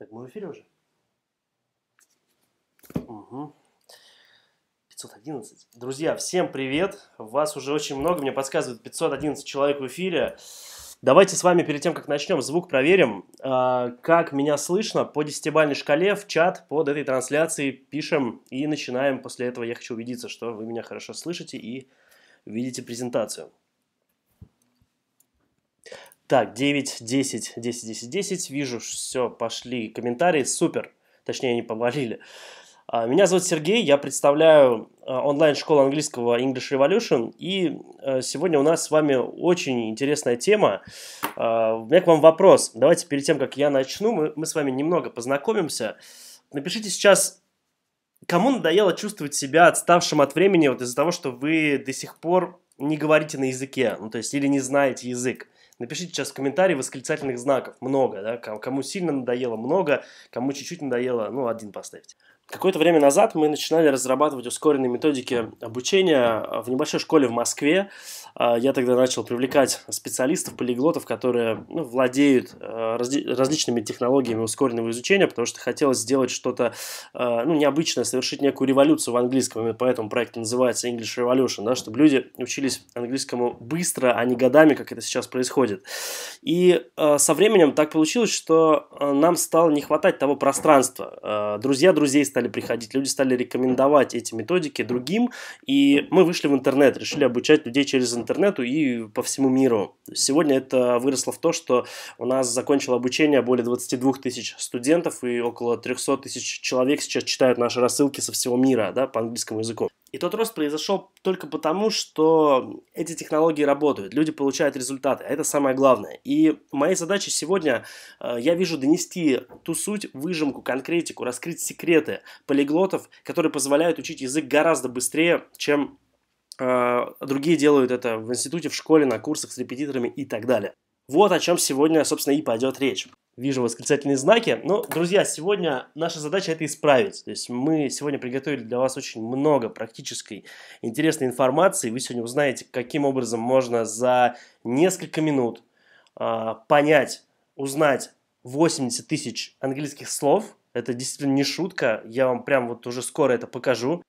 Так, мы в эфире уже? Угу. 511. Друзья, всем привет. Вас уже очень много, мне подсказывают 511 человек в эфире. Давайте с вами перед тем, как начнем, звук проверим. А, как меня слышно по десятибальной шкале в чат под этой трансляцией пишем и начинаем. После этого я хочу убедиться, что вы меня хорошо слышите и видите презентацию. Так, 9, 10, 10, 10, 10. Вижу, все, пошли комментарии. Супер. Точнее, не повалили. А, меня зовут Сергей, я представляю а, онлайн-школу английского English Revolution, и а, сегодня у нас с вами очень интересная тема. У меня к вам вопрос. Давайте перед тем, как я начну, мы, мы с вами немного познакомимся. Напишите сейчас, кому надоело чувствовать себя отставшим от времени вот из-за того, что вы до сих пор не говорите на языке, ну то есть или не знаете язык. Напишите сейчас в комментарии восклицательных знаков. Много, да? Кому сильно надоело, много. Кому чуть-чуть надоело, ну, один поставьте. Какое-то время назад мы начинали разрабатывать ускоренные методики обучения а, в небольшой школе в Москве. А, я тогда начал привлекать специалистов, полиглотов, которые ну, владеют э, разли различными технологиями ускоренного изучения, потому что хотелось сделать что-то э, ну, необычное, совершить некую революцию в английском, и поэтому проект называется English Revolution, да, чтобы люди учились английскому быстро, а не годами, как это сейчас происходит. И э, со временем так получилось, что нам стало не хватать того пространства. Друзья друзей стали приходить, люди стали рекомендовать эти методики другим, и мы вышли в интернет, решили обучать людей через интернет интернету и по всему миру. Сегодня это выросло в то, что у нас закончило обучение более 22 тысяч студентов и около 300 тысяч человек сейчас читают наши рассылки со всего мира да, по английскому языку. И тот рост произошел только потому, что эти технологии работают, люди получают результаты, а это самое главное. И моей задачей сегодня э, я вижу донести ту суть, выжимку, конкретику, раскрыть секреты полиглотов, которые позволяют учить язык гораздо быстрее, чем а, другие делают это в институте, в школе, на курсах с репетиторами и так далее. Вот о чем сегодня, собственно, и пойдет речь. Вижу восклицательные знаки. Но, друзья, сегодня наша задача это исправить. То есть мы сегодня приготовили для вас очень много практической интересной информации. Вы сегодня узнаете, каким образом можно за несколько минут э, понять, узнать 80 тысяч английских слов. Это действительно не шутка. Я вам прям вот уже скоро это покажу.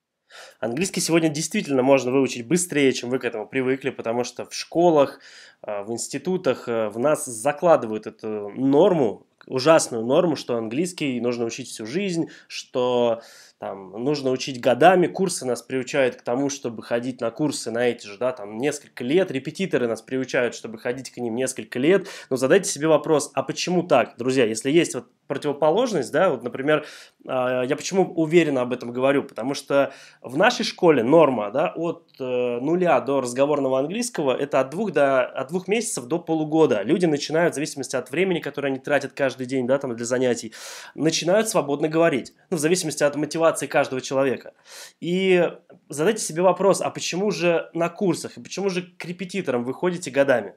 Английский сегодня действительно можно выучить быстрее, чем вы к этому привыкли, потому что в школах, э, в институтах э, в нас закладывают эту норму, ужасную норму, что английский нужно учить всю жизнь, что там нужно учить годами, курсы нас приучают к тому, чтобы ходить на курсы на эти же, да, там несколько лет, репетиторы нас приучают, чтобы ходить к ним несколько лет, но задайте себе вопрос, а почему так, друзья, если есть вот противоположность, да, вот, например, а, я почему уверенно об этом говорю, потому что в нашей школе норма, да, от э, нуля до разговорного английского, это от двух, до, от двух месяцев до полугода. Люди начинают, в зависимости от времени, которое они тратят каждый день, да, там, для занятий, начинают свободно говорить, ну, в зависимости от мотивации ситуации каждого человека. И задайте себе вопрос, а почему же на курсах, и почему же к репетиторам вы ходите годами?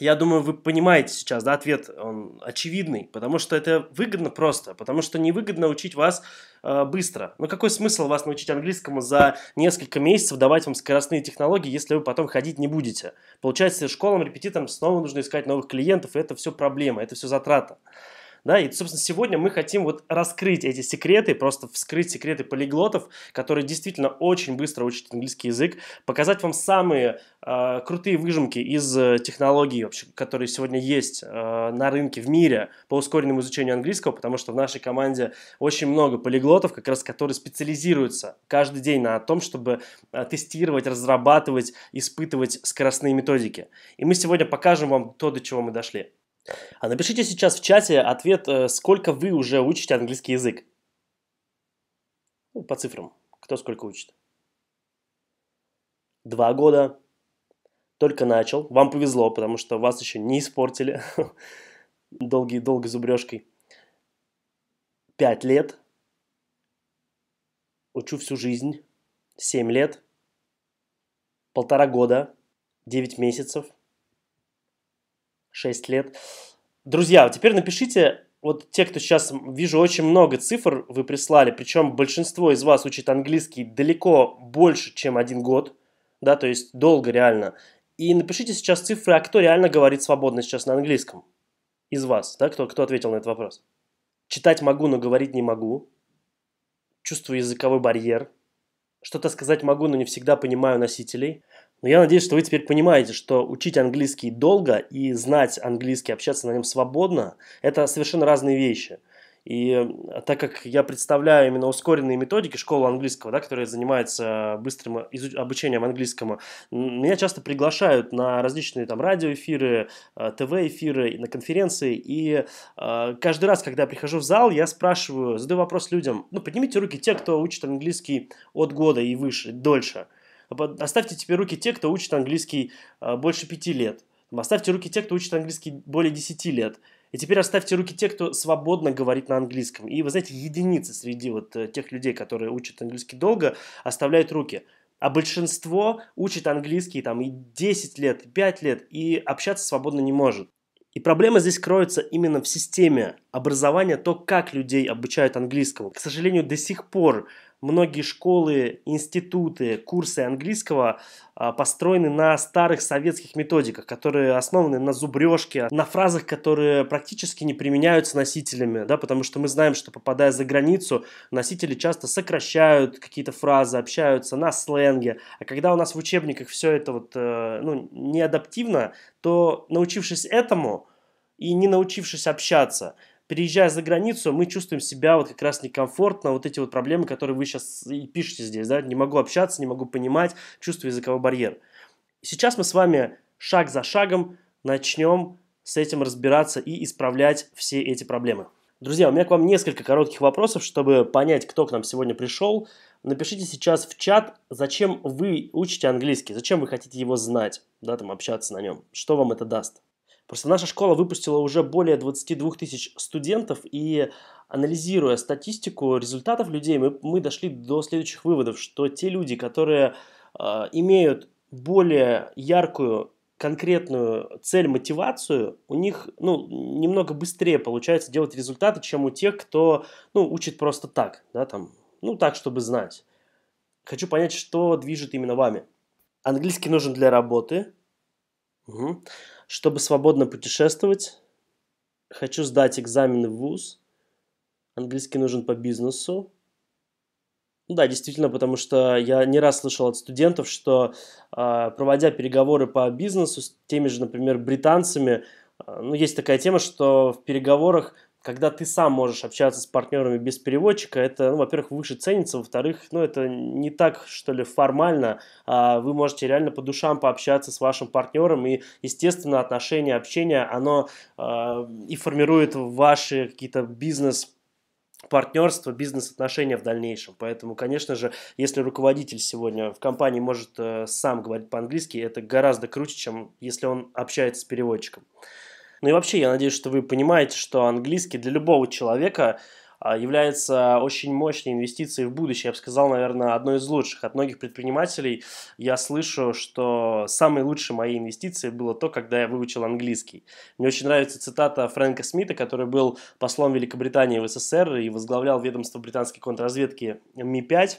Я думаю, вы понимаете сейчас, да, ответ, он очевидный, потому что это выгодно просто, потому что невыгодно учить вас э, быстро. Ну какой смысл вас научить английскому за несколько месяцев, давать вам скоростные технологии, если вы потом ходить не будете? Получается, школам, репетиторам снова нужно искать новых клиентов, и это все проблема, это все затрата. Да, и, собственно, сегодня мы хотим вот раскрыть эти секреты, просто вскрыть секреты полиглотов, которые действительно очень быстро учат английский язык, показать вам самые э, крутые выжимки из э, технологий, вообще, которые сегодня есть э, на рынке в мире по ускоренному изучению английского, потому что в нашей команде очень много полиглотов, как раз которые специализируются каждый день на том, чтобы э, тестировать, разрабатывать, испытывать скоростные методики. И мы сегодня покажем вам то, до чего мы дошли. А напишите сейчас в чате ответ, э, сколько вы уже учите английский язык. Ну, по цифрам. Кто сколько учит. Два года. Только начал. Вам повезло, потому что вас еще не испортили долгий, долгой зубрежкой. Пять лет. Учу всю жизнь. Семь лет. Полтора года. Девять месяцев. 6 лет. Друзья, теперь напишите, вот те, кто сейчас, вижу, очень много цифр вы прислали, причем большинство из вас учит английский далеко больше, чем один год, да, то есть долго реально. И напишите сейчас цифры, а кто реально говорит свободно сейчас на английском из вас, да, кто, кто ответил на этот вопрос. Читать могу, но говорить не могу. Чувствую языковой барьер. Что-то сказать могу, но не всегда понимаю носителей. Но я надеюсь, что вы теперь понимаете, что учить английский долго и знать английский, общаться на нем свободно – это совершенно разные вещи. И э, так как я представляю именно ускоренные методики школы английского, да, которая занимается быстрым обучением английскому, меня часто приглашают на различные там радиоэфиры, э, ТВ-эфиры, на конференции. И э, каждый раз, когда я прихожу в зал, я спрашиваю, задаю вопрос людям, ну, поднимите руки те, кто учит английский от года и выше, дольше. А оставьте теперь руки те, кто учит английский а, больше пяти лет. Оставьте руки те, кто учит английский более десяти лет. И теперь оставьте руки те, кто свободно говорит на английском. И вы знаете, единицы среди вот э, тех людей, которые учат английский долго, оставляют руки. А большинство учит английский там и 10 лет, и 5 лет, и общаться свободно не может. И проблема здесь кроется именно в системе образования, то, как людей обучают английскому. К сожалению, до сих пор многие школы, институты, курсы английского а, построены на старых советских методиках, которые основаны на зубрежке, на фразах, которые практически не применяются носителями, да, потому что мы знаем, что попадая за границу, носители часто сокращают какие-то фразы, общаются на сленге, а когда у нас в учебниках все это вот, э, ну, не адаптивно, то научившись этому и не научившись общаться – переезжая за границу, мы чувствуем себя вот как раз некомфортно, вот эти вот проблемы, которые вы сейчас и пишете здесь, да, не могу общаться, не могу понимать, чувствую языковой барьер. Сейчас мы с вами шаг за шагом начнем с этим разбираться и исправлять все эти проблемы. Друзья, у меня к вам несколько коротких вопросов, чтобы понять, кто к нам сегодня пришел. Напишите сейчас в чат, зачем вы учите английский, зачем вы хотите его знать, да, там общаться на нем, что вам это даст. Просто наша школа выпустила уже более 22 тысяч студентов, и анализируя статистику результатов людей, мы, мы дошли до следующих выводов, что те люди, которые э, имеют более яркую конкретную цель, мотивацию, у них ну, немного быстрее получается делать результаты, чем у тех, кто ну, учит просто так, да, там, ну так, чтобы знать. Хочу понять, что движет именно вами. Английский нужен для работы, Угу. Чтобы свободно путешествовать, хочу сдать экзамены в ВУЗ. Английский нужен по бизнесу. Ну да, действительно, потому что я не раз слышал от студентов, что а, проводя переговоры по бизнесу с теми же, например, британцами, а, ну, есть такая тема, что в переговорах когда ты сам можешь общаться с партнерами без переводчика, это, ну, во-первых, выше ценится, во-вторых, ну, это не так, что ли, формально. А вы можете реально по душам пообщаться с вашим партнером, и, естественно, отношение, общение, оно а, и формирует ваши какие-то бизнес партнерство, бизнес-отношения в дальнейшем. Поэтому, конечно же, если руководитель сегодня в компании может э, сам говорить по-английски, это гораздо круче, чем если он общается с переводчиком. Ну и вообще, я надеюсь, что вы понимаете, что английский для любого человека а, является очень мощной инвестицией в будущее. Я бы сказал, наверное, одной из лучших. От многих предпринимателей я слышу, что самой лучшей моей инвестиции было то, когда я выучил английский. Мне очень нравится цитата Фрэнка Смита, который был послом Великобритании в СССР и возглавлял ведомство британской контрразведки Ми-5.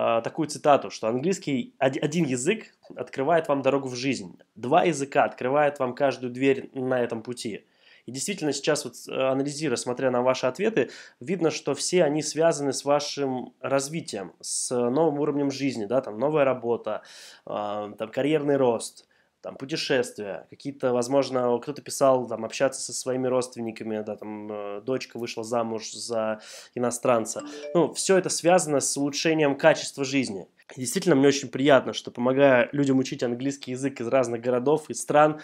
А, такую цитату, что английский один язык открывает вам дорогу в жизнь, два языка открывают вам каждую дверь на этом пути. И действительно сейчас, вот, э, анализируя, смотря на ваши ответы, видно, что все они связаны с вашим развитием, с новым уровнем жизни, да, там новая работа, а, там карьерный рост, там, путешествия, какие-то, возможно, кто-то писал, там, общаться со своими родственниками, да, там, э, дочка вышла замуж за иностранца. Ну, все это связано с улучшением качества жизни. И действительно, мне очень приятно, что помогая людям учить английский язык из разных городов и стран,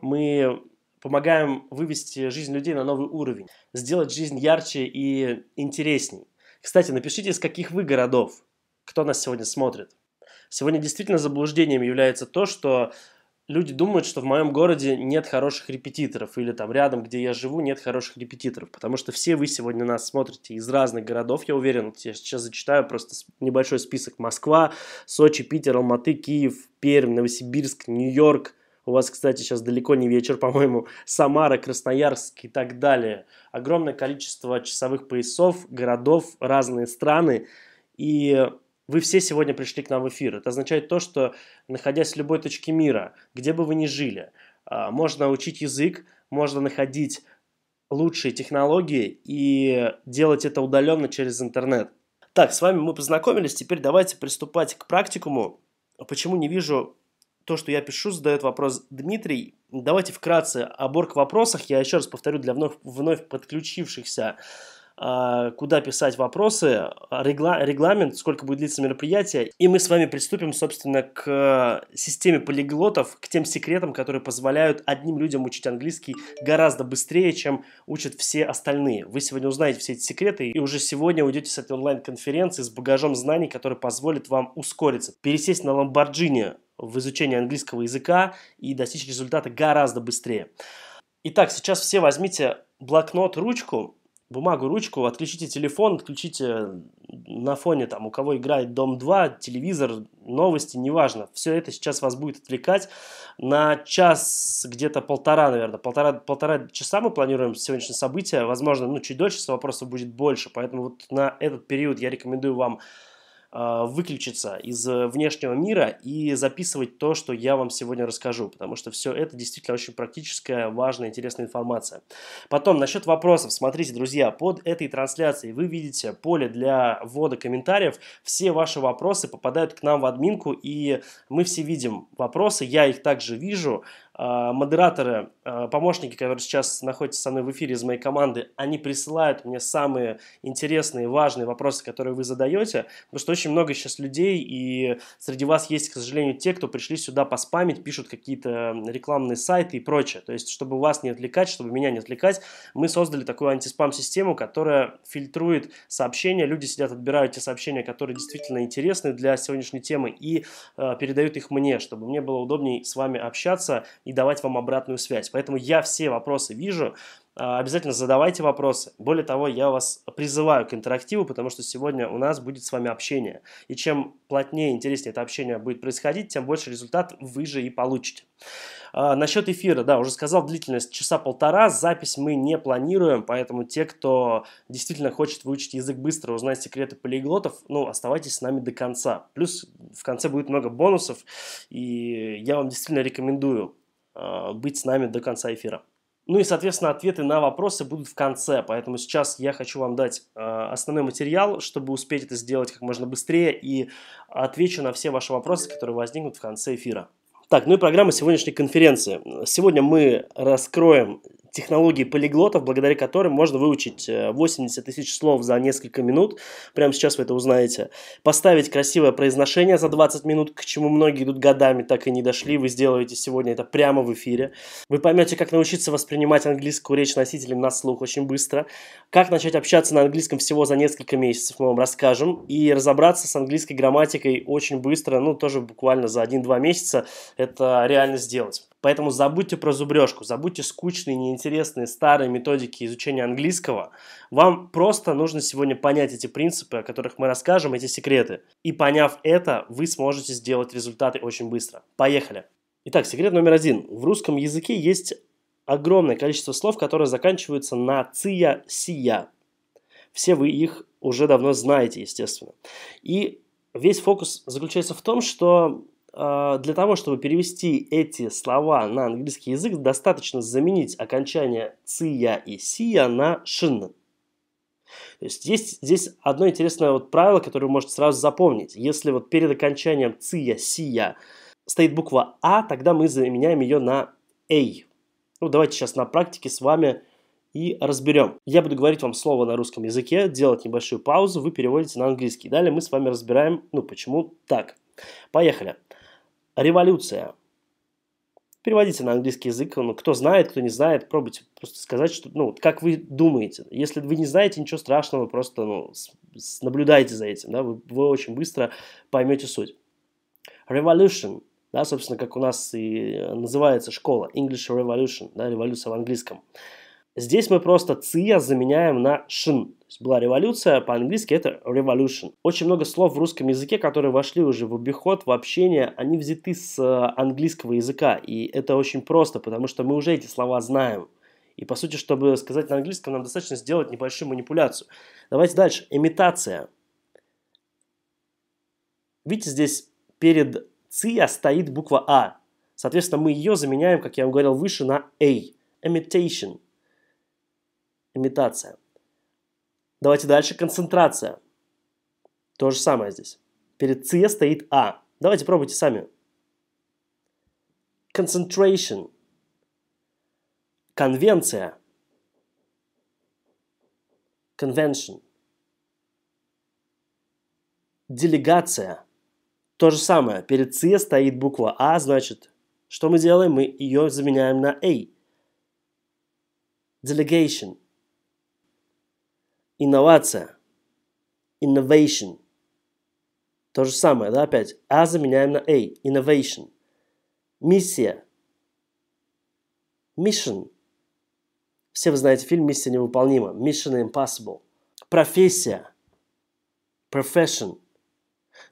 мы помогаем вывести жизнь людей на новый уровень, сделать жизнь ярче и интересней. Кстати, напишите, из каких вы городов, кто нас сегодня смотрит. Сегодня действительно заблуждением является то, что люди думают, что в моем городе нет хороших репетиторов, или там рядом, где я живу, нет хороших репетиторов, потому что все вы сегодня нас смотрите из разных городов, я уверен, я сейчас зачитаю просто небольшой список. Москва, Сочи, Питер, Алматы, Киев, Пермь, Новосибирск, Нью-Йорк, у вас, кстати, сейчас далеко не вечер, по-моему, Самара, Красноярск и так далее. Огромное количество часовых поясов, городов, разные страны. И вы все сегодня пришли к нам в эфир. Это означает то, что, находясь в любой точке мира, где бы вы ни жили, а, можно учить язык, можно находить лучшие технологии и делать это удаленно через интернет. Так, с вами мы познакомились, теперь давайте приступать к практикуму. Почему не вижу то, что я пишу, задает вопрос Дмитрий. Давайте вкратце о борг-вопросах. Я еще раз повторю для вновь, вновь подключившихся. А, куда писать вопросы, а, регла регламент, сколько будет длиться мероприятие. И мы с вами приступим, собственно, к э, системе полиглотов, к тем секретам, которые позволяют одним людям учить английский гораздо быстрее, чем учат все остальные. Вы сегодня узнаете все эти секреты и уже сегодня уйдете с этой онлайн-конференции с багажом знаний, который позволит вам ускориться, пересесть на ламборджини в изучении английского языка и достичь результата гораздо быстрее. Итак, сейчас все возьмите блокнот, ручку бумагу, ручку, отключите телефон, отключите на фоне там, у кого играет Дом 2, телевизор, новости, неважно. Все это сейчас вас будет отвлекать на час, где-то полтора, наверное, полтора, полтора часа мы планируем сегодняшнее событие. Возможно, ну, чуть дольше, если вопросов будет больше. Поэтому вот на этот период я рекомендую вам а, выключиться из э, внешнего мира и записывать то, что я вам сегодня расскажу, потому что все это действительно очень практическая, важная, интересная информация. Потом, насчет вопросов. Смотрите, друзья, под этой трансляцией вы видите поле для ввода комментариев. Все ваши вопросы попадают к нам в админку, и мы все видим вопросы, я их также вижу. А, модераторы, а, помощники, которые сейчас находятся со мной в эфире из моей команды, они присылают мне самые интересные, важные вопросы, которые вы задаете, потому что очень много сейчас людей, и среди вас есть, к сожалению, те, кто пришли сюда поспамить, пишут какие-то рекламные сайты и прочее. То есть, чтобы вас не отвлекать, чтобы меня не отвлекать, мы создали такую антиспам-систему, которая фильтрует сообщения. Люди сидят, отбирают те сообщения, которые действительно интересны для сегодняшней темы, и э, передают их мне, чтобы мне было удобнее с вами общаться и давать вам обратную связь. Поэтому я все вопросы вижу, а, обязательно задавайте вопросы. Более того, я вас призываю к интерактиву, потому что сегодня у нас будет с вами общение. И чем плотнее, интереснее это общение будет происходить, тем больше результат вы же и получите. А, насчет эфира, да, уже сказал, длительность часа полтора, запись мы не планируем, поэтому те, кто действительно хочет выучить язык быстро, узнать секреты полиглотов, ну, оставайтесь с нами до конца. Плюс в конце будет много бонусов, и я вам действительно рекомендую Э, быть с нами до конца эфира. Ну и, соответственно, ответы на вопросы будут в конце, поэтому сейчас я хочу вам дать э, основной материал, чтобы успеть это сделать как можно быстрее, и отвечу на все ваши вопросы, которые возникнут в конце эфира. Так, ну и программа сегодняшней конференции. Сегодня мы раскроем технологии полиглотов, благодаря которым можно выучить 80 э, тысяч слов за несколько минут. Прямо сейчас вы это узнаете. Поставить красивое произношение за 20 минут, к чему многие идут годами, так и не дошли. Вы сделаете сегодня это прямо в эфире. Вы поймете, как научиться воспринимать английскую речь носителем на слух очень быстро. Как начать общаться на английском всего за несколько месяцев мы вам расскажем. И разобраться с английской грамматикой очень быстро, ну тоже буквально за 1-2 месяца это реально сделать. Поэтому забудьте про зубрежку, забудьте скучные, неинтересные, старые методики изучения английского. Вам просто нужно сегодня понять эти принципы, о которых мы расскажем, эти секреты. И поняв это, вы сможете сделать результаты очень быстро. Поехали! Итак, секрет номер один. В русском языке есть огромное количество слов, которые заканчиваются на «ция», «сия». Все вы их уже давно знаете, естественно. И весь фокус заключается в том, что а, для того, чтобы перевести эти слова на английский язык, достаточно заменить окончание «ция» и «сия» на «шин». То есть есть здесь одно интересное вот правило, которое вы можете сразу запомнить. Если вот перед окончанием «ция», «сия» стоит буква «а», тогда мы заменяем ее на «эй». Ну, давайте сейчас на практике с вами и разберем. Я буду говорить вам слово на русском языке, делать небольшую паузу, вы переводите на английский. Далее мы с вами разбираем, ну, почему так. Поехали революция. Переводите на английский язык, ну, кто знает, кто не знает, пробуйте просто сказать, что, ну, как вы думаете. Если вы не знаете, ничего страшного, просто ну, наблюдайте за этим, да, вы, вы очень быстро поймете суть. Revolution, да, собственно, как у нас и э, называется школа, English Revolution, да, революция в английском. Uh, Здесь мы просто ция заменяем на шин. То есть была революция, по-английски это revolution. Очень много слов в русском языке, которые вошли уже в обиход, в общение, они взяты с э, английского языка. И это очень просто, потому что мы уже эти слова знаем. И по сути, чтобы сказать на английском, нам достаточно сделать небольшую манипуляцию. Давайте дальше. Имитация. Видите, здесь перед ция стоит буква А. Соответственно, мы ее заменяем, как я вам говорил выше, на A. Imitation имитация. Давайте дальше. Концентрация. То же самое здесь. Перед C стоит А. Давайте пробуйте сами. Concentration. Конвенция. Convention. Делегация. То же самое. Перед C стоит буква А, значит, что мы делаем? Мы ее заменяем на A. Delegation – Инновация. Innovation. То же самое, да, опять. А заменяем на A. Innovation. Миссия. Mission. Все вы знаете фильм «Миссия невыполнима». Mission Impossible. Профессия. Profession.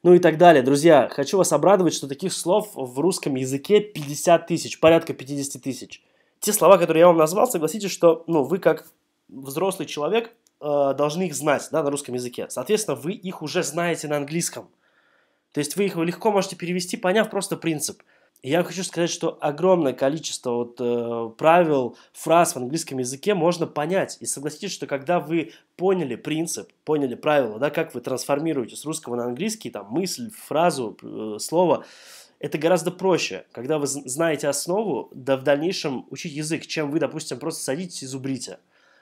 Ну и так далее. Друзья, хочу вас обрадовать, что таких слов в русском языке 50 тысяч, порядка 50 тысяч. Те слова, которые я вам назвал, согласитесь, что ну, вы как взрослый человек – э, должны их знать да, на русском языке. Соответственно, вы их уже знаете на английском. То есть вы их легко можете перевести, поняв просто принцип. я хочу сказать, что огромное количество вот, э, правил, фраз в английском языке можно понять. И согласитесь, что когда вы поняли принцип, поняли правила, да, как вы трансформируете с русского на английский, там, мысль, фразу, э, слово, это гораздо проще, когда вы знаете основу, да в дальнейшем учить язык, чем вы, допустим, просто садитесь и зубрите.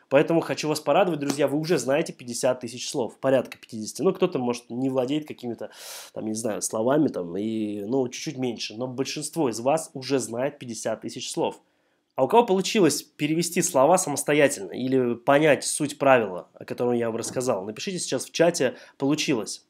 Поэтому хочу вас порадовать, друзья, вы уже знаете 50 тысяч слов, порядка 50. Ну, кто-то, может, не владеет какими-то, там, не знаю, словами, там, и, ну, чуть-чуть меньше. Но большинство из вас уже знает 50 тысяч слов. А у кого получилось перевести слова самостоятельно или понять суть правила, о котором я вам рассказал, напишите сейчас в чате «получилось».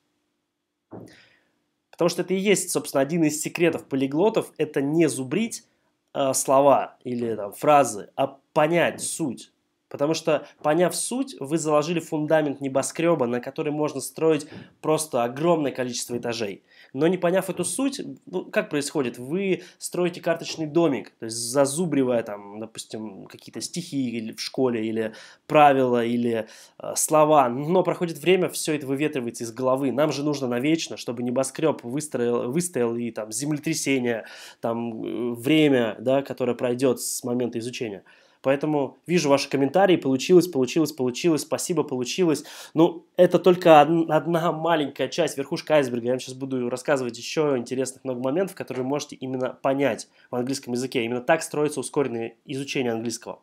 Потому что это и есть, собственно, один из секретов полиглотов – это не зубрить э, слова или там, фразы, а понять суть. Потому что, поняв суть, вы заложили фундамент небоскреба, на который можно строить просто огромное количество этажей. Но не поняв эту суть, ну, как происходит? Вы строите карточный домик, то есть зазубривая там, допустим, какие-то стихи или в школе, или правила, или э, слова. Но проходит время, все это выветривается из головы. Нам же нужно навечно, чтобы небоскреб выстроил, выстоял и там землетрясение, там э, время, да, которое пройдет с момента изучения. Поэтому вижу ваши комментарии. Получилось, получилось, получилось. Спасибо, получилось. Ну, это только одна маленькая часть, верхушка айсберга. Я вам сейчас буду рассказывать еще интересных много моментов, которые вы можете именно понять в английском языке. Именно так строится ускоренное изучение английского.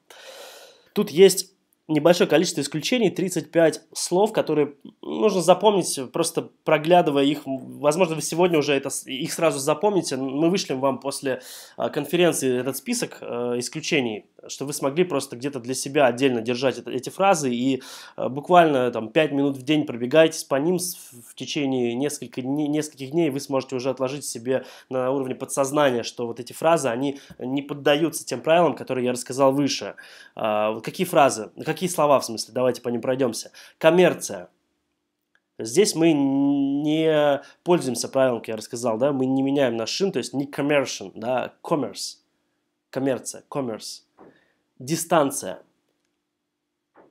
Тут есть небольшое количество исключений, 35 слов, которые нужно запомнить, просто проглядывая их. Возможно, вы сегодня уже это, их сразу запомните. Мы вышлем вам после а, конференции этот список а, исключений, чтобы вы смогли просто где-то для себя отдельно держать это, эти фразы и а, буквально там 5 минут в день пробегайтесь по ним в течение нескольких нескольких дней вы сможете уже отложить себе на уровне подсознания, что вот эти фразы, они не поддаются тем правилам, которые я рассказал выше. Какие фразы? Какие какие слова, в смысле, давайте по ним пройдемся. Коммерция. Здесь мы не пользуемся правилом, как я рассказал, да, мы не меняем наш шин, то есть не commercial, да, а commerce, коммерция, commerce. Дистанция,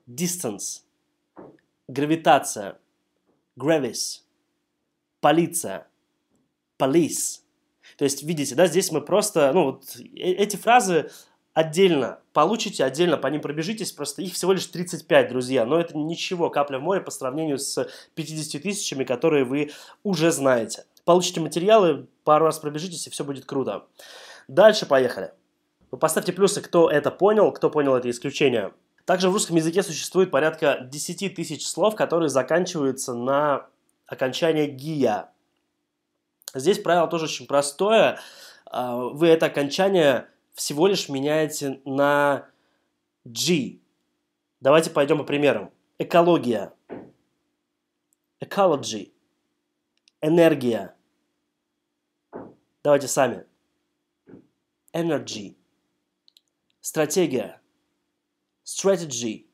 distance, гравитация, gravis, полиция, police. То есть, видите, да, здесь мы просто, ну, вот э, эти фразы отдельно получите, отдельно по ним пробежитесь, просто их всего лишь 35, друзья, но это ничего, капля в море по сравнению с 50 тысячами, которые вы уже знаете. Получите материалы, пару раз пробежитесь, и все будет круто. Дальше поехали. Вы поставьте плюсы, кто это понял, кто понял это исключение. Также в русском языке существует порядка 10 тысяч слов, которые заканчиваются на окончание «гия». Здесь правило тоже очень простое. А, вы это окончание всего лишь меняете на G. Давайте пойдем по примерам. Экология. Ecology. Энергия. Давайте сами. Energy. Стратегия. Strategy.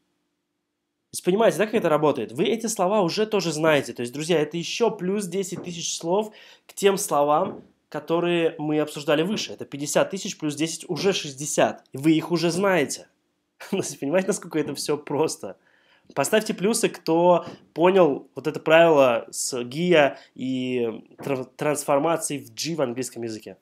То есть понимаете, да, как это работает? Вы эти слова уже тоже знаете. То есть, друзья, это еще плюс 10 тысяч слов к тем словам, которые мы обсуждали выше. Это 50 тысяч плюс 10 уже 60. вы их уже знаете. Ну, понимаете, насколько это все просто? Поставьте плюсы, кто понял вот это правило с гиа и трансформацией в G в английском языке.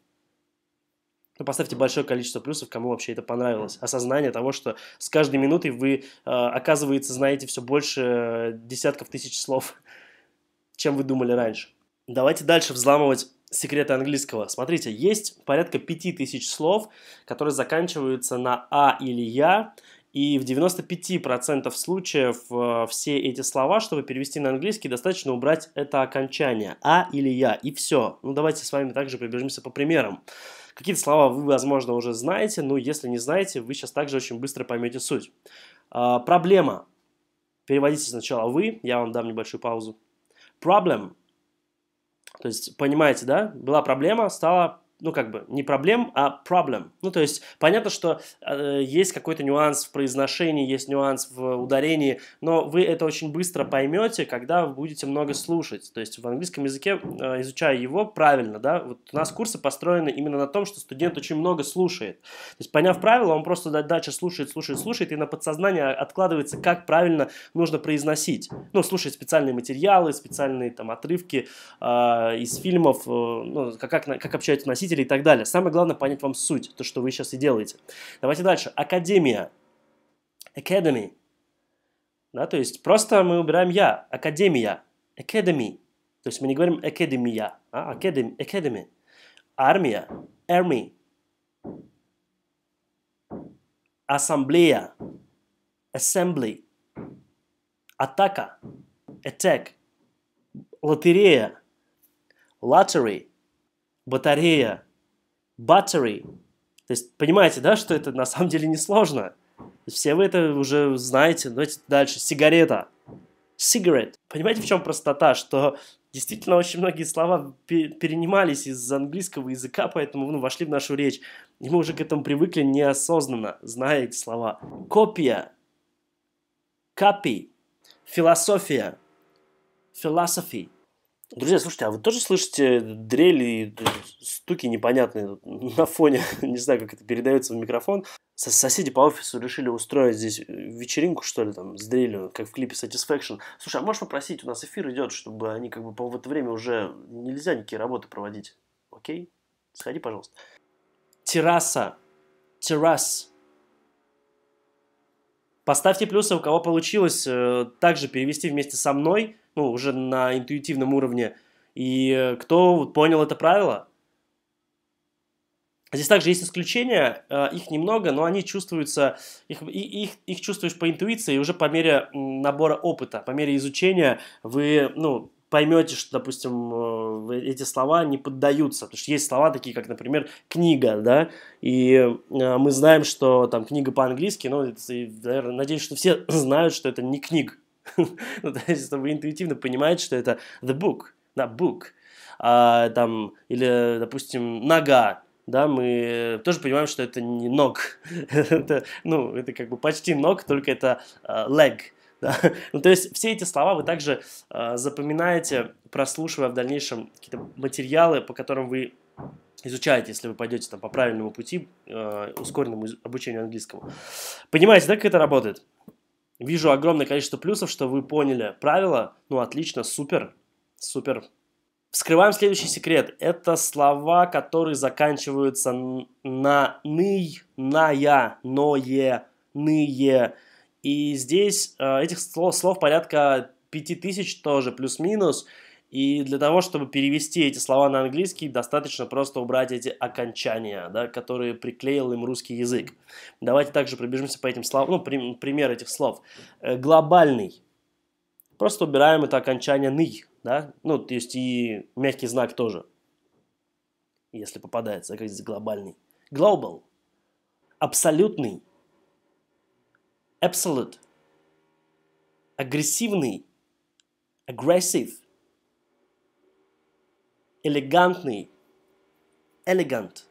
Ну, поставьте большое количество плюсов, кому вообще это понравилось. Осознание того, что с каждой минутой вы, э, оказывается, знаете все больше э, десятков тысяч слов, чем вы думали раньше. Давайте дальше взламывать секреты английского. Смотрите, есть порядка 5000 слов, которые заканчиваются на «а» или «я», и в 95% случаев э, все эти слова, чтобы перевести на английский, достаточно убрать это окончание «а» или «я», и все. Ну, давайте с вами также пробежимся по примерам. Какие-то слова вы, возможно, уже знаете, но если не знаете, вы сейчас также очень быстро поймете суть. А, проблема. Переводите сначала вы, я вам дам небольшую паузу. Problem то есть, понимаете, да? Была проблема, стала ну, как бы, не проблем, а проблем Ну, то есть, понятно, что э, есть какой-то нюанс в произношении, есть нюанс в ударении, но вы это очень быстро поймете, когда вы будете много слушать. То есть, в английском языке, э, изучая его правильно, да, вот у нас курсы построены именно на том, что студент очень много слушает. То есть, поняв правила, он просто дальше слушает, слушает, слушает, и на подсознание откладывается, как правильно нужно произносить. Ну, слушает специальные материалы, специальные там отрывки э, из фильмов, э, ну, как, как, как общаются носители, победители и так далее. Самое главное понять вам суть, то, что вы сейчас и делаете. Давайте дальше. Академия. Academy. Да, то есть просто мы убираем «я». Академия. Academy. То есть мы не говорим академия, а academy, academy. Армия. Army. Ассамблея. Assembly. Атака. Attack. Лотерея. Lottery. Батарея battery. То есть понимаете, да, что это на самом деле несложно. Все вы это уже знаете. Давайте дальше. Сигарета. Cigarette. Понимаете, в чем простота? Что действительно очень многие слова перенимались из английского языка, поэтому ну, вошли в нашу речь. И мы уже к этому привыкли неосознанно, зная эти слова. Копия. Копи. Философия. Philosophy. Друзья, слушайте, а вы тоже слышите дрели, э, стуки непонятные на фоне? Не знаю, как это передается в микрофон. Соседи по офису решили устроить здесь э, вечеринку, что ли, там, с дрелью, как в клипе Satisfaction. Слушай, а можешь попросить, у нас эфир идет, чтобы они как бы по это время уже нельзя никакие работы проводить. Окей? Сходи, пожалуйста. Терраса. Террас. Поставьте плюсы, у кого получилось э, также перевести вместе со мной – ну, уже на интуитивном уровне. И э, кто понял это правило? Здесь также есть исключения, э, их немного, но они чувствуются, их, их, их чувствуешь по интуиции уже по мере набора опыта, по мере изучения вы, ну, поймете, что, допустим, э, эти слова не поддаются. Потому что есть слова такие, как, например, книга, да, и мы знаем, что там книга по-английски, но, ну, наверное, надеюсь, что все знают, что это не книг, ну, то есть, вы интуитивно понимаете, что это the book, на book. А, там, или, допустим, нога, да, мы тоже понимаем, что это не ног, это, ну, это как бы почти ног, только это uh, leg, да? Ну, то есть все эти слова вы также э, запоминаете, прослушивая в дальнейшем какие-то материалы, по которым вы изучаете, если вы пойдете там по правильному пути, э, ускоренному обучению английскому. Понимаете, да, как это работает? Вижу огромное количество плюсов, что вы поняли правила. Ну, отлично, супер, супер. Вскрываем следующий секрет. Это слова, которые заканчиваются на ный, ная, ное, ные. И здесь э, этих слов, слов порядка 5000 тоже, плюс-минус. И для того, чтобы перевести эти слова на английский, достаточно просто убрать эти окончания, да, которые приклеил им русский язык. Давайте также пробежимся по этим словам, ну, при, пример этих слов. Э, глобальный. Просто убираем это окончание «ный», да, ну, то есть и мягкий знак тоже, если попадается, как здесь глобальный. Global. Абсолютный. Absolute. Агрессивный. Aggressive элегантный, элегант,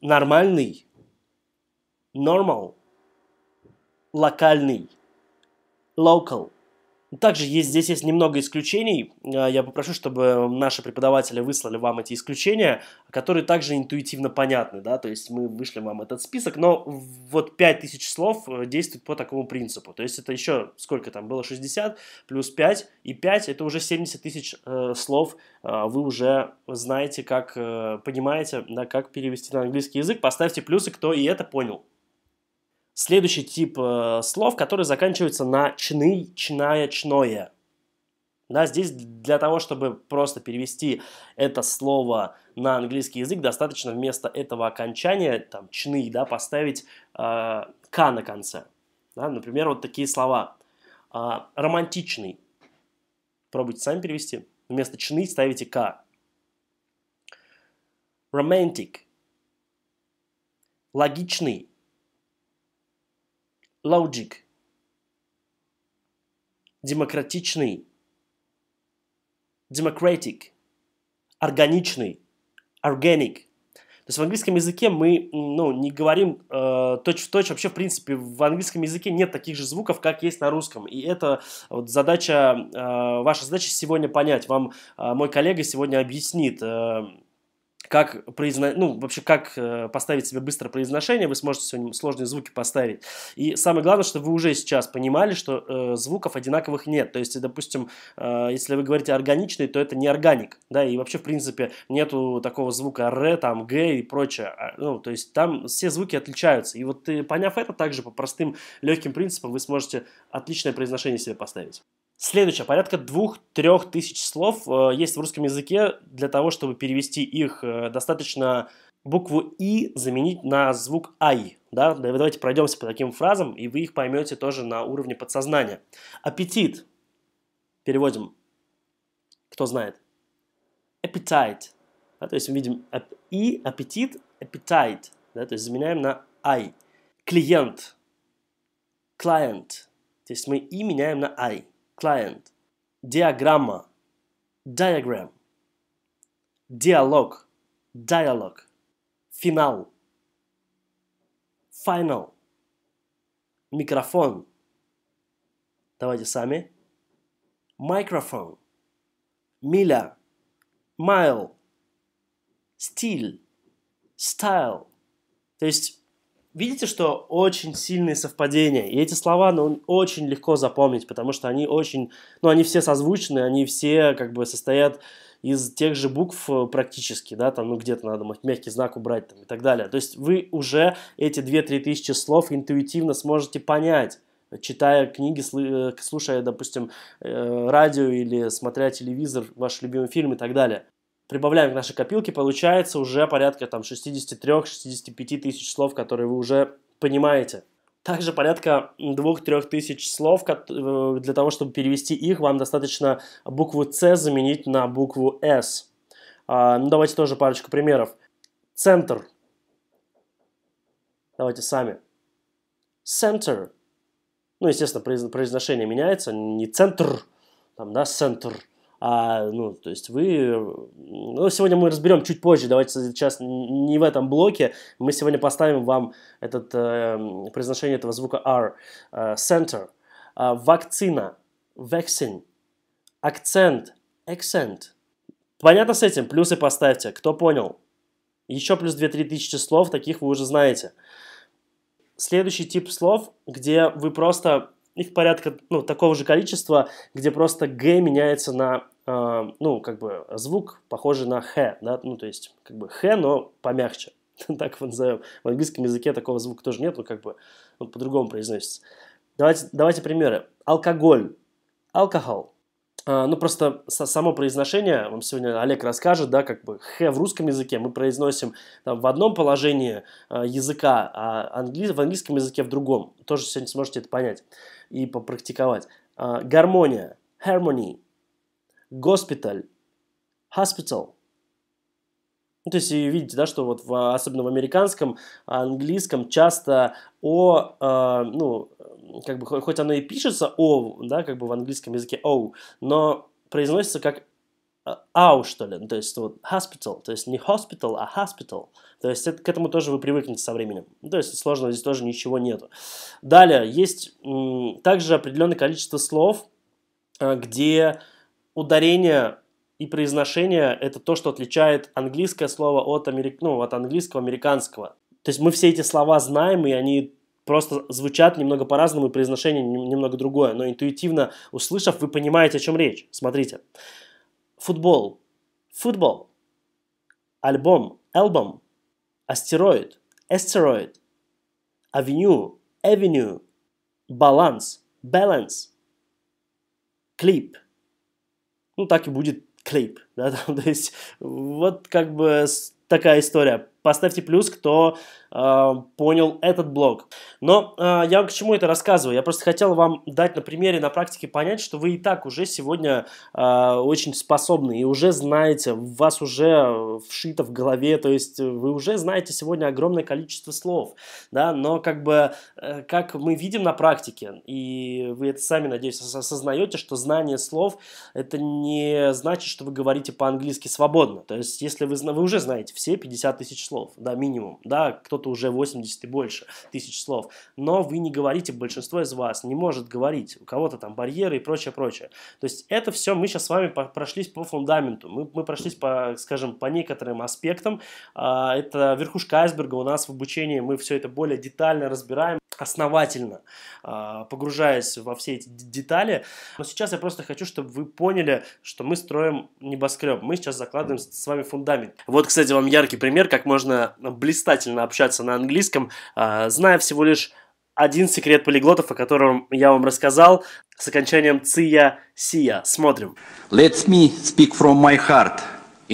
нормальный, normal, локальный, local – также есть, здесь есть немного исключений. Э, я попрошу, чтобы наши преподаватели выслали вам эти исключения, которые также интуитивно понятны. Да? То есть мы вышли вам этот список, но вот 5000 слов э, действует по такому принципу. То есть это еще сколько там было? 60 плюс 5 и 5 это уже 70 тысяч э, слов. Э, вы уже знаете, как э, понимаете, да, как перевести на английский язык. Поставьте плюсы, кто и это понял. Следующий тип э, слов, которые заканчиваются на чны, чная, чное. Да, здесь для того, чтобы просто перевести это слово на английский язык, достаточно вместо этого окончания, там, чны, да, поставить э, к на конце. Да, например, вот такие слова. Э, романтичный. Пробуйте сами перевести. Вместо чны ставите к. Romantic. Логичный Logic. Демократичный. Democratic. Органичный. Organic. То есть в английском языке мы ну, не говорим э, точь-в-точь. -точь. Вообще, в принципе, в английском языке нет таких же звуков, как есть на русском. И это вот задача, э, ваша задача сегодня понять. Вам э, мой коллега сегодня объяснит, э, как произно... ну, вообще как э, поставить себе быстро произношение, вы сможете сегодня сложные звуки поставить. И самое главное, что вы уже сейчас понимали, что э, звуков одинаковых нет. То есть, допустим, э, если вы говорите органичный, то это не органик, да, и вообще, в принципе, нету такого звука р, там, г и прочее. А, ну, то есть там все звуки отличаются. И вот поняв это, также по простым легким принципам вы сможете отличное произношение себе поставить. Следующее, порядка двух-трех тысяч слов э, есть в русском языке для того, чтобы перевести их. Э, достаточно букву «и» заменить на звук «ай». Да? Давайте пройдемся по таким фразам, и вы их поймете тоже на уровне подсознания. Аппетит. Переводим. Кто знает? Appetite. Да, то есть мы видим «и», «аппетит», «appetite». Да? То есть заменяем на «ай». Клиент. Client. То есть мы «и» меняем на «ай» client, диаграмма, diagram, диалог, dialogue, финал, final, микрофон. Давайте сами. микрофон, миля, mile, стиль, style. То есть видите, что очень сильные совпадения. И эти слова, ну, очень легко запомнить, потому что они очень, ну, они все созвучны, они все как бы состоят из тех же букв э, практически, да, там, ну, где-то надо мягкий знак убрать там, и так далее. То есть вы уже эти 2-3 тысячи слов интуитивно сможете понять, читая книги, э, слушая, допустим, э, радио или смотря телевизор, ваш любимый фильм и так далее прибавляем к нашей копилке, получается уже порядка там 63-65 тысяч слов, которые вы уже понимаете. Также порядка 2-3 тысяч слов, э, для того, чтобы перевести их, вам достаточно букву «С» заменить на букву «С». А, ну, давайте тоже парочку примеров. Центр. Давайте сами. Центр. Ну, естественно, произношение меняется. Не центр, там, да, центр а, ну, то есть вы... Ну, сегодня мы разберем чуть позже, давайте сейчас не в этом блоке. Мы сегодня поставим вам этот, э, произношение этого звука R. Э, center. Э, вакцина. Vaccine. Акцент. Accent. Понятно с этим? Плюсы поставьте. Кто понял? Еще плюс 2-3 тысячи слов, таких вы уже знаете. Следующий тип слов, где вы просто их порядка, ну, такого же количества, где просто Г меняется на, э, ну, как бы звук похожий на Х, да, ну, то есть, как бы Х, но помягче, так его назовем. В английском языке такого звука тоже нет, но как бы он по-другому произносится. Давайте, давайте примеры. Алкоголь. Алкоголь. А, ну, просто само произношение, вам сегодня Олег расскажет, да, как бы «х» в русском языке мы произносим там, в одном положении а, языка, а англи... в английском языке в другом. Тоже сегодня сможете это понять и попрактиковать. А, гармония, harmony, госпиталь, hospital, ну, то есть, видите, да, что вот в, особенно в американском, английском часто о, э, ну, как бы, хоть оно и пишется о, да, как бы в английском языке о, но произносится как «а, ау, что ли, ну, то есть вот hospital, то есть не hospital, а hospital. То есть это, к этому тоже вы привыкнете со временем. Ну, то есть сложного здесь тоже ничего нету. Далее, есть также определенное количество слов, а, где ударение и произношение – это то, что отличает английское слово от, америк... ну, от английского, американского. То есть мы все эти слова знаем, и они просто звучат немного по-разному, и произношение немного другое. Но интуитивно услышав, вы понимаете, о чем речь. Смотрите. Футбол. Футбол. Альбом. Альбом. Астероид. Астероид. Авеню. Авеню. Баланс. Баланс. Клип. Ну, так и будет клип, да, там, то есть вот как бы такая история. Поставьте плюс, кто э, понял этот блог. Но э, я вам к чему это рассказываю? Я просто хотел вам дать на примере, на практике понять, что вы и так уже сегодня э, очень способны и уже знаете, у вас уже вшито в голове, то есть вы уже знаете сегодня огромное количество слов, да, но как бы, э, как мы видим на практике, и вы это сами, надеюсь, осознаете, что знание слов, это не значит, что вы говорите по-английски свободно, то есть если вы, вы уже знаете все 50 тысяч слов, да, минимум, да, кто-то уже 80 и больше тысяч слов, но вы не говорите, большинство из вас не может говорить, у кого-то там барьеры и прочее, прочее. То есть это все мы сейчас с вами прошлись по фундаменту, мы, мы прошлись по, скажем, по некоторым аспектам, а, это верхушка айсберга у нас в обучении, мы все это более детально разбираем, основательно, а, погружаясь во все эти детали. Но сейчас я просто хочу, чтобы вы поняли, что мы строим небоскреб. Мы сейчас закладываем с вами фундамент. Вот, кстати, вам яркий пример, как можно блистательно общаться на английском, а, зная всего лишь один секрет полиглотов, о котором я вам рассказал, с окончанием «ция-сия». Смотрим. Let me speak from my heart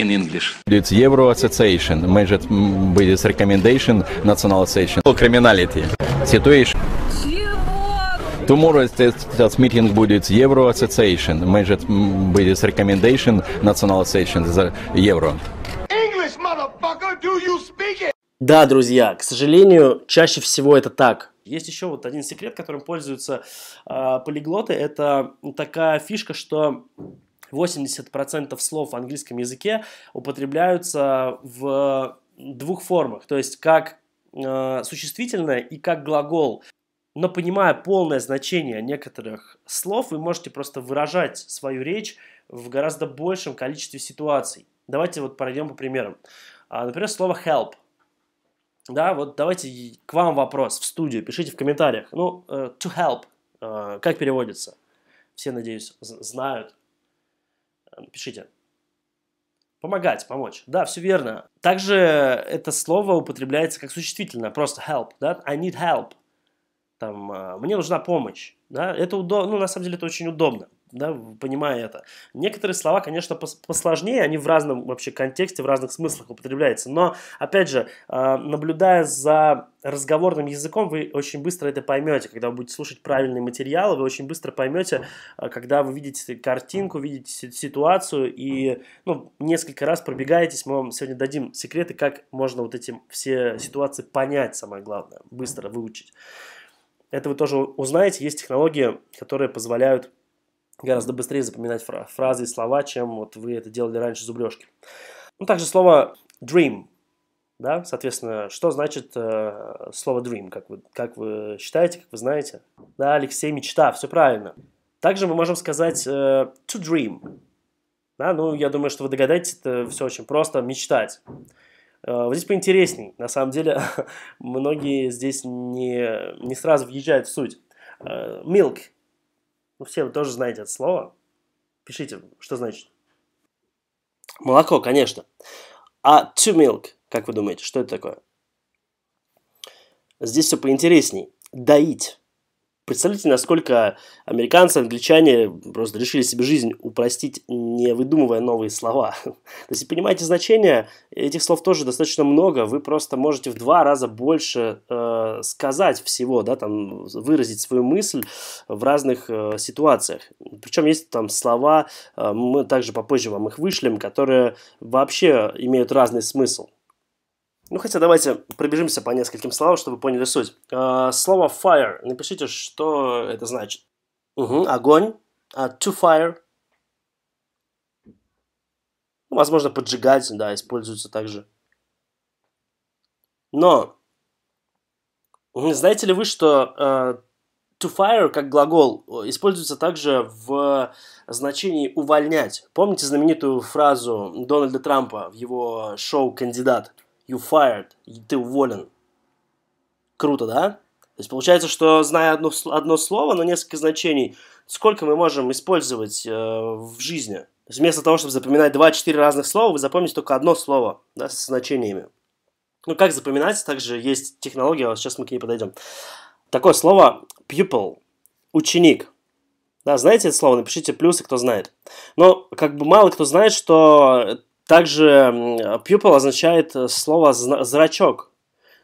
in English. It's Euro Association, measured by this recommendation, National Association. Criminality situation. Tomorrow this meeting будет Euro Association, measured by this recommendation, National Association за Euro. English, motherfucker, do you speak it? Да, друзья, к сожалению, чаще всего это так. Есть еще вот один секрет, которым пользуются э, полиглоты. Это такая фишка, что 80% слов в английском языке употребляются в двух формах, то есть как э, существительное и как глагол. Но понимая полное значение некоторых слов, вы можете просто выражать свою речь в гораздо большем количестве ситуаций. Давайте вот пройдем по примерам. А, например, слово help. Да, вот давайте к вам вопрос в студию, пишите в комментариях. Ну, э, to help, э, как переводится? Все, надеюсь, знают. Напишите. Помогать, помочь. Да, все верно. Также это слово употребляется как существительное, просто help, да? I need help. Там, а, мне нужна помощь, да? Это удобно, ну, на самом деле, это очень удобно да, понимая это. Некоторые слова, конечно, посложнее, они в разном вообще контексте, в разных смыслах употребляются. Но, опять же, а, наблюдая за разговорным языком, вы очень быстро это поймете. Когда вы будете слушать правильные материалы, вы очень быстро поймете, а, когда вы видите картинку, видите ситуацию и ну, несколько раз пробегаетесь. Мы вам сегодня дадим секреты, как можно вот эти все ситуации понять, самое главное, быстро выучить. Это вы тоже узнаете. Есть технологии, которые позволяют гораздо быстрее запоминать фразы и слова, чем вот вы это делали раньше зубрежки. Ну, также слово dream, да, соответственно, что значит э, слово dream, как вы, как вы считаете, как вы знаете? Да, Алексей, мечта, все правильно. Также мы можем сказать э, to dream, да, ну, я думаю, что вы догадаетесь, это все очень просто, мечтать. Э, вот здесь поинтересней, на самом деле, многие здесь не, не сразу въезжают в суть. Э, milk – ну, все вы тоже знаете это слово. Пишите, что значит. Молоко, конечно. А to milk, как вы думаете, что это такое? Здесь все поинтересней. Доить. Представляете, насколько американцы, англичане просто решили себе жизнь упростить, не выдумывая новые слова. То есть, понимаете значение, этих слов тоже достаточно много, вы просто можете в два раза больше э, сказать всего, да, там, выразить свою мысль в разных э, ситуациях. Причем есть там слова, э, мы также попозже вам их вышлем, которые вообще имеют разный смысл. Ну, хотя давайте пробежимся по нескольким словам, чтобы вы поняли суть. Э, слово fire. Напишите, что это значит. Угу, огонь. А, to fire. Ну, возможно, поджигать, да, используется также. Но, знаете ли вы, что э, to fire как глагол э, используется также в значении увольнять. Помните знаменитую фразу Дональда Трампа в его шоу «Кандидат»? You fired. Ты уволен. Круто, да? То есть получается, что зная одно, одно слово, но несколько значений, сколько мы можем использовать э, в жизни? То есть вместо того, чтобы запоминать 2-4 разных слова, вы запомните только одно слово да, со значениями. Ну, как запоминать, также есть технология, сейчас а мы к ней подойдем. Такое слово pupil, ученик. Да, знаете это слово? Напишите плюсы, кто знает. Но как бы мало кто знает, что также pupil означает э, слово «зрачок».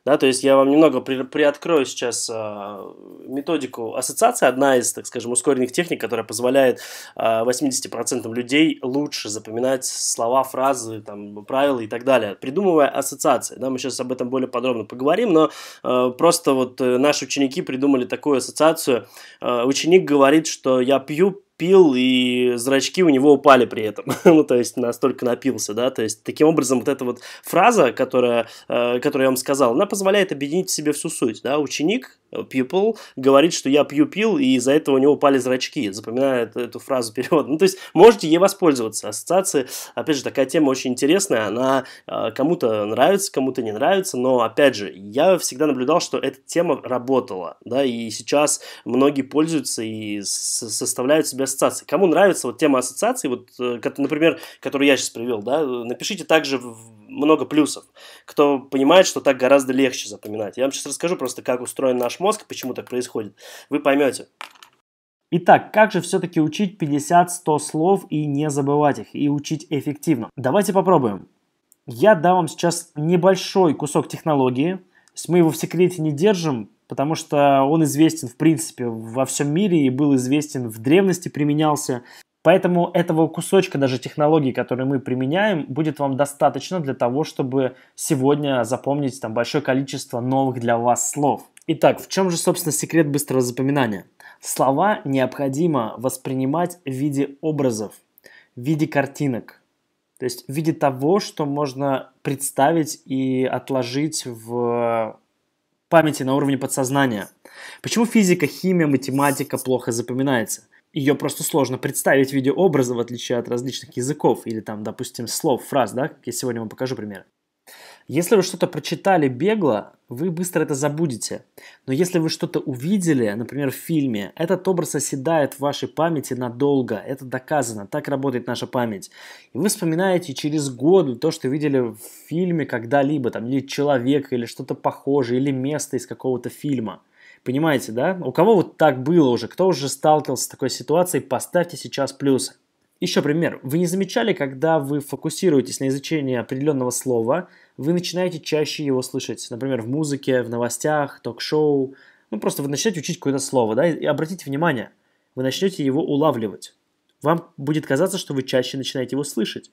Да, то есть я вам немного при, приоткрою сейчас э, методику ассоциации, одна из, так скажем, ускоренных техник, которая позволяет э, 80% людей лучше запоминать слова, фразы, там, правила и так далее, придумывая ассоциации. Да, мы сейчас об этом более подробно поговорим, но э, просто вот э, наши ученики придумали такую ассоциацию. Э, ученик говорит, что я пью пил, и зрачки у него упали при этом. ну, то есть, настолько напился, да. То есть, таким образом, вот эта вот фраза, которая, э, которую я вам сказал, она позволяет объединить в себе всю суть, да. Ученик people, говорит, что я пью пил, и из-за этого у него упали зрачки, запоминает эту фразу перевод. Ну, то есть можете ей воспользоваться. Ассоциации, опять же, такая тема очень интересная, она а, кому-то нравится, кому-то не нравится, но, опять же, я всегда наблюдал, что эта тема работала, да, и сейчас многие пользуются и составляют себе ассоциации. Кому нравится вот тема ассоциаций, вот, э, например, которую я сейчас привел, да, э, напишите также в много плюсов. Кто понимает, что так гораздо легче запоминать. Я вам сейчас расскажу просто, как устроен наш мозг, почему так происходит. Вы поймете. Итак, как же все-таки учить 50-100 слов и не забывать их, и учить эффективно? Давайте попробуем. Я дам вам сейчас небольшой кусок технологии. То есть мы его в секрете не держим, потому что он известен, в принципе, во всем мире и был известен в древности, применялся. Поэтому этого кусочка даже технологий, которые мы применяем, будет вам достаточно для того, чтобы сегодня запомнить там большое количество новых для вас слов. Итак, в чем же, собственно, секрет быстрого запоминания? Слова необходимо воспринимать в виде образов, в виде картинок, то есть в виде того, что можно представить и отложить в памяти на уровне подсознания. Почему физика, химия, математика плохо запоминается? ее просто сложно представить в виде образа, в отличие от различных языков или там, допустим, слов, фраз, да, я сегодня вам покажу примеры. Если вы что-то прочитали бегло, вы быстро это забудете. Но если вы что-то увидели, например, в фильме, этот образ оседает в вашей памяти надолго. Это доказано, так работает наша память. И вы вспоминаете через год то, что видели в фильме когда-либо, там, или человека, или что-то похожее, или место из какого-то фильма – Понимаете, да? У кого вот так было уже? Кто уже сталкивался с такой ситуацией? Поставьте сейчас плюсы. Еще пример. Вы не замечали, когда вы фокусируетесь на изучении определенного слова, вы начинаете чаще его слышать. Например, в музыке, в новостях, ток-шоу. Ну, просто вы начнете учить какое-то слово, да, и обратите внимание, вы начнете его улавливать. Вам будет казаться, что вы чаще начинаете его слышать.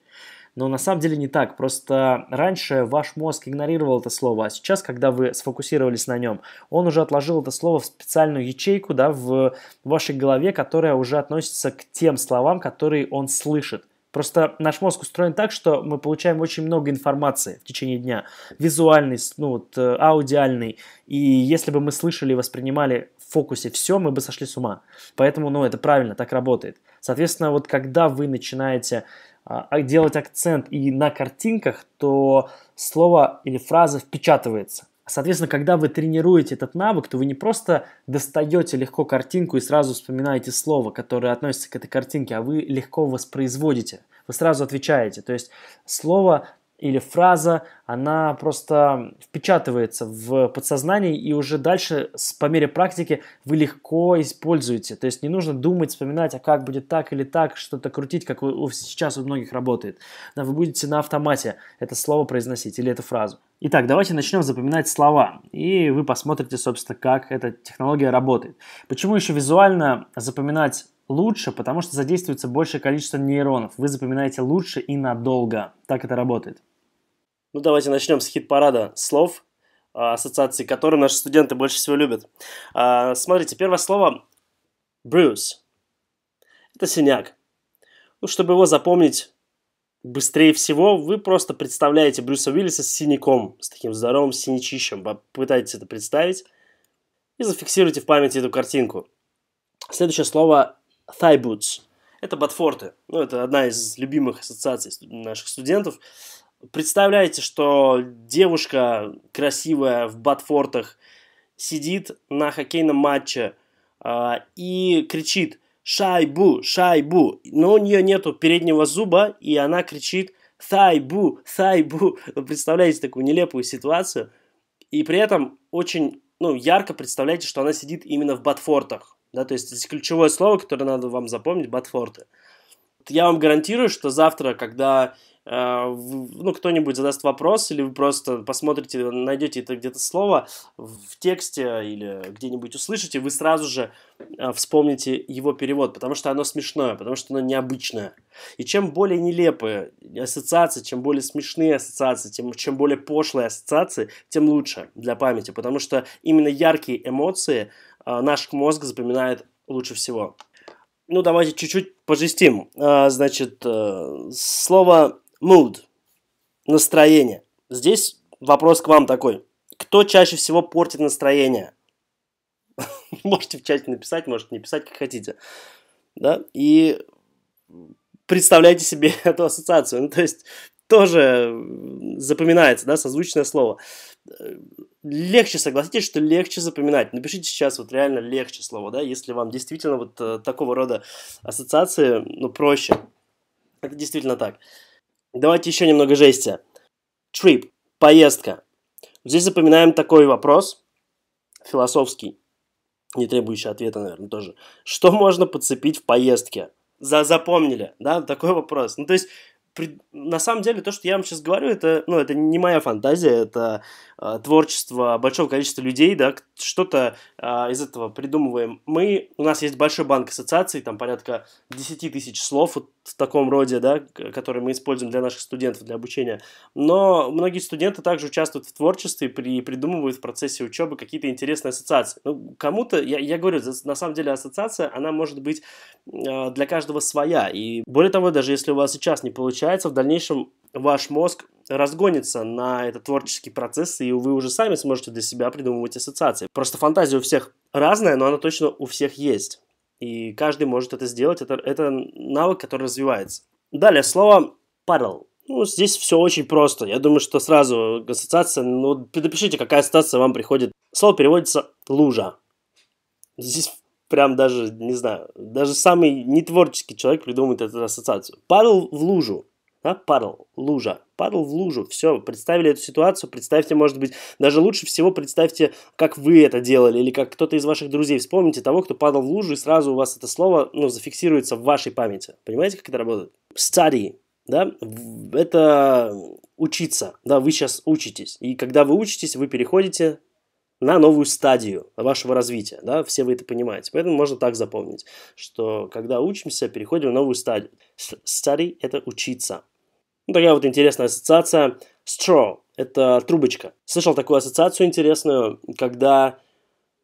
Но на самом деле не так. Просто раньше ваш мозг игнорировал это слово, а сейчас, когда вы сфокусировались на нем, он уже отложил это слово в специальную ячейку да, в вашей голове, которая уже относится к тем словам, которые он слышит. Просто наш мозг устроен так, что мы получаем очень много информации в течение дня. Визуальный, ну вот, э, аудиальный. И если бы мы слышали и воспринимали в фокусе все, мы бы сошли с ума. Поэтому, ну, это правильно, так работает. Соответственно, вот когда вы начинаете а, а делать акцент и на картинках, то слово или фраза впечатывается. Соответственно, когда вы тренируете этот навык, то вы не просто достаете легко картинку и сразу вспоминаете слово, которое относится к этой картинке, а вы легко воспроизводите. Вы сразу отвечаете. То есть слово или фраза, она просто впечатывается в подсознание, и уже дальше по мере практики вы легко используете. То есть не нужно думать, вспоминать, а как будет так или так, что-то крутить, как у, сейчас у многих работает. вы будете на автомате это слово произносить или эту фразу. Итак, давайте начнем запоминать слова, и вы посмотрите, собственно, как эта технология работает. Почему еще визуально запоминать лучше, потому что задействуется большее количество нейронов. Вы запоминаете лучше и надолго. Так это работает. Ну, давайте начнем с хит-парада слов, а, ассоциации, которые наши студенты больше всего любят. А, смотрите, первое слово «брюс». Это синяк. Ну, чтобы его запомнить быстрее всего, вы просто представляете Брюса Уиллиса с синяком, с таким здоровым синячищем. Попытайтесь это представить и зафиксируйте в памяти эту картинку. Следующее слово «thigh boots». Это ботфорты. Ну, это одна из любимых ассоциаций наших студентов. Представляете, что девушка красивая в Батфортах сидит на хоккейном матче э, и кричит «Шайбу! Шайбу!», но у нее нету переднего зуба, и она кричит «Сайбу! Сайбу!». Вы ну, представляете такую нелепую ситуацию? И при этом очень ну, ярко представляете, что она сидит именно в Батфортах. Да, то есть здесь ключевое слово, которое надо вам запомнить, Батфорты. Я вам гарантирую, что завтра, когда а, ну, кто-нибудь задаст вопрос, или вы просто посмотрите, найдете это где-то слово в тексте или где-нибудь услышите, вы сразу же а, вспомните его перевод, потому что оно смешное, потому что оно необычное. И чем более нелепые ассоциации, чем более смешные ассоциации, тем, чем более пошлые ассоциации, тем лучше для памяти, потому что именно яркие эмоции а, наш мозг запоминает лучше всего. Ну, давайте чуть-чуть пожестим. Значит, э, слово mood, ну, настроение. Здесь вопрос к вам такой. Кто чаще всего портит настроение? Можете в чате написать, можете не писать, как хотите. Да? И представляете себе эту ассоциацию. Ну, то есть тоже запоминается, да, созвучное слово. Легче, согласитесь, что легче запоминать. Напишите сейчас вот реально легче слово, да, если вам действительно вот э, такого рода ассоциации, ну, проще. Это действительно так. Давайте еще немного жести. Trip. Поездка. Здесь запоминаем такой вопрос. Философский. Не требующий ответа, наверное, тоже. Что можно подцепить в поездке? За запомнили, да, такой вопрос. Ну, то есть, при... на самом деле, то, что я вам сейчас говорю, это, ну, это не моя фантазия, это э, творчество большого количества людей, да, что-то э, из этого придумываем. Мы, у нас есть большой банк ассоциаций, там порядка 10 тысяч слов, вот в таком роде, да, который мы используем для наших студентов, для обучения. Но многие студенты также участвуют в творчестве, при, придумывают в процессе учебы какие-то интересные ассоциации. Ну, кому-то, я, я говорю, на самом деле ассоциация, она может быть а, для каждого своя. И более того, даже если у вас сейчас не получается, в дальнейшем ваш мозг разгонится на этот творческий процесс, и вы уже сами сможете для себя придумывать ассоциации. Просто фантазия у всех разная, но она точно у всех есть. И каждый может это сделать. Это, это навык, который развивается. Далее, слово paddle. Ну, здесь все очень просто. Я думаю, что сразу ассоциация... Ну, напишите, какая ассоциация вам приходит. Слово переводится «лужа». Здесь прям даже, не знаю, даже самый нетворческий человек придумает эту ассоциацию. Падал в лужу. Да, падал, лужа падал в лужу. Все, представили эту ситуацию, представьте, может быть, даже лучше всего представьте, как вы это делали, или как кто-то из ваших друзей. Вспомните того, кто падал в лужу, и сразу у вас это слово ну, зафиксируется в вашей памяти. Понимаете, как это работает? Study, да, это учиться, да, вы сейчас учитесь. И когда вы учитесь, вы переходите на новую стадию вашего развития, да, все вы это понимаете. Поэтому можно так запомнить, что когда учимся, переходим на новую стадию. Study – это учиться. Ну, такая вот интересная ассоциация. Straw – это трубочка. Слышал такую ассоциацию интересную, когда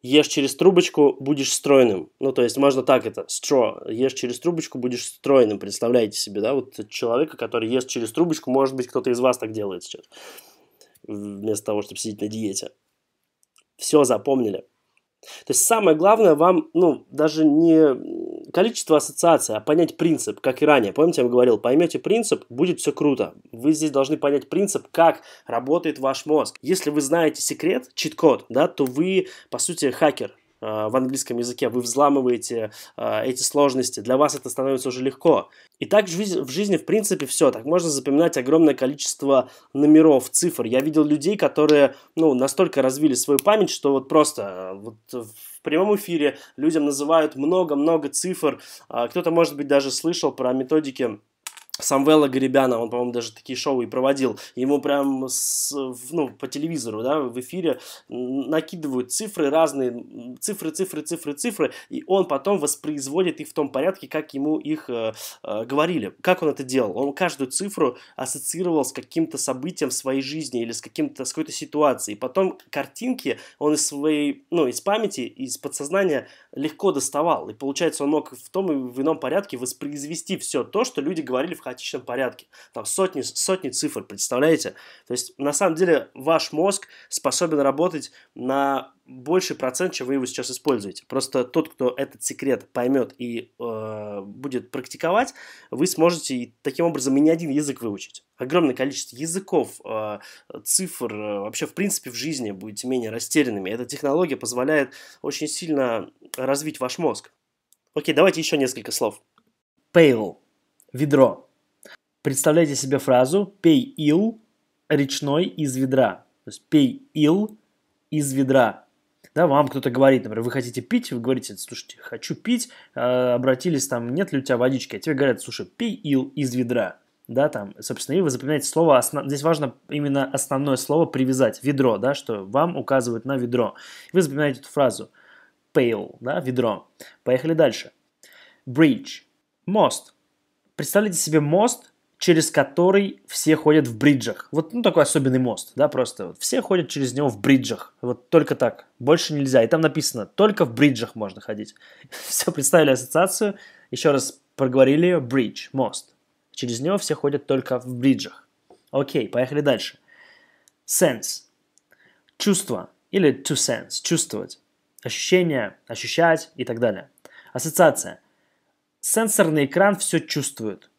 ешь через трубочку, будешь стройным. Ну, то есть можно так это, straw, ешь через трубочку, будешь стройным. Представляете себе, да, вот человека, который ест через трубочку, может быть, кто-то из вас так делает сейчас, вместо того, чтобы сидеть на диете. Все запомнили. То есть самое главное вам, ну, даже не количество ассоциаций, а понять принцип, как и ранее. Помните, я вам говорил, поймете принцип, будет все круто. Вы здесь должны понять принцип, как работает ваш мозг. Если вы знаете секрет, чит-код, да, то вы, по сути, хакер. Э, в английском языке, вы взламываете э, эти сложности, для вас это становится уже легко. И так в жизни, в принципе, все. Так можно запоминать огромное количество номеров, цифр. Я видел людей, которые ну, настолько развили свою память, что вот просто э, вот в прямом эфире людям называют много-много цифр. Кто-то, может быть, даже слышал про методики Самвела Гребяна, он, по-моему, даже такие шоу и проводил. Ему прям с, ну, по телевизору, да, в эфире накидывают цифры разные, цифры, цифры, цифры, цифры, и он потом воспроизводит их в том порядке, как ему их э, э, говорили. Как он это делал? Он каждую цифру ассоциировал с каким-то событием в своей жизни или с, каким-то, с какой-то ситуацией. И потом картинки он из своей, ну, из памяти, из подсознания легко доставал. И получается, он мог в том и в ином порядке воспроизвести все то, что люди говорили в хаотичном порядке. Там сотни, сотни цифр, представляете? То есть, на самом деле, ваш мозг способен работать на больший процент, чем вы его сейчас используете. Просто тот, кто этот секрет поймет и э, будет практиковать, вы сможете таким образом и не один язык выучить. Огромное количество языков, э, цифр, э, вообще в принципе в жизни будете менее растерянными. Эта технология позволяет очень сильно развить ваш мозг. Окей, давайте еще несколько слов. Pail – ведро. Представляете себе фразу «пей ил речной из ведра». То есть «пей ил из ведра». Да, вам кто-то говорит, например, вы хотите пить, вы говорите, слушайте, хочу пить, э, обратились там, нет ли у тебя водички, а тебе говорят, слушай, пей ил из ведра, да, там, собственно, и вы запоминаете слово, основ... здесь важно именно основное слово привязать, ведро, да, что вам указывают на ведро. Вы запоминаете эту фразу, pail, да, ведро. Поехали дальше. Bridge, мост. Представляете себе мост, через который все ходят в бриджах. Вот ну, такой особенный мост, да, просто. Вот, все ходят через него в бриджах. Вот только так. Больше нельзя. И там написано, только в бриджах можно ходить. Все, представили ассоциацию. Еще раз проговорили ее. Бридж, мост. Через него все ходят только в бриджах. Окей, поехали дальше. Sense. Чувство. Или to sense. Чувствовать. Ощущение, ощущать и так далее. Ассоциация. Сенсорный экран все чувствует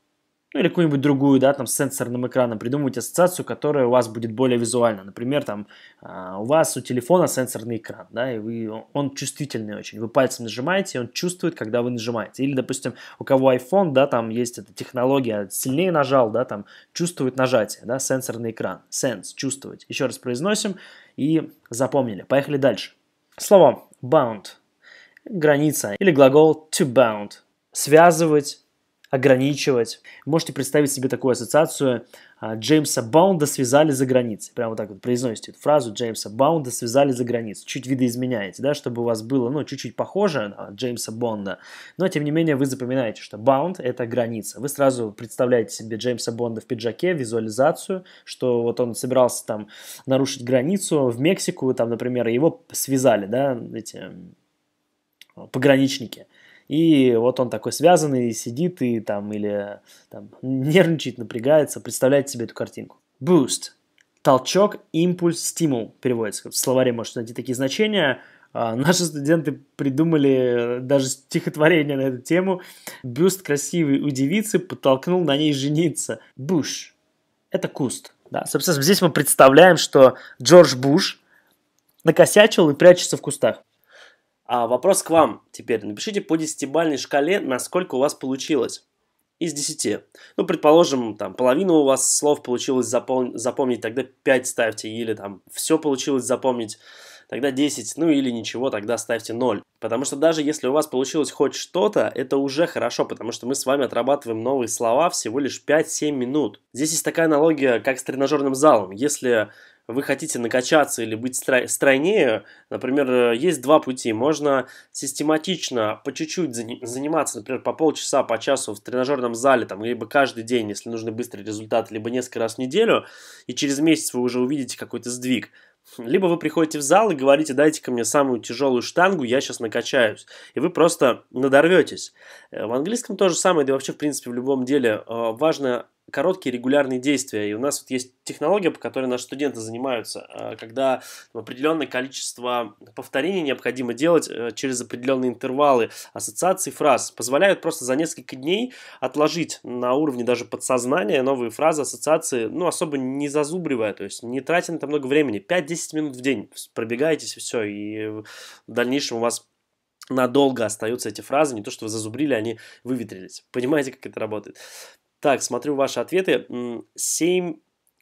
ну или какую-нибудь другую, да, там с сенсорным экраном, придумывать ассоциацию, которая у вас будет более визуальна. Например, там а, у вас у телефона сенсорный экран, да, и вы, он чувствительный очень. Вы пальцем нажимаете, и он чувствует, когда вы нажимаете. Или, допустим, у кого iPhone, да, там есть эта технология, сильнее нажал, да, там чувствует нажатие, да, сенсорный экран, sense, чувствовать. Еще раз произносим и запомнили. Поехали дальше. Слово bound, граница или глагол to bound, связывать, ограничивать. Можете представить себе такую ассоциацию. А, Джеймса Баунда связали за границей. Прямо вот так вот произносите эту фразу. Джеймса Баунда связали за границей. Чуть видоизменяете, да, чтобы у вас было, ну, чуть-чуть похоже на Джеймса Бонда. Но, тем не менее, вы запоминаете, что Баунд – это граница. Вы сразу представляете себе Джеймса Бонда в пиджаке, визуализацию, что вот он собирался там нарушить границу в Мексику, там, например, его связали, да, эти пограничники – и вот он такой связанный, сидит и там или там, нервничает, напрягается, представляет себе эту картинку. Boost. Толчок, импульс, стимул переводится. В словаре можете найти такие значения. А, наши студенты придумали э, даже стихотворение на эту тему. Бюст красивый у девицы подтолкнул на ней жениться. Буш. Это куст. Да, собственно, здесь мы представляем, что Джордж Буш накосячил и прячется в кустах. А вопрос к вам теперь. Напишите по 10 шкале, насколько у вас получилось из 10. Ну, предположим, там половину у вас слов получилось запом... запомнить, тогда 5 ставьте, или там все получилось запомнить, тогда 10, ну или ничего, тогда ставьте 0. Потому что даже если у вас получилось хоть что-то, это уже хорошо, потому что мы с вами отрабатываем новые слова всего лишь 5-7 минут. Здесь есть такая аналогия, как с тренажерным залом. Если вы хотите накачаться или быть стройнее, например, э, есть два пути. Можно систематично, по чуть-чуть заниматься, например, по полчаса, по часу в тренажерном зале, там, либо каждый день, если нужны быстрый результат, либо несколько раз в неделю, и через месяц вы уже увидите какой-то сдвиг. Либо вы приходите в зал и говорите, дайте ко мне самую тяжелую штангу, я сейчас накачаюсь. И вы просто надорветесь. Э, в английском то же самое, да и вообще, в принципе, в любом деле э, важно короткие регулярные действия. И у нас вот есть технология, по которой наши студенты занимаются, а, когда определенное количество повторений необходимо делать э, через определенные интервалы ассоциаций фраз. Позволяют просто за несколько дней отложить на уровне даже подсознания новые фразы, ассоциации, ну, особо не зазубривая, то есть не тратя на это много времени. 5-10 минут в день пробегаетесь и все, и в дальнейшем у вас надолго остаются эти фразы, не то, что вы зазубрили, они выветрились. Понимаете, как это работает? Так, смотрю ваши ответы. 7,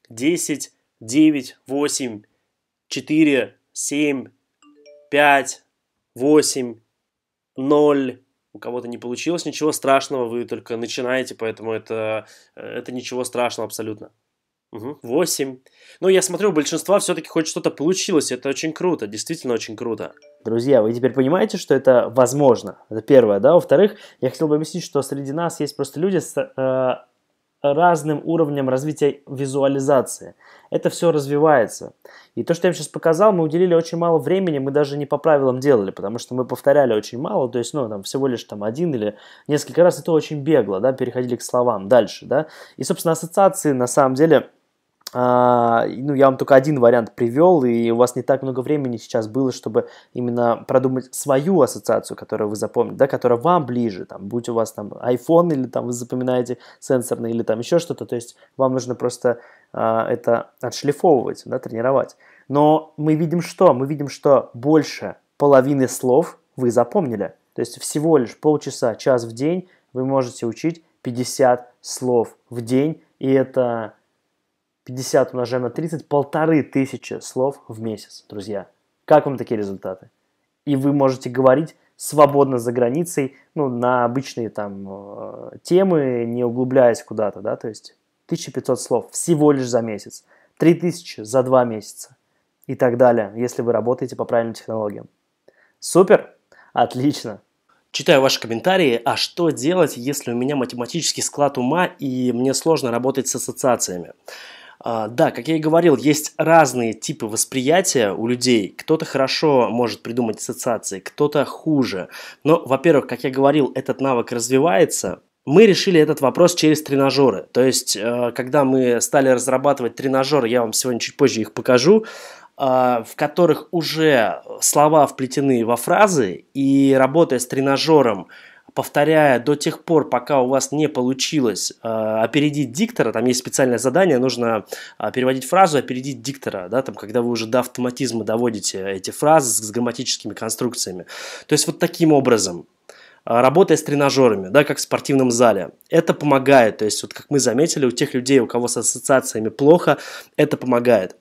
10, 9, 8, 4, 7, 5, 8, 0. У кого-то не получилось, ничего страшного, вы только начинаете, поэтому это, э, это ничего страшного абсолютно. Угу, 8. Ну, я смотрю, у большинства все-таки хоть что-то получилось. Это очень круто, действительно очень круто. Друзья, вы теперь понимаете, что это возможно. Это первое, да. Во-вторых, я хотел бы объяснить, что среди нас есть просто люди с э, разным уровням развития визуализации. Это все развивается. И то, что я вам сейчас показал, мы уделили очень мало времени, мы даже не по правилам делали, потому что мы повторяли очень мало, то есть, ну, там, всего лишь там один или несколько раз, это очень бегло, да, переходили к словам дальше, да. И, собственно, ассоциации, на самом деле, а, ну, я вам только один вариант привел, и у вас не так много времени сейчас было, чтобы именно продумать свою ассоциацию, которую вы запомните, да, которая вам ближе, там, будь у вас там iPhone или там вы запоминаете сенсорный или там еще что-то, то есть вам нужно просто а, это отшлифовывать, да, тренировать. Но мы видим что? Мы видим, что больше половины слов вы запомнили. То есть всего лишь полчаса, час в день вы можете учить 50 слов в день, и это 50 умножаем на 30, полторы тысячи слов в месяц, друзья. Как вам такие результаты? И вы можете говорить свободно за границей, ну, на обычные там э, темы, не углубляясь куда-то, да, то есть 1500 слов всего лишь за месяц, 3000 за два месяца и так далее, если вы работаете по правильным технологиям. Супер! Отлично! Читаю ваши комментарии, а что делать, если у меня математический склад ума и мне сложно работать с ассоциациями? А, да, как я и говорил, есть разные типы восприятия у людей. Кто-то хорошо может придумать ассоциации, кто-то хуже. Но, во-первых, как я говорил, этот навык развивается, мы решили этот вопрос через тренажеры. То есть, э, когда мы стали разрабатывать тренажеры, я вам сегодня чуть позже их покажу, э, в которых уже слова вплетены во фразы, и работая с тренажером, повторяя до тех пор, пока у вас не получилось э, опередить диктора, там есть специальное задание, нужно э, переводить фразу, опередить диктора, да, там, когда вы уже до автоматизма доводите эти фразы с, с грамматическими конструкциями. То есть вот таким образом э, работая с тренажерами, да, как в спортивном зале. Это помогает, то есть вот как мы заметили, у тех людей, у кого с ассоциациями плохо, это помогает.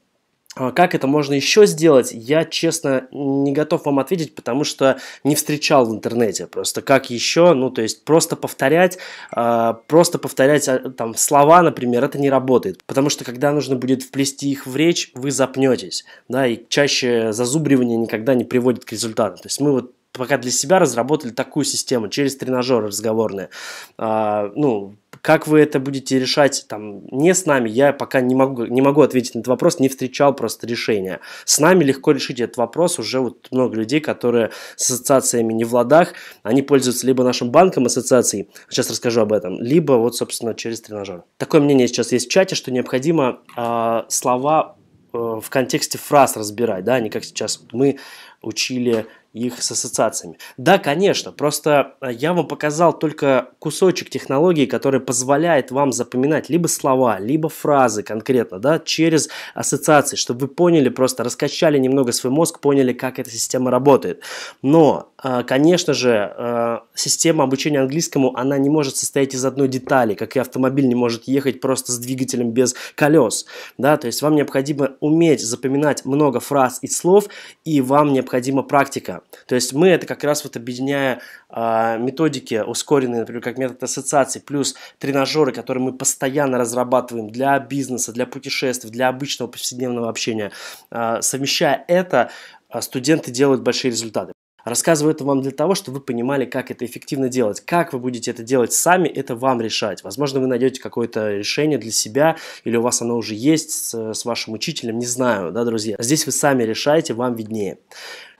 А, как это можно еще сделать, я, честно, не готов вам ответить, потому что не встречал в интернете. Просто как еще, ну, то есть просто повторять, а, просто повторять а, там слова, например, это не работает. Потому что когда нужно будет вплести их в речь, вы запнетесь, да, и чаще зазубривание никогда не приводит к результату. То есть мы вот пока для себя разработали такую систему через тренажеры разговорные. ну, как вы это будете решать там не с нами, я пока не могу, не могу ответить на этот вопрос, не встречал просто решения. С нами легко решить этот вопрос уже вот много людей, которые с ассоциациями не в ладах, они пользуются либо нашим банком ассоциаций, сейчас расскажу об этом, либо вот, собственно, через тренажер. Такое мнение сейчас есть в чате, что необходимо э, слова э, в контексте фраз разбирать, да, а не как сейчас мы учили их с ассоциациями. Да, конечно, просто э, я вам показал только кусочек технологии, который позволяет вам запоминать либо слова, либо фразы конкретно, да, через ассоциации, чтобы вы поняли, просто раскачали немного свой мозг, поняли, как эта система работает. Но, э, конечно же, э, система обучения английскому, она не может состоять из одной детали, как и автомобиль не может ехать просто с двигателем без колес, да, то есть вам необходимо уметь запоминать много фраз и слов, и вам необходима практика. То есть мы это как раз вот объединяя э, методики ускоренные, например, как метод ассоциации, плюс тренажеры, которые мы постоянно разрабатываем для бизнеса, для путешествий, для обычного повседневного общения, э, совмещая это, а, студенты делают большие результаты. Рассказываю это вам для того, чтобы вы понимали, как это эффективно делать. Как вы будете это делать сами, это вам решать. Возможно, вы найдете какое-то решение для себя, или у вас оно уже есть с, с вашим учителем, не знаю, да, друзья. Здесь вы сами решаете, вам виднее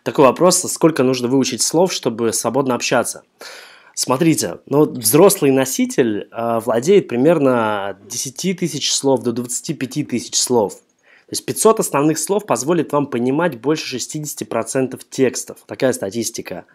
такой вопрос, сколько нужно выучить слов, чтобы свободно общаться. Смотрите, ну взрослый носитель э, владеет примерно 10 тысяч слов до 25 тысяч слов. То есть 500 основных слов позволит вам понимать больше 60% текстов. Такая статистика.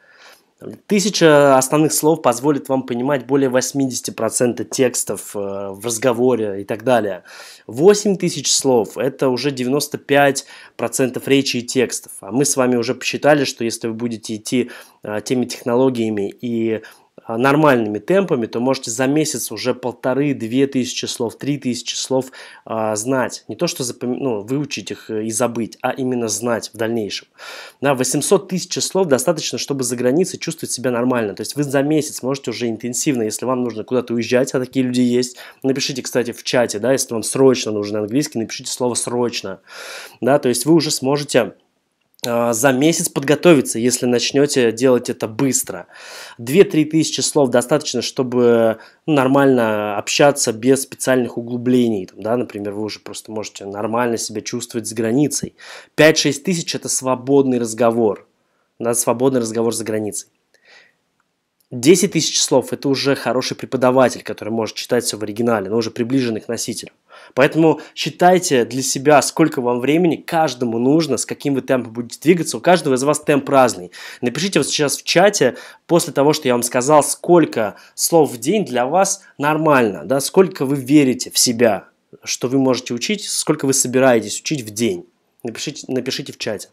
Тысяча основных слов позволит вам понимать более 80% текстов э, в разговоре и так далее. 8 тысяч слов – это уже 95% речи и текстов. А мы с вами уже посчитали, что если вы будете идти э, теми технологиями и а, нормальными темпами, то можете за месяц уже полторы-две тысячи слов, три тысячи слов э, знать. Не то, что запом... ну, выучить их э, и забыть, а именно знать в дальнейшем. На 800 тысяч слов достаточно, чтобы за границей чувствовать себя нормально. То есть вы за месяц можете уже интенсивно, если вам нужно куда-то уезжать, а такие люди есть, напишите, кстати, в чате, да, если вам срочно нужен английский, напишите слово «срочно». Да, то есть вы уже сможете а, за месяц подготовиться, если начнете делать это быстро. 2-3 тысячи слов достаточно, чтобы ну, нормально общаться без специальных углублений. Там, да, например, вы уже просто можете нормально себя чувствовать за границей. 5-6 тысяч – это свободный разговор. Да, свободный разговор за границей. 10 тысяч слов – это уже хороший преподаватель, который может читать все в оригинале, но уже приближенный к носителю. Поэтому считайте для себя, сколько вам времени каждому нужно, с каким вы темпом будете двигаться. У каждого из вас темп разный. Напишите вот сейчас в чате, после того, что я вам сказал, сколько слов в день для вас нормально, да, сколько вы верите в себя, что вы можете учить, сколько вы собираетесь учить в день. Напишите, напишите в чате.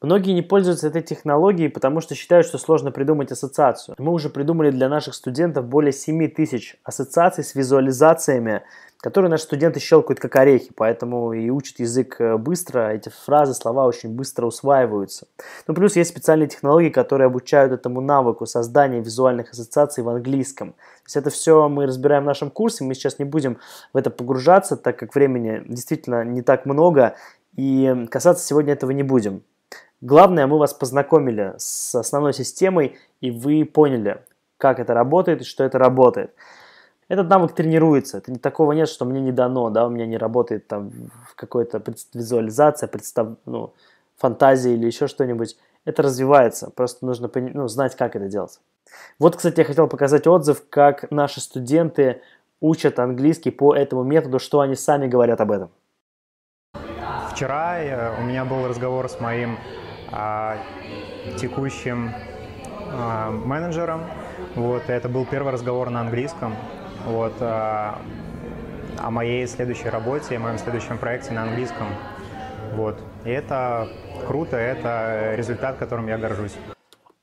Многие не пользуются этой технологией, потому что считают, что сложно придумать ассоциацию. Мы уже придумали для наших студентов более 7 тысяч ассоциаций с визуализациями, которые наши студенты щелкают как орехи, поэтому и учат язык э, быстро, эти фразы, слова очень быстро усваиваются. Ну плюс есть специальные технологии, которые обучают этому навыку создания визуальных ассоциаций в английском. То есть это все мы разбираем в нашем курсе, мы сейчас не будем в это погружаться, так как времени действительно не так много, и касаться сегодня этого не будем. Главное, мы вас познакомили с основной системой, и вы поняли, как это работает и что это работает. Этот навык тренируется. Это не такого нет, что мне не дано, да, у меня не работает там какая-то визуализация, представ... ну, фантазия или еще что-нибудь. Это развивается, просто нужно ну, знать, как это делать. Вот, кстати, я хотел показать отзыв, как наши студенты учат английский по этому методу, что они сами говорят об этом. Вчера э, у меня был разговор с моим а, текущим а, менеджером. Вот, это был первый разговор на английском. Вот, а, о моей следующей работе, о моем следующем проекте на английском. Вот. И это круто, это результат, которым я горжусь.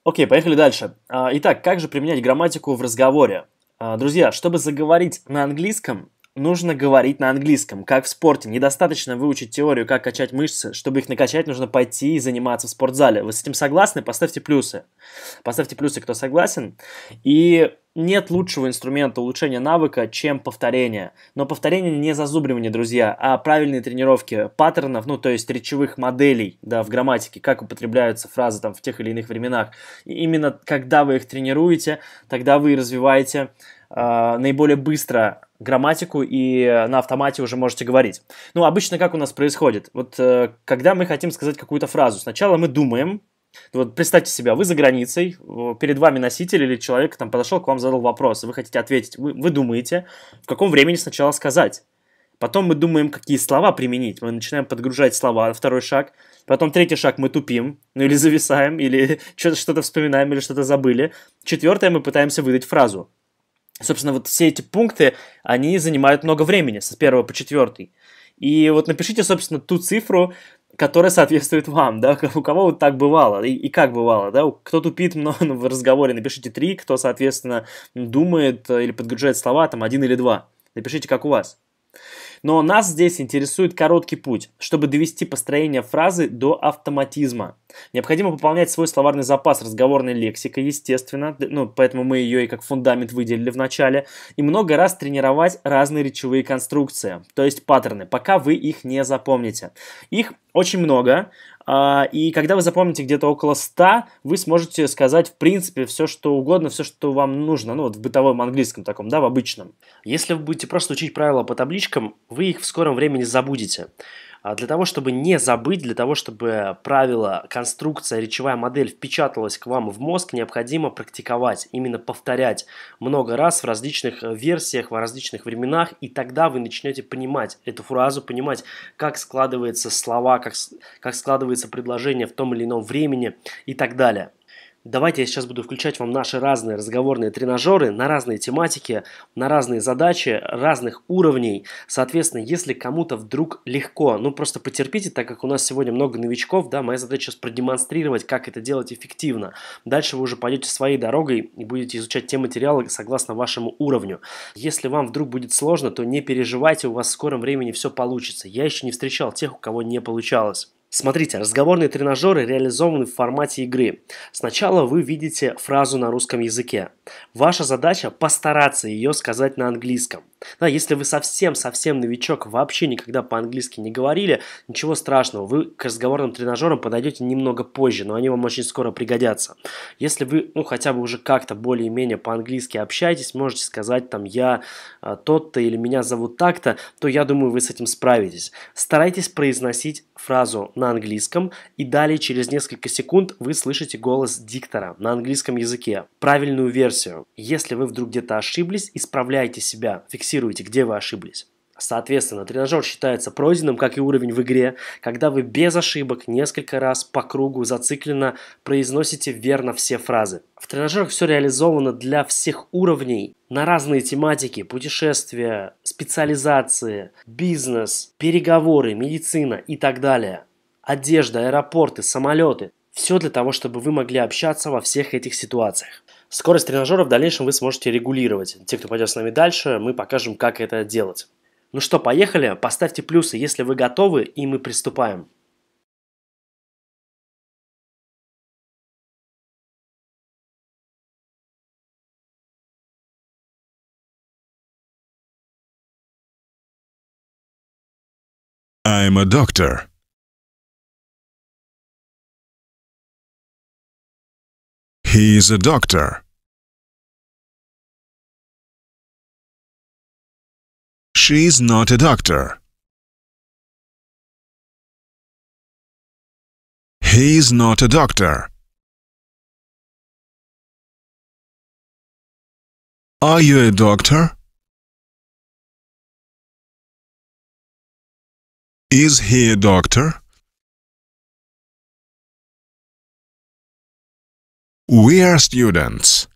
Окей, okay, поехали дальше. Итак, как же применять грамматику в разговоре? Друзья, чтобы заговорить на английском, нужно говорить на английском, как в спорте. Недостаточно выучить теорию, как качать мышцы. Чтобы их накачать, нужно пойти и заниматься в спортзале. Вы с этим согласны? Поставьте плюсы. Поставьте плюсы, кто согласен. И нет лучшего инструмента улучшения навыка, чем повторение. Но повторение не зазубривание, друзья, а правильные тренировки паттернов, ну то есть речевых моделей, да, в грамматике, как употребляются фразы там в тех или иных временах. И именно когда вы их тренируете, тогда вы развиваете э, наиболее быстро грамматику и на автомате уже можете говорить. Ну, обычно как у нас происходит? Вот э, когда мы хотим сказать какую-то фразу, сначала мы думаем, вот представьте себя, вы за границей, перед вами носитель или человек там подошел к вам, задал вопрос, вы хотите ответить, вы, вы думаете, в каком времени сначала сказать. Потом мы думаем, какие слова применить. Мы начинаем подгружать слова, второй шаг. Потом третий шаг мы тупим, ну или зависаем, или что-то вспоминаем, или что-то забыли. Четвертое мы пытаемся выдать фразу. Собственно, вот все эти пункты, они занимают много времени, с первого по четвертый. И вот напишите, собственно, ту цифру, которая соответствует вам, да, у кого вот так бывало, и, и как бывало, да, кто тупит много ну, в разговоре, напишите три, кто, соответственно, думает э, или подгружает слова, там, один или два, напишите, как у вас. Но нас здесь интересует короткий путь, чтобы довести построение фразы до автоматизма. Необходимо пополнять свой словарный запас разговорной лексикой, естественно, ну, поэтому мы ее и как фундамент выделили в начале, и много раз тренировать разные речевые конструкции, то есть паттерны, пока вы их не запомните. Их очень много, а, и когда вы запомните где-то около 100, вы сможете сказать, в принципе, все, что угодно, все, что вам нужно. Ну, вот в бытовом английском таком, да, в обычном. Если вы будете просто учить правила по табличкам, вы их в скором времени забудете. А для того, чтобы не забыть, для того, чтобы правило, конструкция, речевая модель впечаталась к вам в мозг, необходимо практиковать, именно повторять много раз в различных э, версиях, в различных временах, и тогда вы начнете понимать эту фразу, понимать, как складываются слова, как, как складывается предложение в том или ином времени и так далее. Давайте я сейчас буду включать вам наши разные разговорные тренажеры на разные тематики, на разные задачи, разных уровней. Соответственно, если кому-то вдруг легко, ну просто потерпите, так как у нас сегодня много новичков, да, моя задача сейчас продемонстрировать, как это делать эффективно. Дальше вы уже пойдете своей дорогой и будете изучать те материалы согласно вашему уровню. Если вам вдруг будет сложно, то не переживайте, у вас в скором времени все получится. Я еще не встречал тех, у кого не получалось. Смотрите, разговорные тренажеры реализованы в формате игры. Сначала вы видите фразу на русском языке, Ваша задача постараться ее сказать на английском. Да, если вы совсем-совсем новичок, вообще никогда по-английски не говорили, ничего страшного, вы к разговорным тренажерам подойдете немного позже, но они вам очень скоро пригодятся. Если вы, ну, хотя бы уже как-то более-менее по-английски общаетесь, можете сказать там «я э, тот-то» или «меня зовут так-то», то я думаю, вы с этим справитесь. Старайтесь произносить фразу на английском, и далее через несколько секунд вы слышите голос диктора на английском языке, правильную версию версию. Если вы вдруг где-то ошиблись, исправляйте себя, фиксируйте, где вы ошиблись. Соответственно, тренажер считается пройденным, как и уровень в игре, когда вы без ошибок несколько раз по кругу зацикленно произносите верно все фразы. В тренажерах все реализовано для всех уровней, на разные тематики, путешествия, специализации, бизнес, переговоры, медицина и так далее. Одежда, аэропорты, самолеты. Все для того, чтобы вы могли общаться во всех этих ситуациях. Скорость тренажера в дальнейшем вы сможете регулировать. Те, кто пойдет с нами дальше, мы покажем, как это делать. Ну что, поехали? Поставьте плюсы, если вы готовы, и мы приступаем. I'm a doctor. He is a doctor. She is not a doctor. He is not a doctor. Are you a doctor? Is he a doctor? We are students.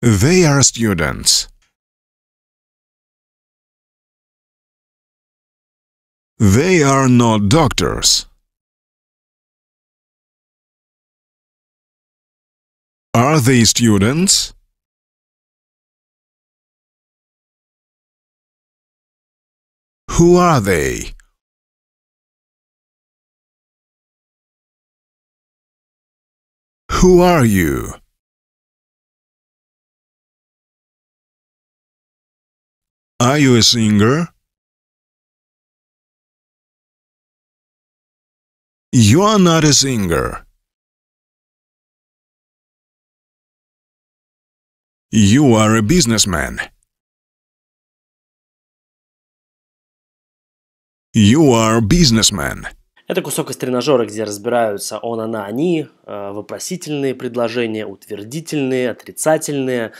They are students. They are not doctors. Are they students? Who are they? Who are you? Are you a singer? You are not a singer. You are a businessman. You are a businessman. Это кусок из тренажера, где разбираются он, она, они, э, вопросительные предложения, утвердительные, отрицательные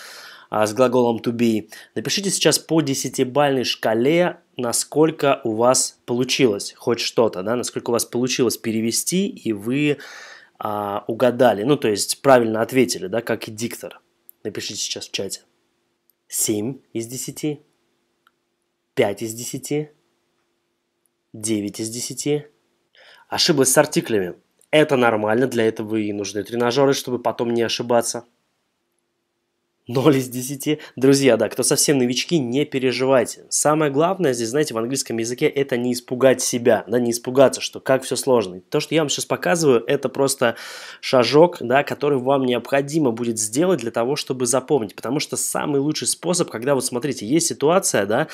а, с глаголом to be. Напишите сейчас по 10 шкале, насколько у вас получилось хоть что-то, да, насколько у вас получилось перевести, и вы а, угадали, ну, то есть правильно ответили, да, как и диктор. Напишите сейчас в чате. 7 из 10, 5 из 10, 9 из 10, Ошиблась с артиклями. Это нормально, для этого и нужны тренажеры, чтобы потом не ошибаться. 0 из 10. Друзья, да, кто совсем новички, не переживайте. Самое главное здесь, знаете, в английском языке это не испугать себя, да, не испугаться, что как все сложно. То, что я вам сейчас показываю, это просто шажок, да, который вам необходимо будет сделать для того, чтобы запомнить. Потому что самый лучший способ, когда вот смотрите, есть ситуация, да,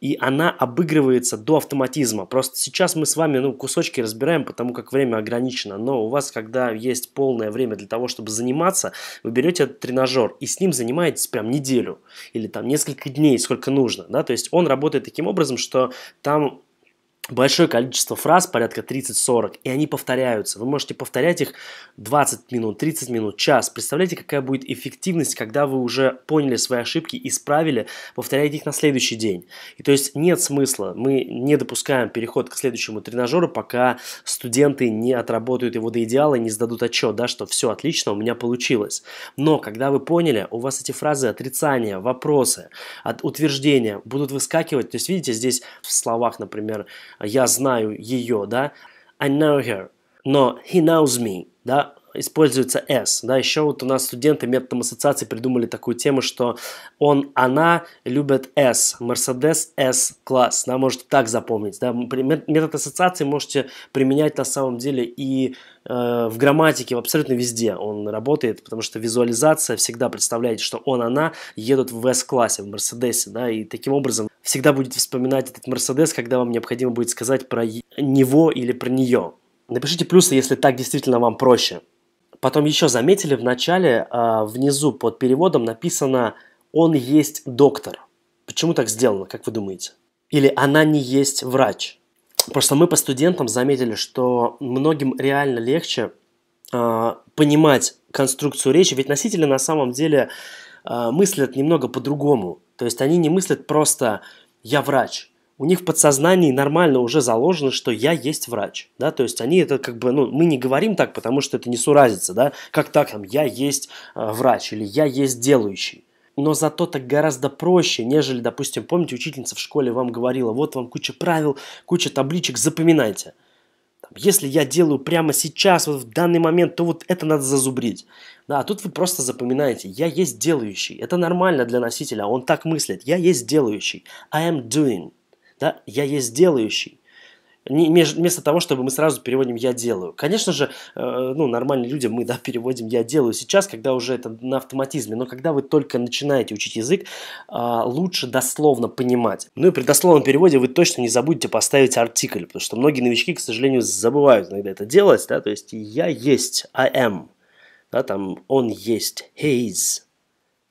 и она обыгрывается до автоматизма. Просто сейчас мы с вами, ну, кусочки разбираем, потому как время ограничено. Но у вас, когда есть полное время для того, чтобы заниматься, вы берете тренажер и с ним занимаетесь занимаетесь прям неделю или там несколько дней, сколько нужно, да, то есть он работает таким образом, что там большое количество фраз, порядка 30-40, и они повторяются. Вы можете повторять их 20 минут, 30 минут, час. Представляете, какая будет эффективность, когда вы уже поняли свои ошибки, исправили, повторяете их на следующий день. И то есть нет смысла, мы не допускаем переход к следующему тренажеру, пока студенты не отработают его до идеала и не сдадут отчет, да, что все отлично, у меня получилось. Но когда вы поняли, у вас эти фразы отрицания, вопросы, от утверждения будут выскакивать. То есть видите, здесь в словах, например, я знаю ее, да, I know her, но he knows me, да, используется s, да, еще вот у нас студенты методом ассоциации придумали такую тему, что он, она любят s, Mercedes s класс, да, можете так запомнить, да, метод ассоциации можете применять на самом деле и э, в грамматике, абсолютно везде он работает, потому что визуализация всегда представляет, что он, она едут в s классе, в Мерседесе, да, и таким образом всегда будете вспоминать этот Мерседес, когда вам необходимо будет сказать про него или про нее. Напишите плюсы, если так действительно вам проще. Потом еще заметили в начале, а, внизу под переводом написано «Он есть доктор». Почему так сделано, как вы думаете? Или «Она не есть врач». Просто мы по студентам заметили, что многим реально легче э, понимать конструкцию речи, ведь носители на самом деле э, мыслят немного по-другому. То есть они не мыслят просто «я врач», у них в подсознании нормально уже заложено, что я есть врач, да, то есть они это как бы, ну, мы не говорим так, потому что это не суразится, да, как так там, я есть э, врач или я есть делающий. Но зато так гораздо проще, нежели, допустим, помните, учительница в школе вам говорила, вот вам куча правил, куча табличек, запоминайте – если я делаю прямо сейчас, вот в данный момент, то вот это надо зазубрить. Да, а тут вы просто запоминаете, я есть делающий. Это нормально для носителя, а он так мыслит. Я есть делающий. I am doing. Да, я есть делающий не, вместо того, чтобы мы сразу переводим «я делаю». Конечно же, э, ну, нормальные люди, мы, да, переводим «я делаю» сейчас, когда уже это на автоматизме, но когда вы только начинаете учить язык, э, лучше дословно понимать. Ну и при дословном переводе вы точно не забудете поставить артикль, потому что многие новички, к сожалению, забывают иногда это делать, да, то есть «я есть», «I am», да, там «он есть», «he is»,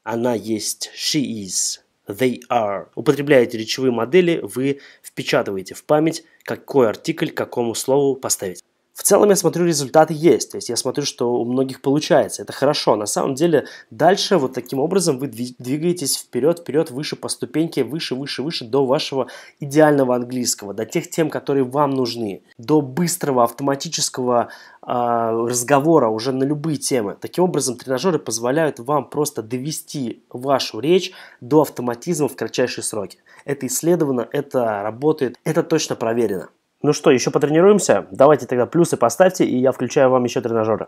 «она есть», «she is», they are. Употребляете речевые модели, вы впечатываете в память, какой артикль к какому слову поставить. В целом я смотрю, результаты есть. То есть я смотрю, что у многих получается. Это хорошо. На самом деле дальше вот таким образом вы двигаетесь вперед, вперед, выше по ступеньке, выше, выше, выше до вашего идеального английского, до тех тем, которые вам нужны, до быстрого автоматического э, разговора уже на любые темы. Таким образом, тренажеры позволяют вам просто довести вашу речь до автоматизма в кратчайшие сроки. Это исследовано, это работает, это точно проверено. Ну что, еще потренируемся? Давайте тогда плюсы поставьте, и я включаю вам еще тренажеры.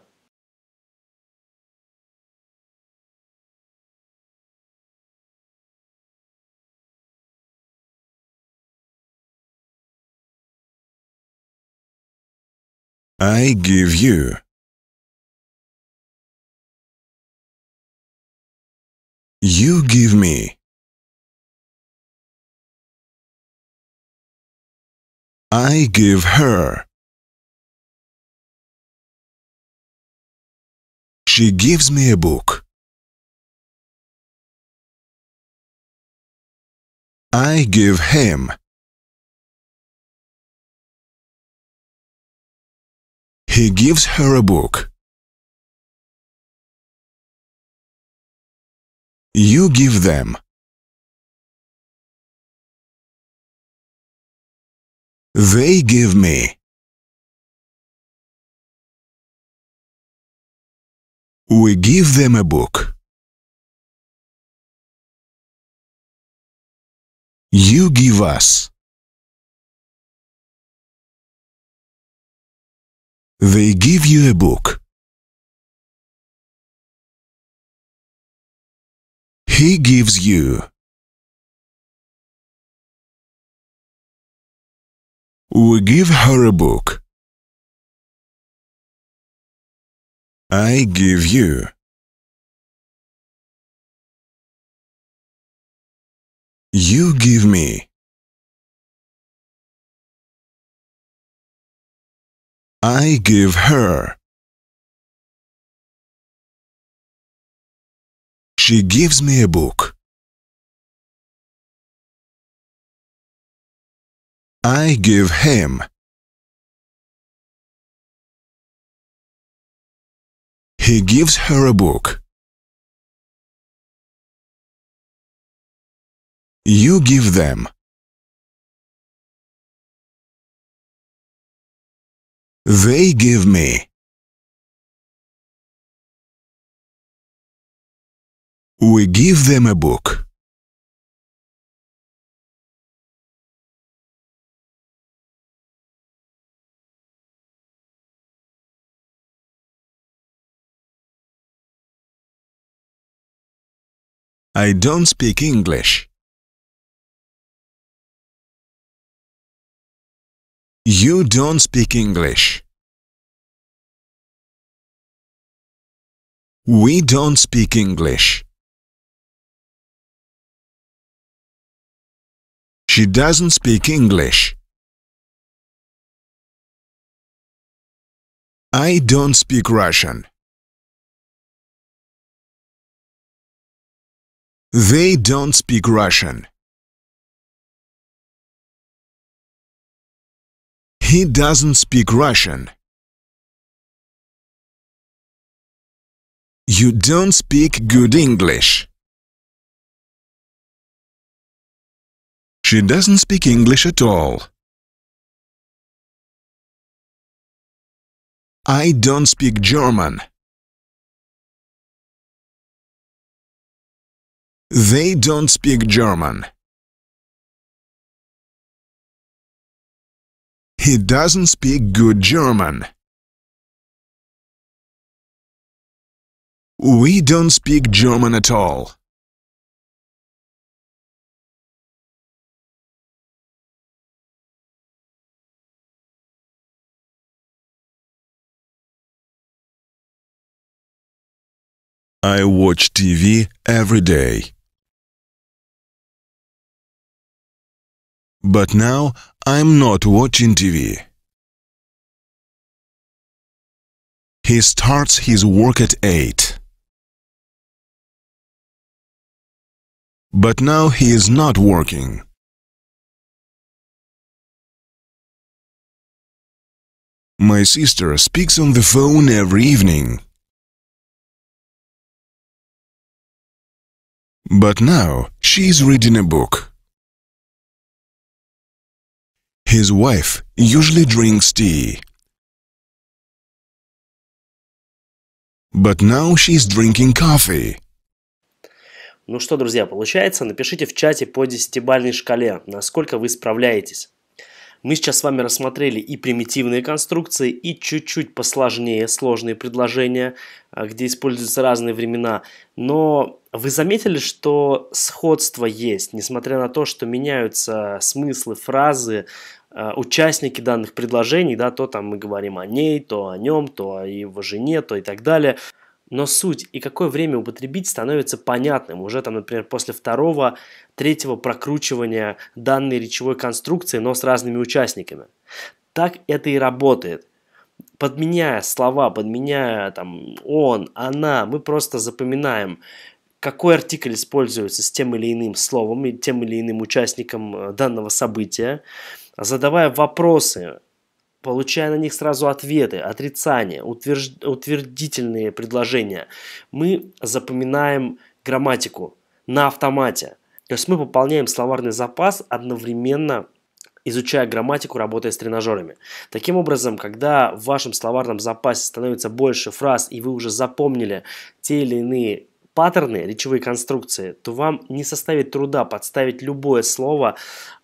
I give you. You give me. I give her. She gives me a book. I give him. He gives her a book. You give them. They give me. We give them a book. You give us. They give you a book. He gives you. We give her a book. I give you. You give me. I give her. She gives me a book. I give him. He gives her a book. You give them. They give me. We give them a book. I don't speak English. You don't speak English. We don't speak English. She doesn't speak English. I don't speak Russian. They don't speak Russian. He doesn't speak Russian. You don't speak good English. She doesn't speak English at all. I don't speak German. They don't speak German. He doesn't speak good German. We don't speak German at all. I watch TV every day. But now I'm not watching TV. He starts his work at 8. But now he is not working. My sister speaks on the phone every evening. But now she is reading a book. His wife usually drinks tea. But now she's drinking coffee. Ну что, друзья, получается, напишите в чате по десятибальной шкале, насколько вы справляетесь. Мы сейчас с вами рассмотрели и примитивные конструкции, и чуть-чуть посложнее сложные предложения, а, где используются разные времена. Но вы заметили, что сходство есть, несмотря на то, что меняются смыслы, фразы, Э, участники данных предложений, да, то там мы говорим о ней, то о нем, то о его жене, то и так далее. Но суть и какое время употребить становится понятным уже там, например, после второго, третьего прокручивания данной речевой конструкции, но с разными участниками. Так это и работает. Подменяя слова, подменяя там он, она, мы просто запоминаем, какой артикль используется с тем или иным словом и тем или иным участником э, данного события задавая вопросы, получая на них сразу ответы, отрицания, утвержд... утвердительные предложения, мы запоминаем грамматику на автомате. То есть мы пополняем словарный запас одновременно изучая грамматику, работая с тренажерами. Таким образом, когда в вашем словарном запасе становится больше фраз, и вы уже запомнили те или иные паттерны, речевые конструкции, то вам не составит труда подставить любое слово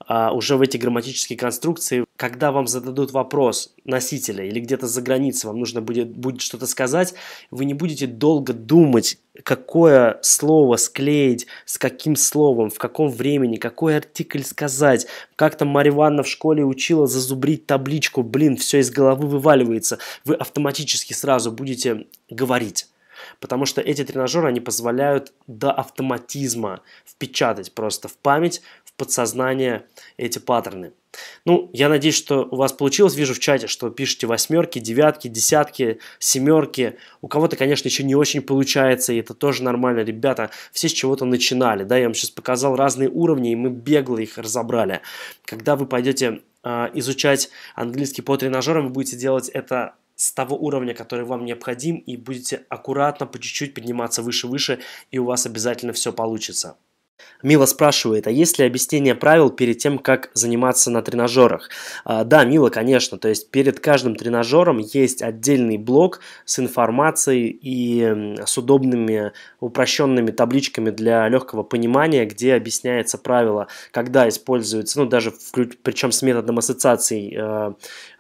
а, уже в эти грамматические конструкции. Когда вам зададут вопрос носителя или где-то за границей вам нужно будет, будет что-то сказать, вы не будете долго думать, какое слово склеить, с каким словом, в каком времени, какой артикль сказать. Как там Марья Ивановна в школе учила зазубрить табличку, блин, все из головы вываливается. Вы автоматически сразу будете говорить. Потому что эти тренажеры, они позволяют до автоматизма впечатать просто в память, в подсознание эти паттерны. Ну, я надеюсь, что у вас получилось. Вижу в чате, что пишете восьмерки, девятки, десятки, семерки. У кого-то, конечно, еще не очень получается, и это тоже нормально. Ребята, все с чего-то начинали. Да, я вам сейчас показал разные уровни, и мы бегло их разобрали. Когда вы пойдете а, изучать английский по тренажерам, вы будете делать это с того уровня, который вам необходим, и будете аккуратно по чуть-чуть подниматься выше-выше, и у вас обязательно все получится. Мила спрашивает, а есть ли объяснение правил перед тем, как заниматься на тренажерах? А, да, Мила, конечно. То есть перед каждым тренажером есть отдельный блок с информацией и с удобными упрощенными табличками для легкого понимания, где объясняется правило, когда используется, ну даже вклю... причем с методом ассоциаций э,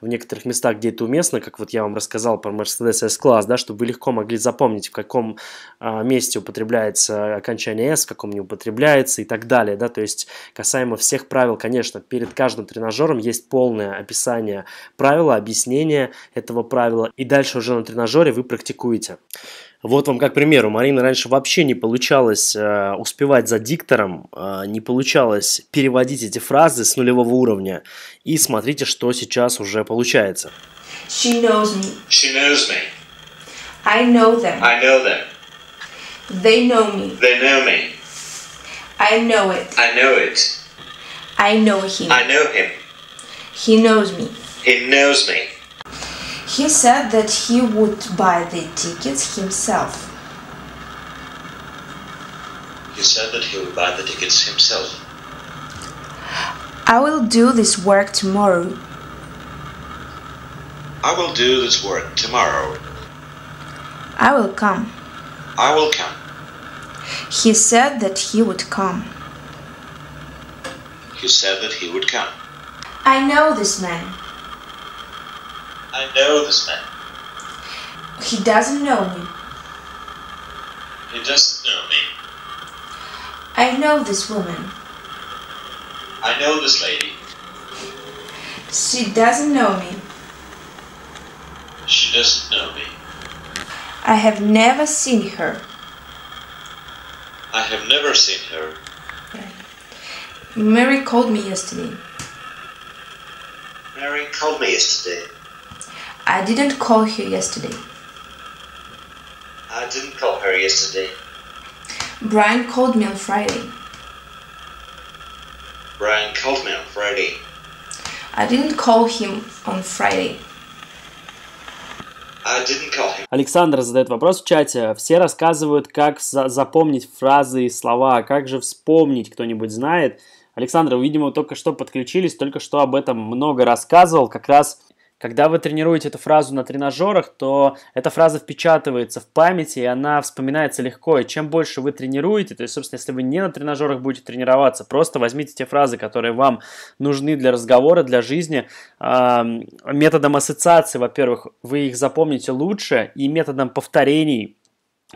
в некоторых местах, где это уместно, как вот я вам рассказал про Mercedes S-класс, да, чтобы вы легко могли запомнить, в каком э, месте употребляется окончание S, в каком не употребляется появляется и так далее, да, то есть касаемо всех правил, конечно, перед каждым тренажером есть полное описание правила, объяснение этого правила, и дальше уже на тренажере вы практикуете. Вот вам как пример, у Марины раньше вообще не получалось э, успевать за диктором, э, не получалось переводить эти фразы с нулевого уровня. И смотрите, что сейчас уже получается. She knows me. She knows me. I know them. I know them. They know me. They know me. I know it. I know it. I know him. I know him. He knows me. He knows me. He said that he would buy the tickets himself. He said that he would buy the tickets himself. I will do this work tomorrow. I will do this work tomorrow. I will come. I will come. He said that he would come. He said that he would come. I know this man. I know this man. He doesn't know me. He doesn't know me. I know this woman. I know this lady. She doesn't know me. She doesn't know me. I have never seen her. I have never seen her. Right. Mary called me yesterday. Mary called me yesterday. I didn't call her yesterday. I didn't call her yesterday. Brian called me on Friday. Brian called me on Friday. I didn't call him on Friday. Александр задает вопрос в чате. Все рассказывают, как за запомнить фразы и слова, как же вспомнить, кто-нибудь знает. Александр, вы, видимо, только что подключились, только что об этом много рассказывал. Как раз когда вы тренируете эту фразу на тренажерах, то эта фраза впечатывается в памяти, и она вспоминается легко. И чем больше вы тренируете, то есть, собственно, если вы не на тренажерах будете тренироваться, просто возьмите те фразы, которые вам нужны для разговора, для жизни. А, методом ассоциации, во-первых, вы их запомните лучше, и методом повторений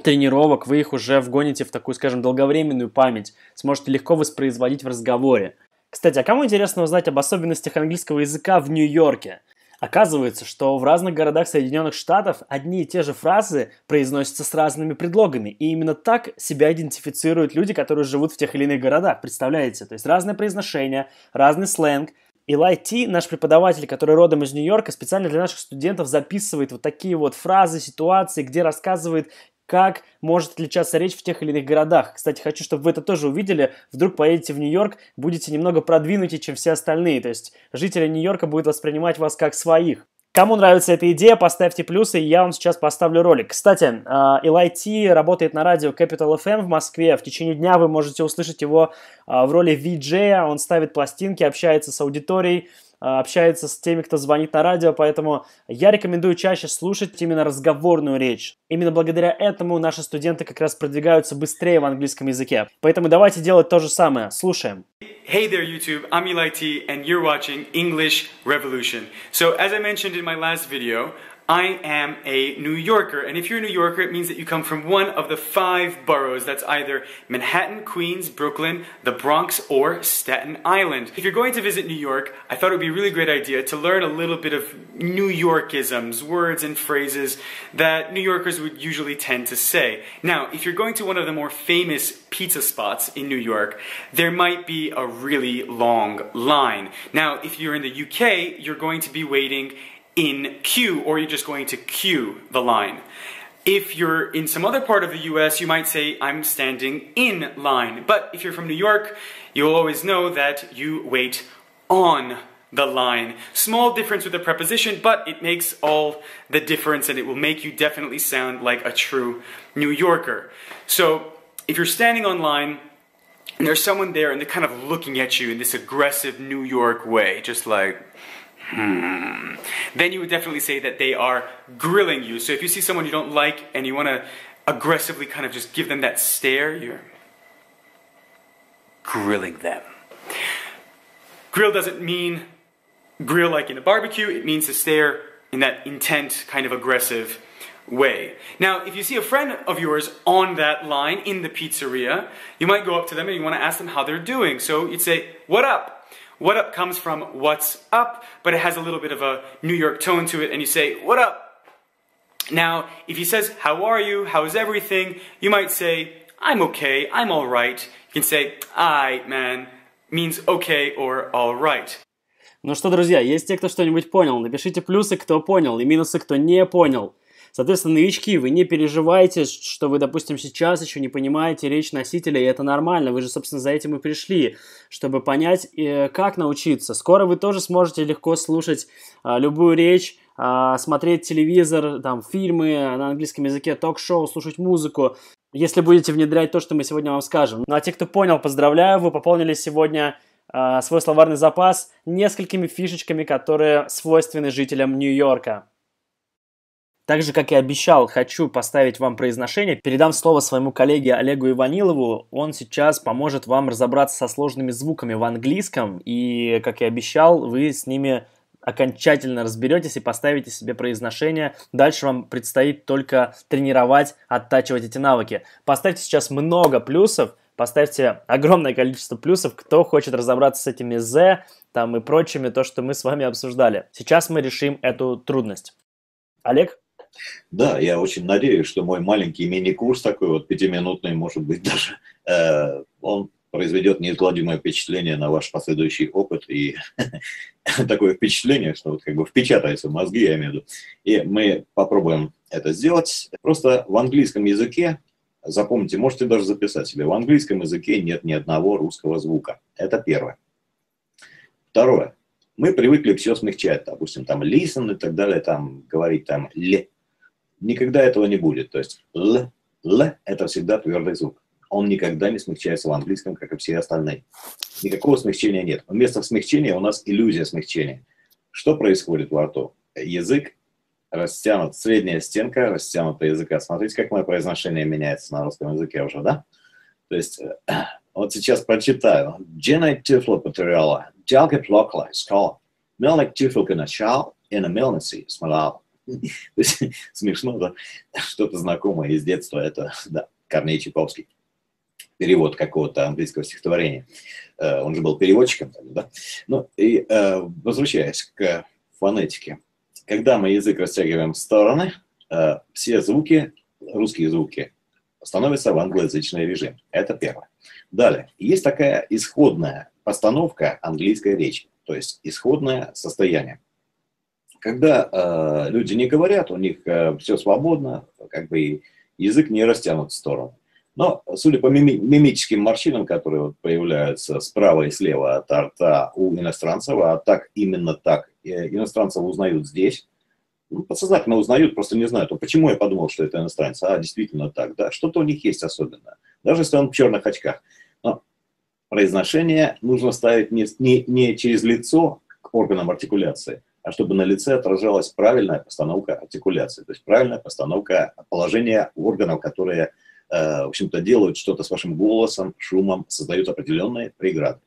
тренировок вы их уже вгоните в такую, скажем, долговременную память, сможете легко воспроизводить в разговоре. Кстати, а кому интересно узнать об особенностях английского языка в Нью-Йорке? Оказывается, что в разных городах Соединенных Штатов одни и те же фразы произносятся с разными предлогами. И именно так себя идентифицируют люди, которые живут в тех или иных городах. Представляете? То есть разное произношение, разный сленг. Илай Ти, наш преподаватель, который родом из Нью-Йорка, специально для наших студентов записывает вот такие вот фразы, ситуации, где рассказывает как может отличаться речь в тех или иных городах. Кстати, хочу, чтобы вы это тоже увидели. Вдруг поедете в Нью-Йорк, будете немного продвинуты, чем все остальные. То есть жители Нью-Йорка будут воспринимать вас как своих. Кому нравится эта идея, поставьте плюсы, и я вам сейчас поставлю ролик. Кстати, LIT а, работает на радио Capital FM в Москве. В течение дня вы можете услышать его а, в роли VJ, он ставит пластинки, общается с аудиторией. Э, общается с теми, кто звонит на радио, поэтому я рекомендую чаще слушать именно разговорную речь. Именно благодаря этому наши студенты как раз продвигаются быстрее в английском языке. Поэтому давайте делать то же самое. Слушаем. Hey there, YouTube. I'm Eli T, and you're watching English Revolution. So, as I mentioned in my last video, I am a New Yorker. And if you're a New Yorker, it means that you come from one of the five boroughs. That's either Manhattan, Queens, Brooklyn, the Bronx, or Staten Island. If you're going to visit New York, I thought it would be a really great idea to learn a little bit of New Yorkisms, words and phrases that New Yorkers would usually tend to say. Now, if you're going to one of the more famous pizza spots in New York, there might be a really long line. Now, if you're in the UK, you're going to be waiting in queue, or you're just going to queue the line. If you're in some other part of the US, you might say, I'm standing in line. But if you're from New York, you'll always know that you wait on the line. Small difference with the preposition, but it makes all the difference and it will make you definitely sound like a true New Yorker. So if you're standing on line and there's someone there and they're kind of looking at you in this aggressive New York way, just like, hmm, then you would definitely say that they are grilling you. So if you see someone you don't like and you want to aggressively kind of just give them that stare, you're grilling them. Grill doesn't mean grill like in a barbecue, it means to stare in that intent, kind of aggressive way. Now, if you see a friend of yours on that line in the pizzeria, you might go up to them and you want to ask them how they're doing. So you'd say, What up? What Up comes from What's Up, but it has a little bit of a New York tone to it, and you say, What up? Now, if he says, How are you? How's everything? You might say, I'm okay, I'm alright. You can say, Aight, man, means okay or alright. Ну что, друзья, есть те, кто что-нибудь понял? Напишите плюсы, кто понял, и минусы, кто не понял. Соответственно, новички, вы не переживайте, что вы, допустим, сейчас еще не понимаете речь носителя, и это нормально. Вы же, собственно, за этим и пришли, чтобы понять, э, как научиться. Скоро вы тоже сможете легко слушать а, любую речь, а, смотреть телевизор, там, фильмы а, на английском языке, ток-шоу, слушать музыку, если будете внедрять то, что мы сегодня вам скажем. Ну а те, кто понял, поздравляю, вы пополнили сегодня э, свой словарный запас несколькими фишечками, которые свойственны жителям Нью-Йорка. Так же, как и обещал, хочу поставить вам произношение. Передам слово своему коллеге Олегу Иванилову. Он сейчас поможет вам разобраться со сложными звуками в английском. И, как и обещал, вы с ними окончательно разберетесь и поставите себе произношение. Дальше вам предстоит только тренировать, оттачивать эти навыки. Поставьте сейчас много плюсов, поставьте огромное количество плюсов, кто хочет разобраться с этими «з», там и прочими, то, что мы с вами обсуждали. Сейчас мы решим эту трудность. Олег? Да, я очень надеюсь, что мой маленький мини-курс такой вот пятиминутный, может быть, даже, э, он произведет неизгладимое впечатление на ваш последующий опыт и такое впечатление, что вот как бы впечатается в мозги, я имею в виду. И мы попробуем это сделать. Просто в английском языке, запомните, можете даже записать себе, в английском языке нет ни одного русского звука. Это первое. Второе. Мы привыкли все смягчать, допустим, там listen и так далее, там говорить там ле, Никогда этого не будет. То есть л, л – это всегда твердый звук. Он никогда не смягчается в английском, как и все остальные. Никакого смягчения нет. Вместо смягчения у нас иллюзия смягчения. Что происходит во рту? Язык растянут, средняя стенка растянута языка. Смотрите, как мое произношение меняется на русском языке уже, да? То есть, вот сейчас прочитаю. Дженай тифло потеряла, дялки плакла, искала, мелник тифлка начал, и на мелнице смолал. Смешно, да? Что-то знакомое из детства, это, да, Корней Чайковский перевод какого-то английского стихотворения. Э, он же был переводчиком, да? Ну, и э, возвращаясь к фонетике. Когда мы язык растягиваем в стороны, э, все звуки, русские звуки, становятся в англоязычный режим. Это первое. Далее. Есть такая исходная постановка английской речи, то есть исходное состояние. Когда э, люди не говорят, у них э, все свободно, как бы язык не растянут в сторону. Но, судя по мими мимическим морщинам, которые вот появляются справа и слева от рта у иностранцев, а так именно так э, иностранцев узнают здесь, ну, подсознательно узнают, просто не знают, «Ну, почему я подумал, что это иностранец, а действительно так, да, что-то у них есть особенное, даже если он в черных очках. Но произношение нужно ставить не, не, не через лицо к органам артикуляции, а чтобы на лице отражалась правильная постановка артикуляции, то есть правильная постановка положения органов, которые, э, в общем-то, делают что-то с вашим голосом, шумом, создают определенные преграды.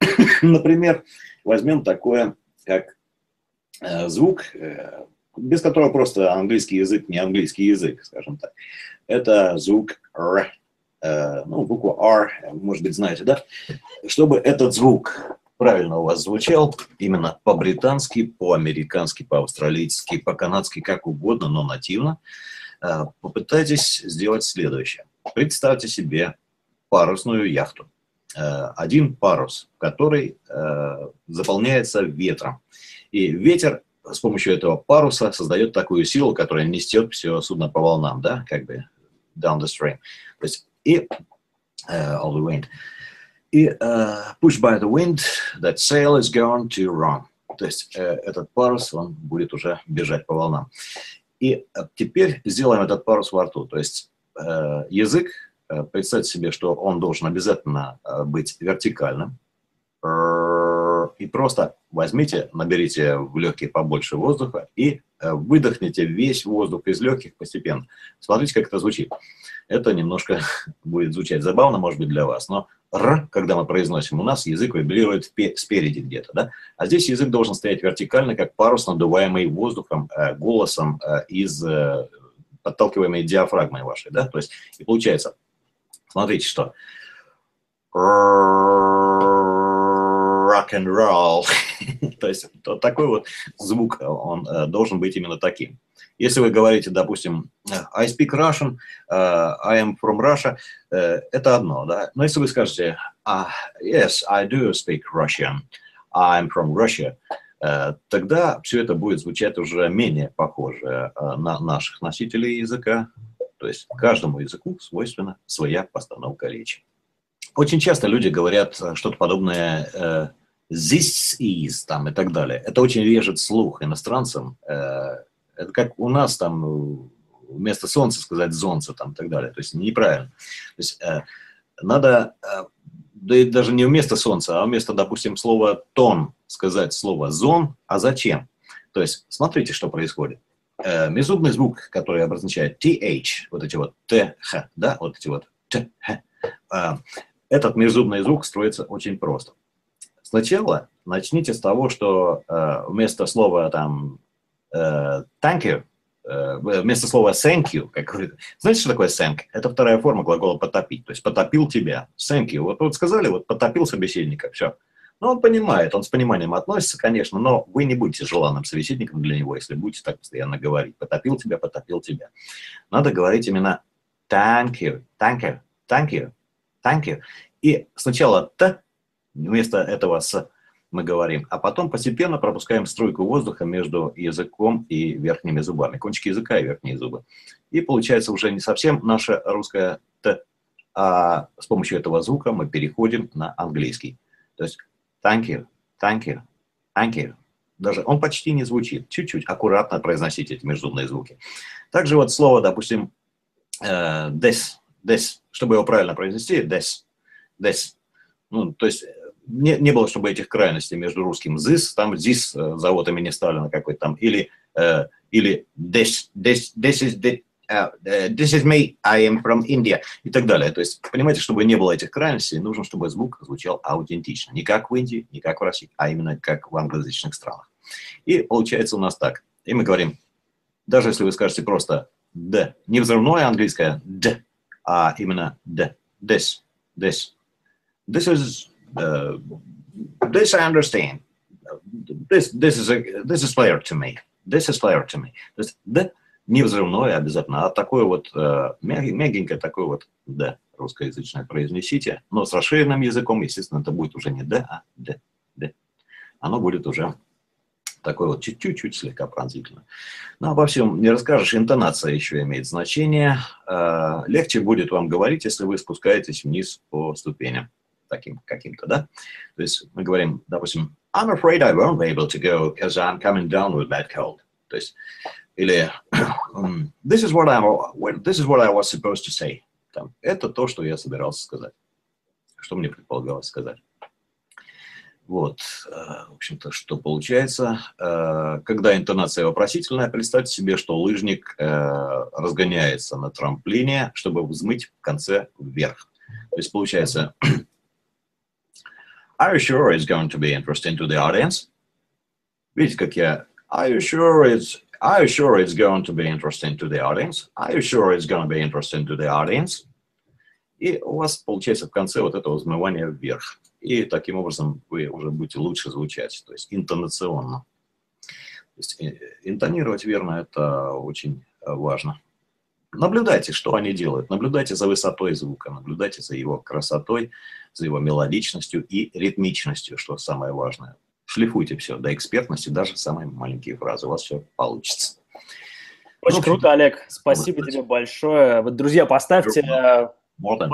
Например, возьмем такое, как э, звук, э, без которого просто английский язык не английский язык, скажем так. Это звук «р», ну, буква «r», может быть, знаете, да? Чтобы этот звук правильно у вас звучал, именно по-британски, по-американски, по-австралийски, по-канадски, как угодно, но нативно, э, попытайтесь сделать следующее. Представьте себе парусную яхту. Э, один парус, который э, заполняется ветром. И ветер с помощью этого паруса создает такую силу, которая несет все судно по волнам, да, как бы down the stream. То есть, и uh, all the wind. Uh, и uh, push by the wind, that sail is going to run. То есть э, этот парус, он будет уже бежать по волнам. И э, теперь сделаем этот парус во рту. То есть э, язык, э, представьте себе, что он должен обязательно э, быть вертикальным. И просто возьмите, наберите в легкие побольше воздуха и э, выдохните весь воздух из легких постепенно. Смотрите, как это звучит. Это немножко будет звучать забавно, может быть, для вас, но Р, когда мы произносим, у нас язык вибрирует спереди где-то, да? А здесь язык должен стоять вертикально, как парус, надуваемый воздухом, э, голосом э, из э, подталкиваемой диафрагмой вашей, да? То есть, и получается, смотрите, что rock-and-roll. То есть вот такой вот звук, э, он э, должен быть именно таким. Если вы говорите, допустим, I speak Russian, uh, I am from Russia, uh, это одно, да. Но если вы скажете, ah, yes, I do speak Russian, I am from Russia, uh, тогда все это будет звучать уже менее похоже на наших носителей языка. То есть каждому языку свойственна своя постановка речи. Очень часто люди говорят что-то подобное this is там и так далее. Это очень режет слух иностранцам. Э, это как у нас там э, вместо солнца сказать зонца там и так далее. То есть неправильно. То есть э, надо, да и даже не вместо солнца, а вместо, допустим, слова тон сказать слово зон, а зачем? То есть смотрите, что происходит. Мезубный звук, который обозначает th, вот эти вот th, да, вот эти вот th, этот межзубный звук строится очень просто. Сначала начните с того, что э, вместо слова там э, thank you, э, вместо слова thank you, как знаете, что такое thank? Это вторая форма глагола потопить, то есть потопил тебя, thank you. Вот, вот сказали, вот потопил собеседника, все. Но ну, он понимает, он с пониманием относится, конечно, но вы не будете желанным собеседником для него, если будете так постоянно говорить. Потопил тебя, потопил тебя. Надо говорить именно thank you, thank you, thank you, thank you. И сначала «т» Вместо этого с мы говорим, а потом постепенно пропускаем струйку воздуха между языком и верхними зубами, кончики языка и верхние зубы. И получается уже не совсем наше русское «т», а с помощью этого звука мы переходим на английский. То есть «танкер», «танкер», «анкер». Даже он почти не звучит, чуть-чуть, аккуратно произносить эти межзубные звуки. Также вот слово, допустим, this, э, this, чтобы его правильно произнести, this, this, ну, то есть э, не, не было, чтобы этих крайностей между русским ЗИС, там ЗИС, э, завод имени Сталина какой-то там, или, э, или this, this, this, is the, uh, this is me, I am from India, и так далее. То есть, понимаете, чтобы не было этих крайностей, нужно, чтобы звук звучал аутентично. Не как в Индии, не как в России, а именно как в англоязычных странах. И получается у нас так. И мы говорим, даже если вы скажете просто «д», не взрывное английское «д», а именно «д», «this», «this». «This is uh, this I understand. This, this, is a, this is clear to me. This is clear to me. То есть «д» не взрывное обязательно, а такое вот э, мягенькое, такое вот да русскоязычное произнесите, но с расширенным языком, естественно, это будет уже не да, а «д», «д». Оно будет уже такое вот чуть-чуть слегка пронзительно. Но ну, а обо всем не расскажешь, интонация еще имеет значение. Э, легче будет вам говорить, если вы спускаетесь вниз по ступеням таким каким-то, да? То есть мы говорим, допустим, I'm afraid I won't be able to go because I'm coming down with that cold. То есть, или this is what, I'm, this is what I was supposed to say. Там, это то, что я собирался сказать. Что мне предполагалось сказать. Вот, э, в общем-то, что получается. Э, когда интонация вопросительная, представьте себе, что лыжник э, разгоняется на трамплине, чтобы взмыть в конце вверх. То есть получается, Are you sure it's going to be interesting to the audience? Видите, как я... Are you sure it's... Are you sure it's going to be interesting to the audience? Are you sure it's going to be interesting to the audience? И у вас получается в конце вот это взмывание вверх. И таким образом вы уже будете лучше звучать, то есть интонационно. То есть интонировать верно – это очень важно. Наблюдайте, что они делают. Наблюдайте за высотой звука, наблюдайте за его красотой, за его мелодичностью и ритмичностью, что самое важное. Шлифуйте все до экспертности, даже самые маленькие фразы. У вас все получится. Очень ну, круто, Олег. Спасибо тебе большое. Вот, друзья, поставьте... More than.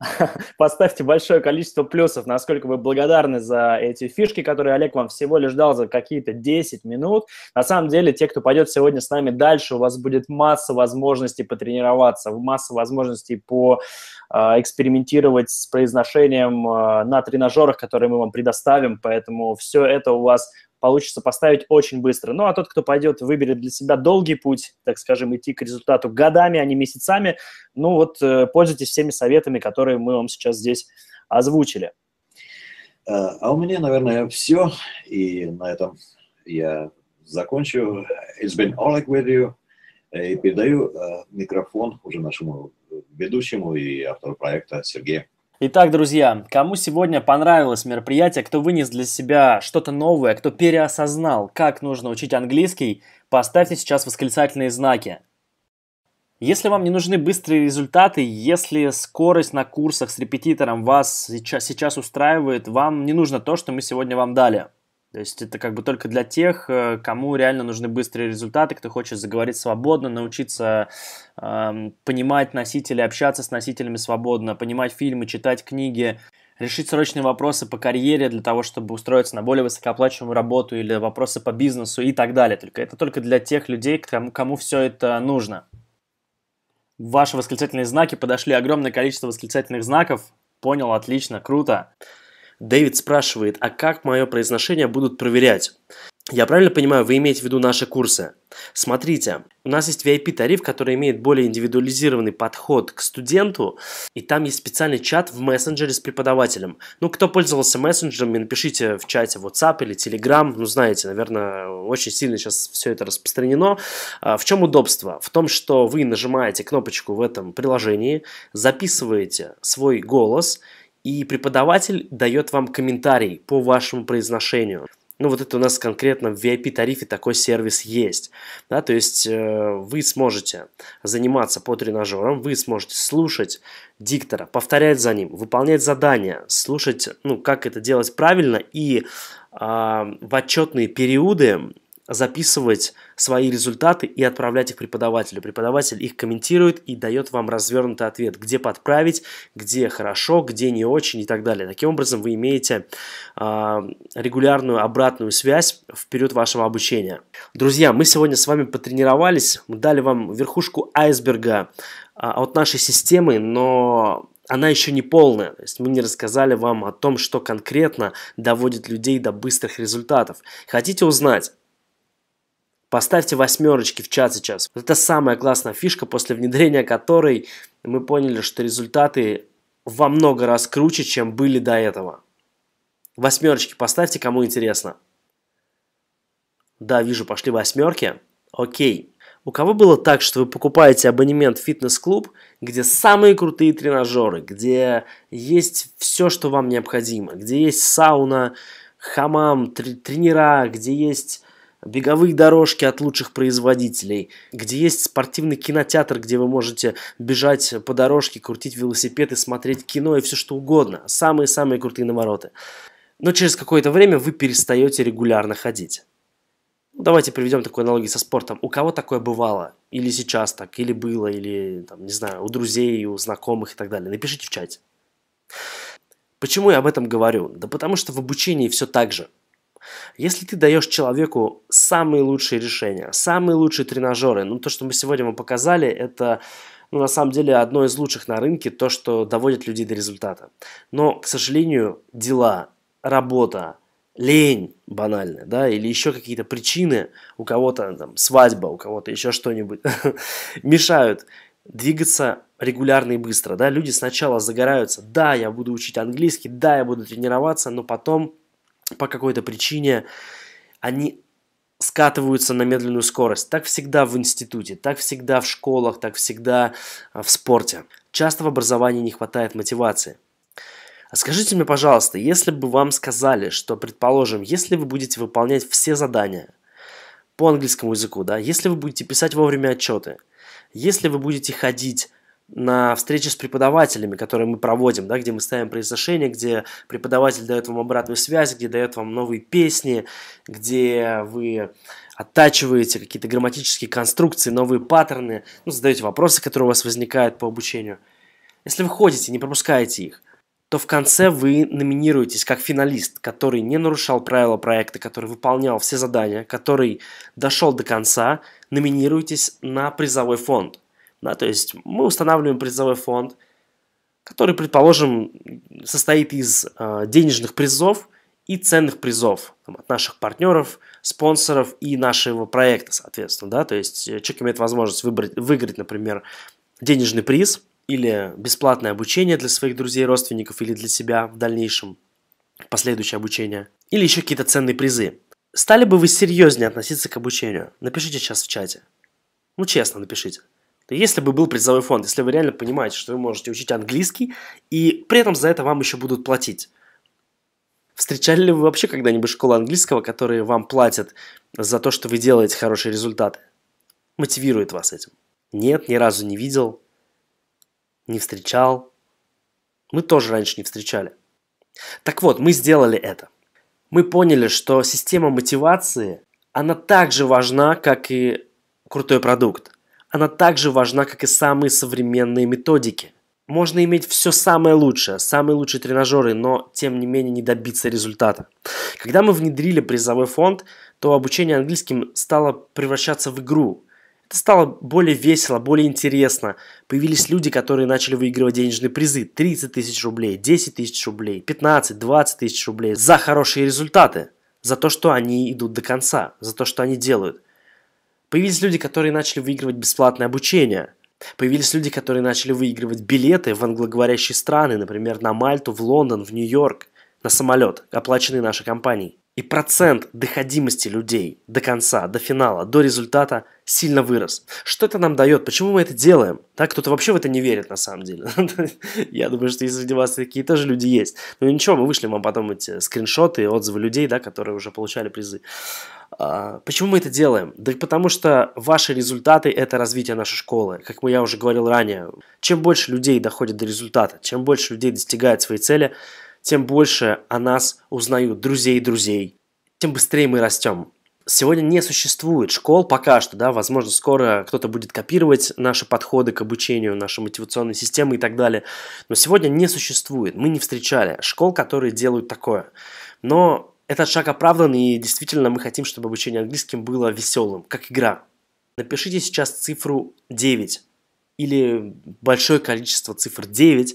поставьте большое количество плюсов, насколько вы благодарны за эти фишки, которые Олег вам всего лишь дал за какие-то 10 минут. На самом деле, те, кто пойдет сегодня с нами дальше, у вас будет масса возможностей потренироваться, масса возможностей по а, экспериментировать с произношением а, на тренажерах, которые мы вам предоставим, поэтому все это у вас получится поставить очень быстро. Ну, а тот, кто пойдет, выберет для себя долгий путь, так скажем, идти к результату годами, а не месяцами, ну вот э, пользуйтесь всеми советами, которые мы вам сейчас здесь озвучили. Э, а у меня, наверное, все. И на этом я закончу. It's been all like with you. Э, и передаю микрофон уже нашему ведущему и автору проекта Сергею. Итак, друзья, кому сегодня понравилось мероприятие, кто вынес для себя что-то новое, кто переосознал, как нужно учить английский, поставьте сейчас восклицательные знаки. Если вам не нужны быстрые результаты, если скорость на курсах с репетитором вас сейчас, сейчас устраивает, вам не нужно то, что мы сегодня вам дали. То есть это как бы только для тех, э, кому реально нужны быстрые результаты, кто хочет заговорить свободно, научиться э, понимать носителей, общаться с носителями свободно, понимать фильмы, читать книги, решить срочные вопросы по карьере для того, чтобы устроиться на более высокооплачиваемую работу или вопросы по бизнесу и так далее. Только это только для тех людей, кому, кому все это нужно. Ваши восклицательные знаки подошли огромное количество восклицательных знаков. Понял, отлично, круто. Дэвид спрашивает, а как мое произношение будут проверять? Я правильно понимаю, вы имеете в виду наши курсы? Смотрите, у нас есть VIP-тариф, который имеет более индивидуализированный подход к студенту, и там есть специальный чат в мессенджере с преподавателем. Ну, кто пользовался мессенджерами, напишите в чате WhatsApp или Telegram, ну, знаете, наверное, очень сильно сейчас все это распространено. А, в чем удобство? В том, что вы нажимаете кнопочку в этом приложении, записываете свой голос, и преподаватель дает вам комментарий по вашему произношению. Ну, вот это у нас конкретно в VIP-тарифе такой сервис есть. Да, то есть э, вы сможете заниматься по тренажерам, вы сможете слушать диктора, повторять за ним, выполнять задания, слушать, ну, как это делать правильно. И э, в отчетные периоды записывать свои результаты и отправлять их преподавателю. Преподаватель их комментирует и дает вам развернутый ответ, где подправить, где хорошо, где не очень и так далее. Таким образом, вы имеете э, регулярную обратную связь в период вашего обучения. Друзья, мы сегодня с вами потренировались, мы дали вам верхушку айсберга э, от нашей системы, но она еще не полная. То есть мы не рассказали вам о том, что конкретно доводит людей до быстрых результатов. Хотите узнать? Поставьте восьмерочки в чат сейчас. Вот это самая классная фишка, после внедрения которой мы поняли, что результаты во много раз круче, чем были до этого. Восьмерочки поставьте, кому интересно. Да, вижу, пошли восьмерки. Окей. У кого было так, что вы покупаете абонемент в фитнес-клуб, где самые крутые тренажеры, где есть все, что вам необходимо, где есть сауна, хамам, тренера, где есть беговые дорожки от лучших производителей, где есть спортивный кинотеатр, где вы можете бежать по дорожке, крутить велосипед и смотреть кино и все что угодно. Самые-самые крутые навороты. Но через какое-то время вы перестаете регулярно ходить. Ну, давайте приведем такую аналогию со спортом. У кого такое бывало? Или сейчас так, или было, или, там, не знаю, у друзей, у знакомых и так далее. Напишите в чате. Почему я об этом говорю? Да потому что в обучении все так же. Если ты даешь человеку самые лучшие решения, самые лучшие тренажеры, ну то, что мы сегодня вам показали, это ну, на самом деле одно из лучших на рынке, то, что доводит людей до результата. Но, к сожалению, дела, работа, лень банальная, да, или еще какие-то причины, у кого-то там свадьба, у кого-то еще что-нибудь, мешают двигаться регулярно и быстро, да, люди сначала загораются, да, я буду учить английский, да, я буду тренироваться, но потом по какой-то причине они скатываются на медленную скорость. Так всегда в институте, так всегда в школах, так всегда а, в спорте. Часто в образовании не хватает мотивации. А скажите мне, пожалуйста, если бы вам сказали, что, предположим, если вы будете выполнять все задания по английскому языку, да, если вы будете писать вовремя отчеты, если вы будете ходить на встрече с преподавателями, которые мы проводим, да, где мы ставим произношение, где преподаватель дает вам обратную связь, где дает вам новые песни, где вы оттачиваете какие-то грамматические конструкции, новые паттерны, ну, задаете вопросы, которые у вас возникают по обучению. Если вы ходите, не пропускаете их, то в конце вы номинируетесь как финалист, который не нарушал правила проекта, который выполнял все задания, который дошел до конца, номинируетесь на призовой фонд – да, то есть мы устанавливаем призовой фонд, который, предположим, состоит из э, денежных призов и ценных призов там, от наших партнеров, спонсоров и нашего проекта, соответственно. Да? То есть э, человек имеет возможность выбрать, выиграть, например, денежный приз или бесплатное обучение для своих друзей, родственников или для себя в дальнейшем, последующее обучение, или еще какие-то ценные призы. Стали бы вы серьезнее относиться к обучению? Напишите сейчас в чате. Ну, честно, напишите если бы был призовой фонд, если вы реально понимаете, что вы можете учить английский, и при этом за это вам еще будут платить. Встречали ли вы вообще когда-нибудь школу английского, которые вам платят за то, что вы делаете хорошие результаты? Мотивирует вас этим? Нет, ни разу не видел, не встречал. Мы тоже раньше не встречали. Так вот, мы сделали это. Мы поняли, что система мотивации, она так же важна, как и крутой продукт она так же важна, как и самые современные методики. Можно иметь все самое лучшее, самые лучшие тренажеры, но тем не менее не добиться результата. Когда мы внедрили призовой фонд, то обучение английским стало превращаться в игру. Это стало более весело, более интересно. Появились люди, которые начали выигрывать денежные призы. 30 тысяч рублей, 10 тысяч рублей, 15, 20 тысяч рублей за хорошие результаты. За то, что они идут до конца, за то, что они делают. Появились люди, которые начали выигрывать бесплатное обучение. Появились люди, которые начали выигрывать билеты в англоговорящие страны, например, на Мальту, в Лондон, в Нью-Йорк, на самолет, оплаченный нашей компанией. И процент доходимости людей до конца, до финала, до результата сильно вырос. Что это нам дает? Почему мы это делаем? Так, кто-то вообще в это не верит, на самом деле. Я думаю, что и среди вас такие тоже люди есть. Но ну ничего, мы вышли вам потом эти скриншоты, отзывы людей, да, которые уже получали призы. А, почему мы это делаем? Да потому что ваши результаты – это развитие нашей школы. Как я уже говорил ранее, чем больше людей доходит до результата, чем больше людей достигает своей цели, тем больше о нас узнают друзей друзей, тем быстрее мы растем. Сегодня не существует школ пока что, да, возможно, скоро кто-то будет копировать наши подходы к обучению, наши мотивационные системы и так далее. Но сегодня не существует, мы не встречали школ, которые делают такое. Но этот шаг оправдан, и действительно мы хотим, чтобы обучение английским было веселым, как игра. Напишите сейчас цифру 9 или большое количество цифр 9,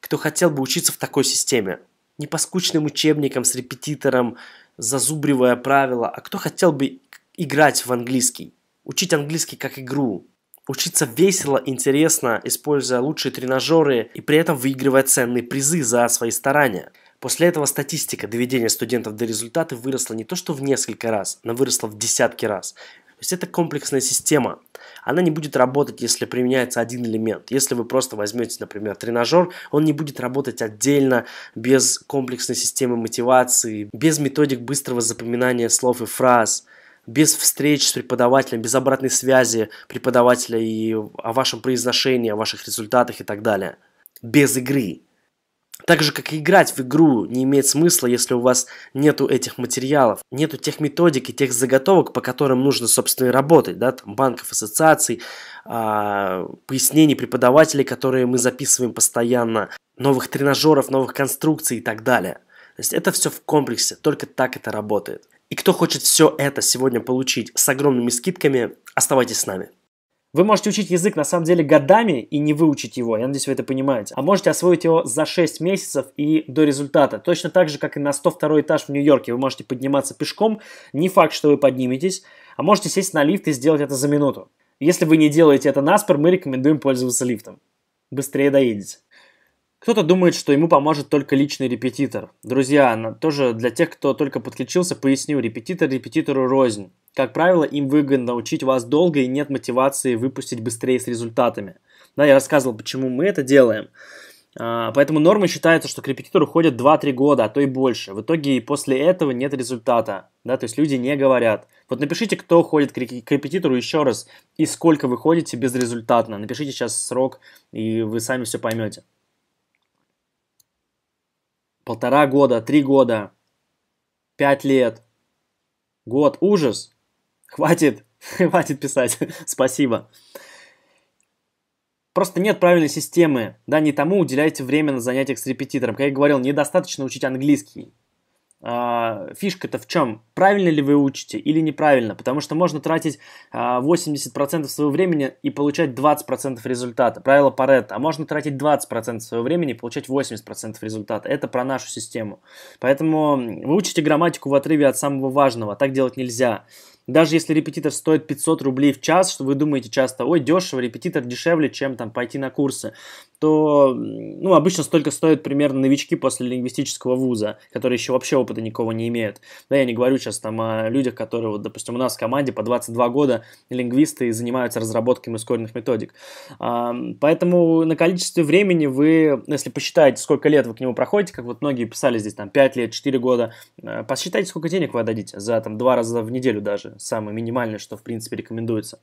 кто хотел бы учиться в такой системе. Не по скучным учебникам с репетитором, зазубривая правила, а кто хотел бы играть в английский, учить английский как игру, учиться весело, интересно, используя лучшие тренажеры и при этом выигрывая ценные призы за свои старания – После этого статистика доведения студентов до результата выросла не то что в несколько раз, она выросла в десятки раз. То есть это комплексная система. Она не будет работать, если применяется один элемент. Если вы просто возьмете, например, тренажер, он не будет работать отдельно, без комплексной системы мотивации, без методик быстрого запоминания слов и фраз, без встреч с преподавателем, без обратной связи преподавателя и о вашем произношении, о ваших результатах и так далее. Без игры. Так же, как и играть в игру не имеет смысла, если у вас нету этих материалов, нету тех методик и тех заготовок, по которым нужно, собственно, и работать, да, там, банков, ассоциаций, а, пояснений преподавателей, которые мы записываем постоянно, новых тренажеров, новых конструкций и так далее. То есть это все в комплексе, только так это работает. И кто хочет все это сегодня получить с огромными скидками, оставайтесь с нами. Вы можете учить язык на самом деле годами и не выучить его, я надеюсь, вы это понимаете. А можете освоить его за 6 месяцев и до результата. Точно так же, как и на 102 этаж в Нью-Йорке. Вы можете подниматься пешком, не факт, что вы подниметесь, а можете сесть на лифт и сделать это за минуту. Если вы не делаете это наспор, мы рекомендуем пользоваться лифтом. Быстрее доедете. Кто-то думает, что ему поможет только личный репетитор. Друзья, тоже для тех, кто только подключился, поясню, репетитор репетитору рознь. Как правило, им выгодно учить вас долго и нет мотивации выпустить быстрее с результатами. Да, я рассказывал, почему мы это делаем. А, поэтому нормой считается, что к репетитору ходят 2-3 года, а то и больше. В итоге и после этого нет результата. Да, то есть люди не говорят. Вот напишите, кто ходит к репетитору еще раз и сколько вы ходите безрезультатно. Напишите сейчас срок, и вы сами все поймете полтора года, три года, пять лет, год, ужас. Хватит, хватит писать, спасибо. Просто нет правильной системы. Да, не тому уделяйте время на занятиях с репетитором. Как я говорил, недостаточно учить английский. А, фишка-то в чем? Правильно ли вы учите или неправильно? Потому что можно тратить 80% а, своего времени и получать 20% результата. Правило Паретта. А можно тратить 20% своего времени и получать 80% результата. Это про нашу систему. Поэтому вы учите грамматику в отрыве от самого важного. А так делать нельзя. Даже если репетитор стоит 500 рублей в час, что вы думаете часто, ой, дешево, репетитор дешевле, чем там пойти на курсы, то, ну, обычно столько стоят примерно новички после лингвистического вуза, которые еще вообще опыта никого не имеют. Да, я не говорю сейчас там о людях, которые, вот, допустим, у нас в команде по 22 года лингвисты и занимаются разработкой ускоренных методик. А, поэтому на количестве времени вы, если посчитаете, сколько лет вы к нему проходите, как вот многие писали здесь, там, 5 лет, 4 года, э, посчитайте, сколько денег вы отдадите за, там, два раза в неделю даже, самое минимальное, что, в принципе, рекомендуется.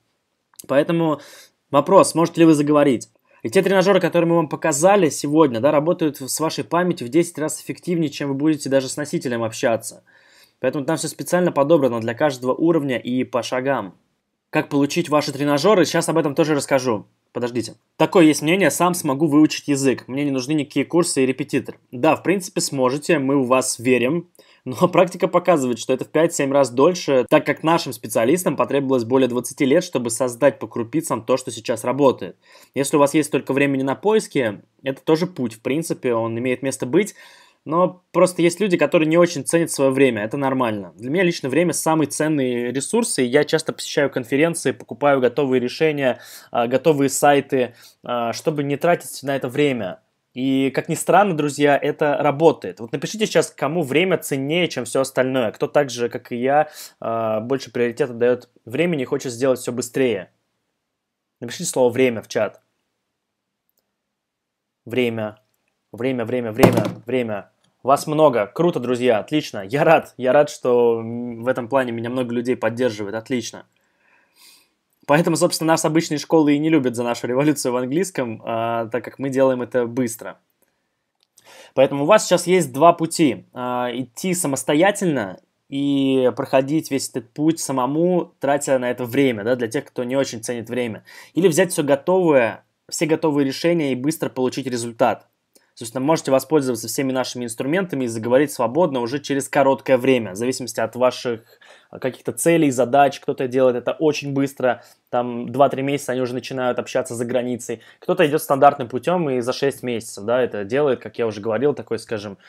Поэтому вопрос, можете ли вы заговорить? И те тренажеры, которые мы вам показали сегодня, да, работают с вашей памятью в 10 раз эффективнее, чем вы будете даже с носителем общаться. Поэтому там все специально подобрано для каждого уровня и по шагам. Как получить ваши тренажеры, сейчас об этом тоже расскажу. Подождите. Такое есть мнение, сам смогу выучить язык. Мне не нужны никакие курсы и репетитор. Да, в принципе, сможете, мы у вас верим. Но ну, а практика показывает, что это в 5-7 раз дольше, так как нашим специалистам потребовалось более 20 лет, чтобы создать по крупицам то, что сейчас работает. Если у вас есть только времени на поиски, это тоже путь, в принципе, он имеет место быть. Но просто есть люди, которые не очень ценят свое время, это нормально. Для меня лично время самый ценный ресурс, и я часто посещаю конференции, покупаю готовые решения, а, готовые сайты, а, чтобы не тратить на это время. И, как ни странно, друзья, это работает. Вот напишите сейчас, кому время ценнее, чем все остальное. Кто так же, как и я, а, больше приоритета дает времени и хочет сделать все быстрее. Напишите слово «время» в чат. Время. Время, время, время, время. Вас много. Круто, друзья. Отлично. Я рад. Я рад, что в этом плане меня много людей поддерживает. Отлично. Поэтому, собственно, нас обычные школы и не любят за нашу революцию в английском, а, так как мы делаем это быстро. Поэтому у вас сейчас есть два пути. А, идти самостоятельно и проходить весь этот путь самому, тратя на это время, да, для тех, кто не очень ценит время. Или взять все готовое, все готовые решения и быстро получить результат. Собственно, можете воспользоваться всеми нашими инструментами и заговорить свободно уже через короткое время, в зависимости от ваших э, каких-то целей, задач. Кто-то делает это очень быстро, там 2-3 месяца они уже начинают общаться за границей. Кто-то идет стандартным путем и за 6 месяцев да, это делает, как я уже говорил, такой, скажем,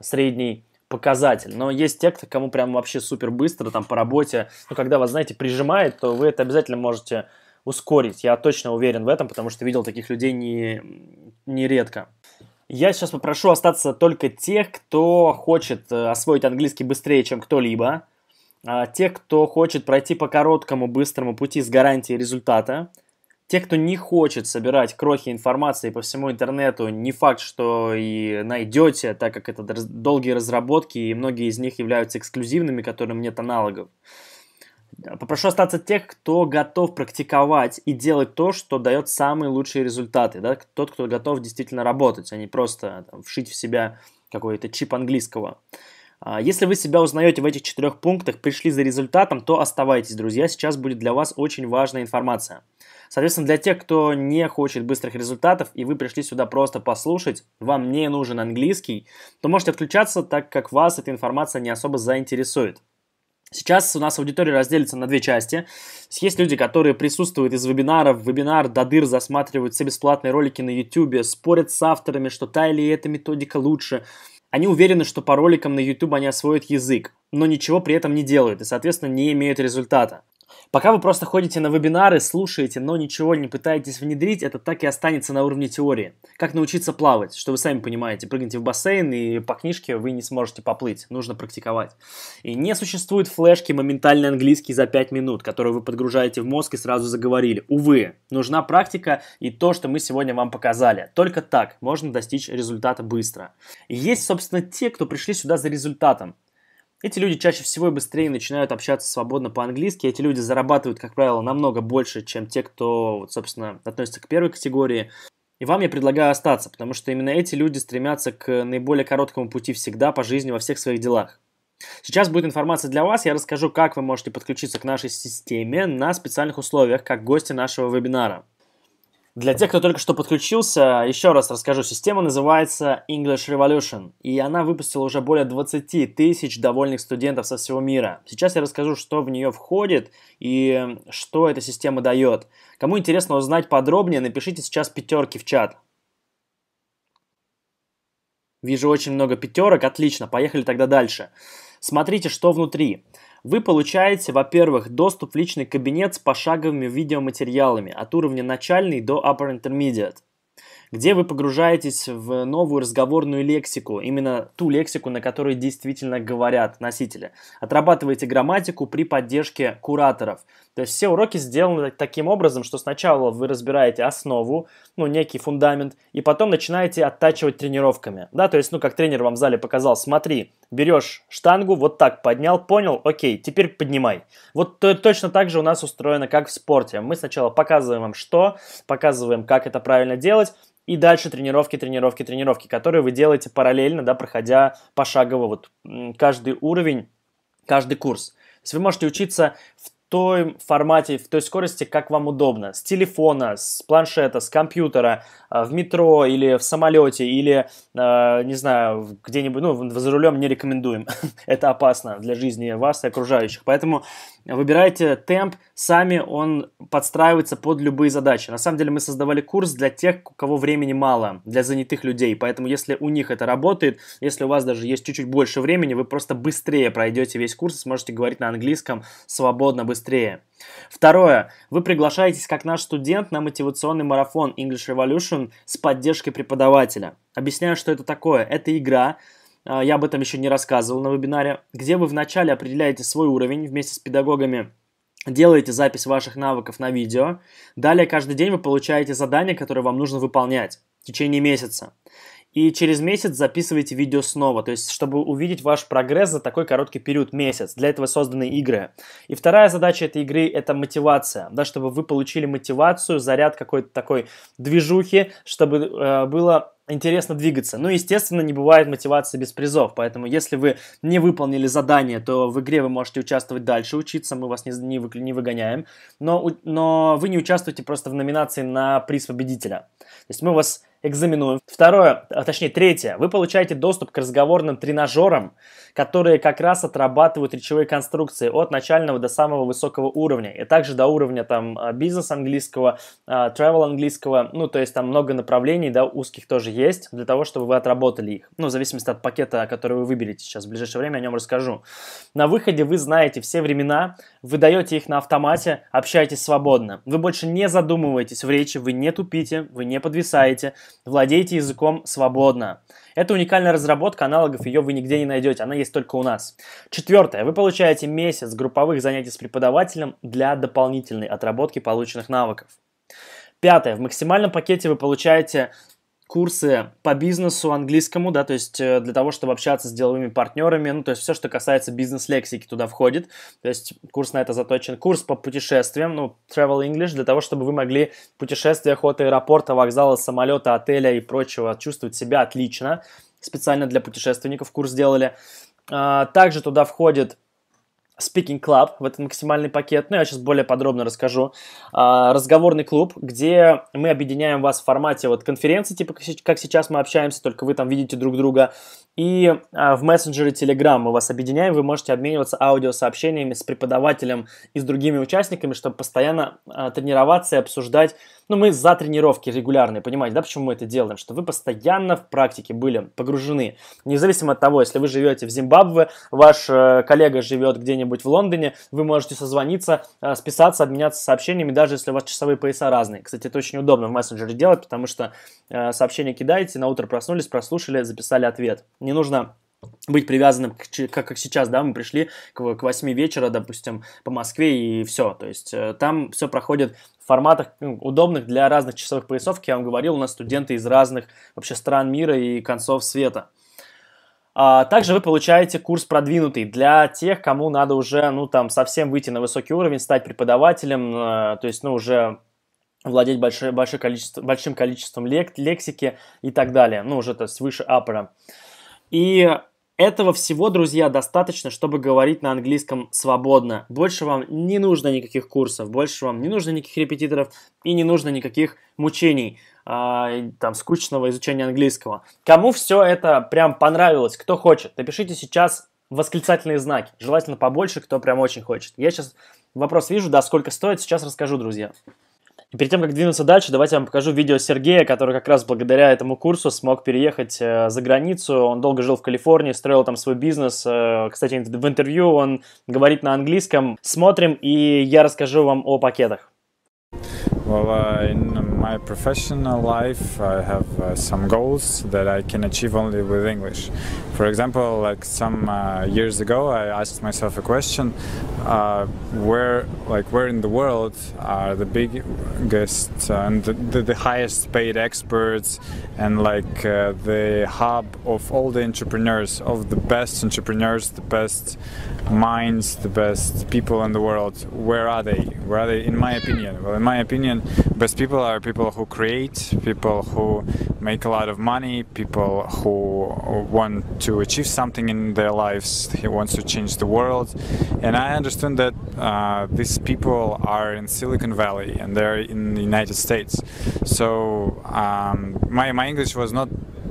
средний показатель. Но есть те, кто, кому прям вообще супер быстро, там по работе, ну, когда вас, знаете, прижимает, то вы это обязательно можете ускорить. Я точно уверен в этом, потому что видел таких людей не, нередко. Я сейчас попрошу остаться только тех, кто хочет э, освоить английский быстрее, чем кто-либо. А, тех, кто хочет пройти по короткому, быстрому пути с гарантией результата. Те, кто не хочет собирать крохи информации по всему интернету, не факт, что и найдете, так как это долгие разработки, и многие из них являются эксклюзивными, которым нет аналогов. Попрошу остаться тех, кто готов практиковать и делать то, что дает самые лучшие результаты. Да? Тот, кто готов действительно работать, а не просто там, вшить в себя какой-то чип английского. А, если вы себя узнаете в этих четырех пунктах, пришли за результатом, то оставайтесь, друзья. Сейчас будет для вас очень важная информация. Соответственно, для тех, кто не хочет быстрых результатов, и вы пришли сюда просто послушать, вам не нужен английский, то можете отключаться, так как вас эта информация не особо заинтересует. Сейчас у нас аудитория разделится на две части. Есть люди, которые присутствуют из вебинаров, вебинар до засматривают все бесплатные ролики на YouTube, спорят с авторами, что та или эта методика лучше. Они уверены, что по роликам на YouTube они освоят язык, но ничего при этом не делают и, соответственно, не имеют результата. Пока вы просто ходите на вебинары, слушаете, но ничего не пытаетесь внедрить, это так и останется на уровне теории. Как научиться плавать, что вы сами понимаете, прыгните в бассейн и по книжке вы не сможете поплыть, нужно практиковать. И не существует флешки моментальный английский за 5 минут, которую вы подгружаете в мозг и сразу заговорили. Увы, нужна практика и то, что мы сегодня вам показали. Только так можно достичь результата быстро. И есть, собственно, те, кто пришли сюда за результатом. Эти люди чаще всего и быстрее начинают общаться свободно по-английски. Эти люди зарабатывают, как правило, намного больше, чем те, кто, вот, собственно, относится к первой категории. И вам я предлагаю остаться, потому что именно эти люди стремятся к наиболее короткому пути всегда по жизни во всех своих делах. Сейчас будет информация для вас, я расскажу, как вы можете подключиться к нашей системе на специальных условиях, как гости нашего вебинара. Для тех, кто только что подключился, еще раз расскажу. Система называется English Revolution, и она выпустила уже более 20 тысяч довольных студентов со всего мира. Сейчас я расскажу, что в нее входит и что эта система дает. Кому интересно узнать подробнее, напишите сейчас пятерки в чат. Вижу очень много пятерок, отлично, поехали тогда дальше. Смотрите, что внутри. Вы получаете, во-первых, доступ в личный кабинет с пошаговыми видеоматериалами от уровня начальный до upper intermediate, где вы погружаетесь в новую разговорную лексику, именно ту лексику, на которой действительно говорят носители. Отрабатываете грамматику при поддержке кураторов. То есть все уроки сделаны таким образом, что сначала вы разбираете основу, ну, некий фундамент, и потом начинаете оттачивать тренировками. Да, то есть, ну, как тренер вам в зале показал, смотри, Берешь штангу, вот так поднял, понял, окей, теперь поднимай. Вот то, точно так же у нас устроено, как в спорте. Мы сначала показываем вам что, показываем, как это правильно делать, и дальше тренировки, тренировки, тренировки, которые вы делаете параллельно, да, проходя пошагово вот каждый уровень, каждый курс. То есть вы можете учиться в том формате, в той скорости, как вам удобно. С телефона, с планшета, с компьютера, э, в метро или в самолете, или, э, не знаю, где-нибудь, ну, за рулем не рекомендуем. Это опасно для жизни вас и окружающих. Поэтому выбирайте темп, сами он подстраивается под любые задачи. На самом деле мы создавали курс для тех, у кого времени мало, для занятых людей. Поэтому если у них это работает, если у вас даже есть чуть-чуть больше времени, вы просто быстрее пройдете весь курс и сможете говорить на английском свободно быстрее. Второе. Вы приглашаетесь как наш студент на мотивационный марафон English Revolution с поддержкой преподавателя. Объясняю, что это такое. Это игра, а, я об этом еще не рассказывал на вебинаре, где вы вначале определяете свой уровень вместе с педагогами делаете запись ваших навыков на видео. Далее каждый день вы получаете задание, которое вам нужно выполнять в течение месяца. И через месяц записываете видео снова, то есть чтобы увидеть ваш прогресс за такой короткий период, месяц. Для этого созданы игры. И вторая задача этой игры – это мотивация, да, чтобы вы получили мотивацию, заряд какой-то такой движухи, чтобы э, было интересно двигаться. Ну, естественно, не бывает мотивации без призов, поэтому если вы не выполнили задание, то в игре вы можете участвовать дальше, учиться, мы вас не, не, не выгоняем, но, но вы не участвуете просто в номинации на приз победителя. То есть мы вас экзаменуем. Второе, а точнее третье, вы получаете доступ к разговорным тренажерам, которые как раз отрабатывают речевые конструкции от начального до самого высокого уровня, и также до уровня там а, бизнес английского, а, travel английского, ну то есть там много направлений, да, узких тоже есть, для того, чтобы вы отработали их. Ну, в зависимости от пакета, который вы выберете сейчас, в ближайшее время о нем расскажу. На выходе вы знаете все времена, вы даете их на автомате, общаетесь свободно. Вы больше не задумываетесь в речи, вы не тупите, вы не подвисаете, Владейте языком свободно. Это уникальная разработка, аналогов ее вы нигде не найдете, она есть только у нас. Четвертое. Вы получаете месяц групповых занятий с преподавателем для дополнительной отработки полученных навыков. Пятое. В максимальном пакете вы получаете курсы по бизнесу английскому, да, то есть э, для того, чтобы общаться с деловыми партнерами, ну, то есть все, что касается бизнес-лексики туда входит, то есть курс на это заточен, курс по путешествиям, ну, Travel English, для того, чтобы вы могли в путешествиях от аэропорта, вокзала, самолета, отеля и прочего чувствовать себя отлично, специально для путешественников курс сделали. А, также туда входит Speaking Club, в этот максимальный пакет, ну, я сейчас более подробно расскажу, а, разговорный клуб, где мы объединяем вас в формате вот конференции, типа как сейчас мы общаемся, только вы там видите друг друга, и а, в мессенджере Telegram мы вас объединяем, вы можете обмениваться аудиосообщениями с преподавателем и с другими участниками, чтобы постоянно а, тренироваться и обсуждать но ну, мы за тренировки регулярные, понимаете, да, почему мы это делаем? Что вы постоянно в практике были погружены. Независимо от того, если вы живете в Зимбабве, ваш э, коллега живет где-нибудь в Лондоне, вы можете созвониться, э, списаться, обменяться сообщениями, даже если у вас часовые пояса разные. Кстати, это очень удобно в мессенджере делать, потому что э, сообщения кидаете, на утро проснулись, прослушали, записали ответ. Не нужно быть привязанным, к, как, как сейчас, да, мы пришли к, к 8 вечера, допустим, по Москве и все. То есть э, там все проходит в форматах ну, удобных для разных часовых поясов. Как я вам говорил, у нас студенты из разных вообще стран мира и концов света. А также вы получаете курс продвинутый для тех, кому надо уже, ну, там, совсем выйти на высокий уровень, стать преподавателем, э, то есть, ну, уже владеть большое, большое количество, большим количеством лек, лексики и так далее, ну, уже, то есть, выше аппера. И этого всего, друзья, достаточно, чтобы говорить на английском свободно. Больше вам не нужно никаких курсов, больше вам не нужно никаких репетиторов и не нужно никаких мучений, э, там, скучного изучения английского. Кому все это прям понравилось, кто хочет, напишите сейчас восклицательные знаки. Желательно побольше, кто прям очень хочет. Я сейчас вопрос вижу, да, сколько стоит, сейчас расскажу, друзья. И перед тем, как двинуться дальше, давайте я вам покажу видео Сергея, который как раз благодаря этому курсу смог переехать э, за границу. Он долго жил в Калифорнии, строил там свой бизнес. Э, кстати, в интервью он говорит на английском. Смотрим, и я расскажу вам о пакетах. Well, uh, my professional life, I have uh, some goals that I can achieve only with English. For example, like some uh, years ago, I asked myself a question: uh, Where, like, where in the world are the biggest uh, and the, the, the highest-paid experts, and like uh, the hub of all the entrepreneurs, of the best entrepreneurs, the best minds, the best people in the world? Where are they? Where are they? In my opinion, well, in my opinion, best people are people people who create, people who make a lot of money, people who want to achieve something in their lives, who wants to change the world. And I understand that uh, these people are in Silicon Valley and they're in the United States. So um, my, my English was not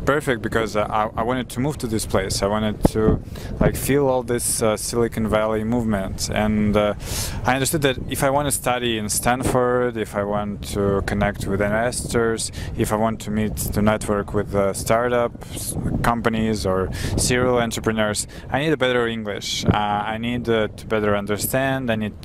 perfect because I, I, wanted to move to this place. I wanted to like feel all this uh, Silicon Valley movement, and uh, I understood that if I want to study in Stanford, if I want to connect with investors, if I want to meet to network with uh, startup companies or serial entrepreneurs, I need a better English. Uh, I need uh, to better understand. I need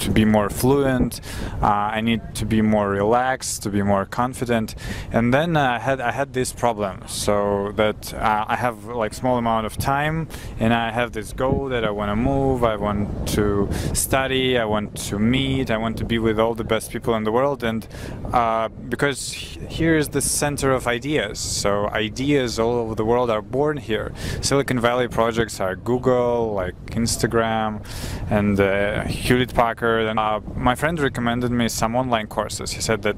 to be more fluent. Uh, I need to be more relaxed, to be more confident, and then I had I had these problems so that uh, I have like small amount of time and I have this goal that I want to move, I want to study, I want to meet, I want to be with all the best people in the world and uh, because here is the center of ideas. So ideas all over the world are born here. Silicon Valley projects are Google, like Instagram and uh, Hewlett Packard and uh, my friend recommended me some online courses. He said that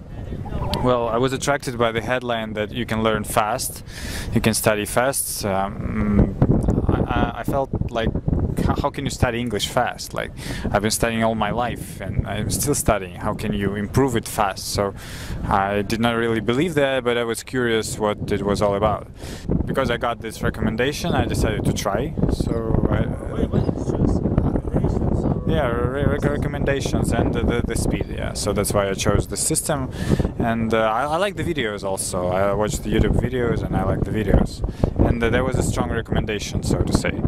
well, I was attracted by the headline that you can learn fast, you can study fast. Um, I, I felt like how can you study English fast? Like I've been studying all my life and I'm still studying. How can you improve it fast? So I did not really believe that, but I was curious what it was all about. Because I got this recommendation, I decided to try. So I, yeah recommendations and the, the, speed yeah so that's why i chose the system and uh, I, I, like the videos also i watch the youtube videos and i like the videos and uh, there was a strong recommendation so to say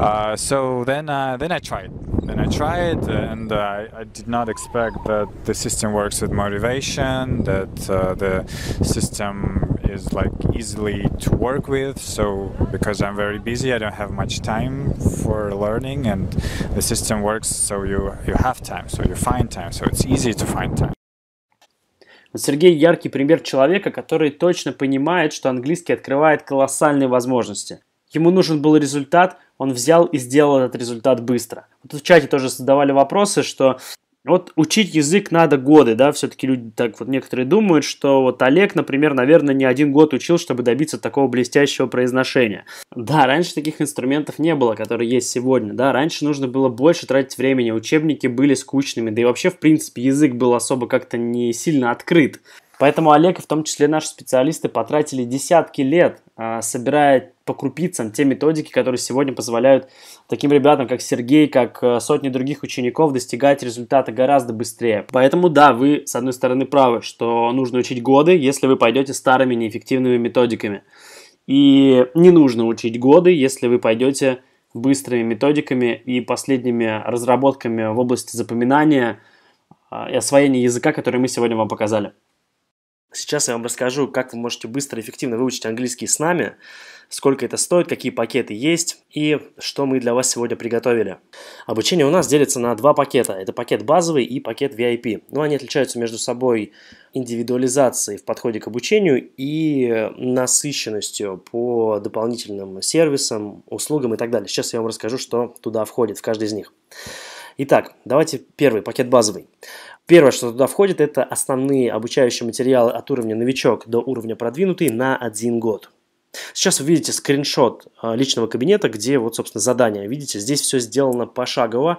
uh, so then uh, then i tried then i tried and uh, I, I, did not expect that the system works with motivation that uh, the system is like easily to work with. So because I'm very busy, I don't have much time for learning, and the system works so you you have time, so you find time, so it's easy to find time. Сергей яркий пример человека, который точно понимает, что английский открывает колоссальные возможности. Ему нужен был результат, он взял и сделал этот результат быстро. Вот в чате тоже задавали вопросы, что вот учить язык надо годы, да, все-таки люди так вот некоторые думают, что вот Олег, например, наверное, не один год учил, чтобы добиться такого блестящего произношения. Да, раньше таких инструментов не было, которые есть сегодня, да, раньше нужно было больше тратить времени, учебники были скучными, да и вообще, в принципе, язык был особо как-то не сильно открыт. Поэтому Олег и в том числе наши специалисты потратили десятки лет, а, собирая по крупицам те методики, которые сегодня позволяют таким ребятам, как Сергей, как э, сотни других учеников достигать результата гораздо быстрее. Поэтому да, вы с одной стороны правы, что нужно учить годы, если вы пойдете старыми неэффективными методиками. И не нужно учить годы, если вы пойдете быстрыми методиками и последними разработками в области запоминания э, и освоения языка, которые мы сегодня вам показали. Сейчас я вам расскажу, как вы можете быстро и эффективно выучить английский с нами, сколько это стоит, какие пакеты есть и что мы для вас сегодня приготовили. Обучение у нас делится на два пакета. Это пакет базовый и пакет VIP. Но ну, они отличаются между собой индивидуализацией в подходе к обучению и насыщенностью по дополнительным сервисам, услугам и так далее. Сейчас я вам расскажу, что туда входит в каждый из них. Итак, давайте первый пакет базовый. Первое, что туда входит, это основные обучающие материалы от уровня новичок до уровня продвинутый на один год. Сейчас вы видите скриншот а, личного кабинета, где вот, собственно, задание. Видите, здесь все сделано пошагово,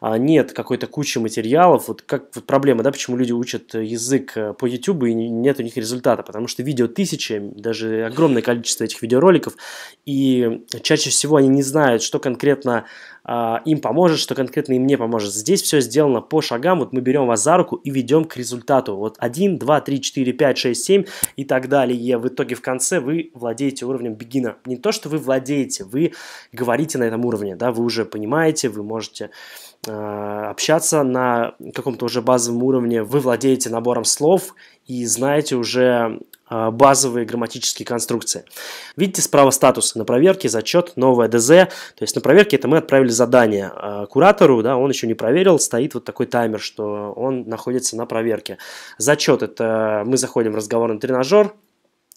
а, нет какой-то кучи материалов. Вот как вот проблема, да, почему люди учат язык э, по YouTube и нет у них результата, потому что видео тысячи, даже огромное количество этих видеороликов, и чаще всего они не знают, что конкретно а, им поможет, что конкретно им не поможет. Здесь все сделано по шагам. Вот мы берем вас за руку и ведем к результату. Вот 1, 2, 3, 4, 5, 6, 7 и так далее. В итоге в конце вы владеете уровнем бегина. Не то, что вы владеете, вы говорите на этом уровне, да, вы уже понимаете, вы можете... Э, Э, общаться на каком-то уже базовом уровне, вы владеете набором слов и знаете уже э, базовые грамматические конструкции. Видите справа статус на проверке, зачет, новое ДЗ. То есть на проверке это мы отправили задание э, куратору, да, он еще не проверил, стоит вот такой таймер, что он находится на проверке. Зачет это мы заходим в разговорный тренажер,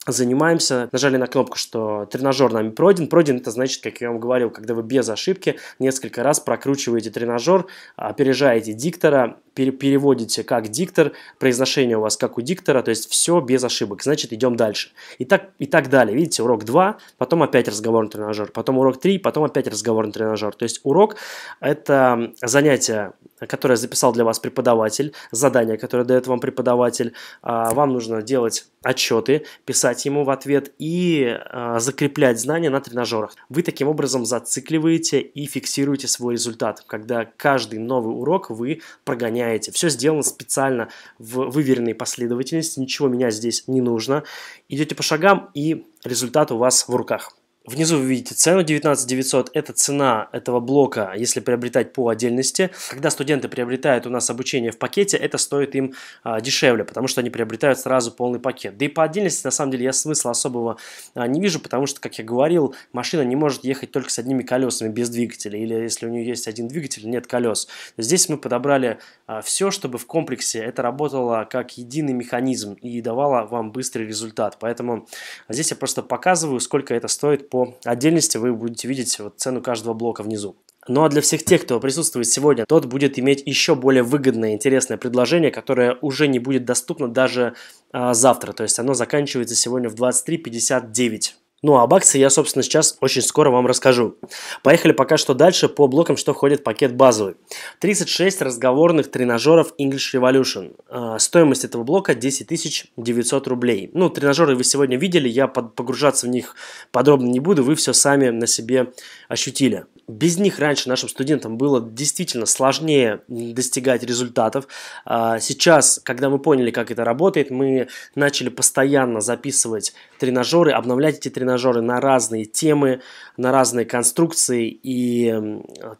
занимаемся. Нажали на кнопку, что тренажер нами пройден. Пройден это значит, как я вам говорил, когда вы без ошибки несколько раз прокручиваете тренажер, опережаете диктора переводите как диктор, произношение у вас как у диктора, то есть все без ошибок, значит идем дальше. И так, и так далее, видите, урок 2, потом опять разговорный тренажер, потом урок 3, потом опять разговорный тренажер. То есть урок – это занятие, которое записал для вас преподаватель, задание, которое дает вам преподаватель. А, вам нужно делать отчеты, писать ему в ответ и а, закреплять знания на тренажерах. Вы таким образом зацикливаете и фиксируете свой результат, когда каждый новый урок вы прогоняете меняете. Все сделано специально в выверенной последовательности, ничего менять здесь не нужно. Идете по шагам, и результат у вас в руках. Внизу вы видите цену 19 900. Это цена этого блока, если приобретать по отдельности. Когда студенты приобретают у нас обучение в пакете, это стоит им а, дешевле, потому что они приобретают сразу полный пакет. Да и по отдельности, на самом деле, я смысла особого а, не вижу, потому что, как я говорил, машина не может ехать только с одними колесами без двигателя. Или если у нее есть один двигатель, нет колес. Здесь мы подобрали а, все, чтобы в комплексе это работало как единый механизм и давало вам быстрый результат. Поэтому здесь я просто показываю, сколько это стоит по по отдельности вы будете видеть вот цену каждого блока внизу. Ну а для всех тех, кто присутствует сегодня, тот будет иметь еще более выгодное, интересное предложение, которое уже не будет доступно даже э, завтра. То есть оно заканчивается сегодня в 23.59. Ну, а об акции я, собственно, сейчас очень скоро вам расскажу. Поехали пока что дальше по блокам, что входит в пакет базовый. 36 разговорных тренажеров English Revolution. Э, стоимость этого блока 10 900 рублей. Ну, тренажеры вы сегодня видели, я погружаться в них подробно не буду, вы все сами на себе ощутили. Без них раньше нашим студентам было действительно сложнее достигать результатов. Э, сейчас, когда мы поняли, как это работает, мы начали постоянно записывать тренажеры, обновлять эти тренажеры, тренажеры на разные темы, на разные конструкции. И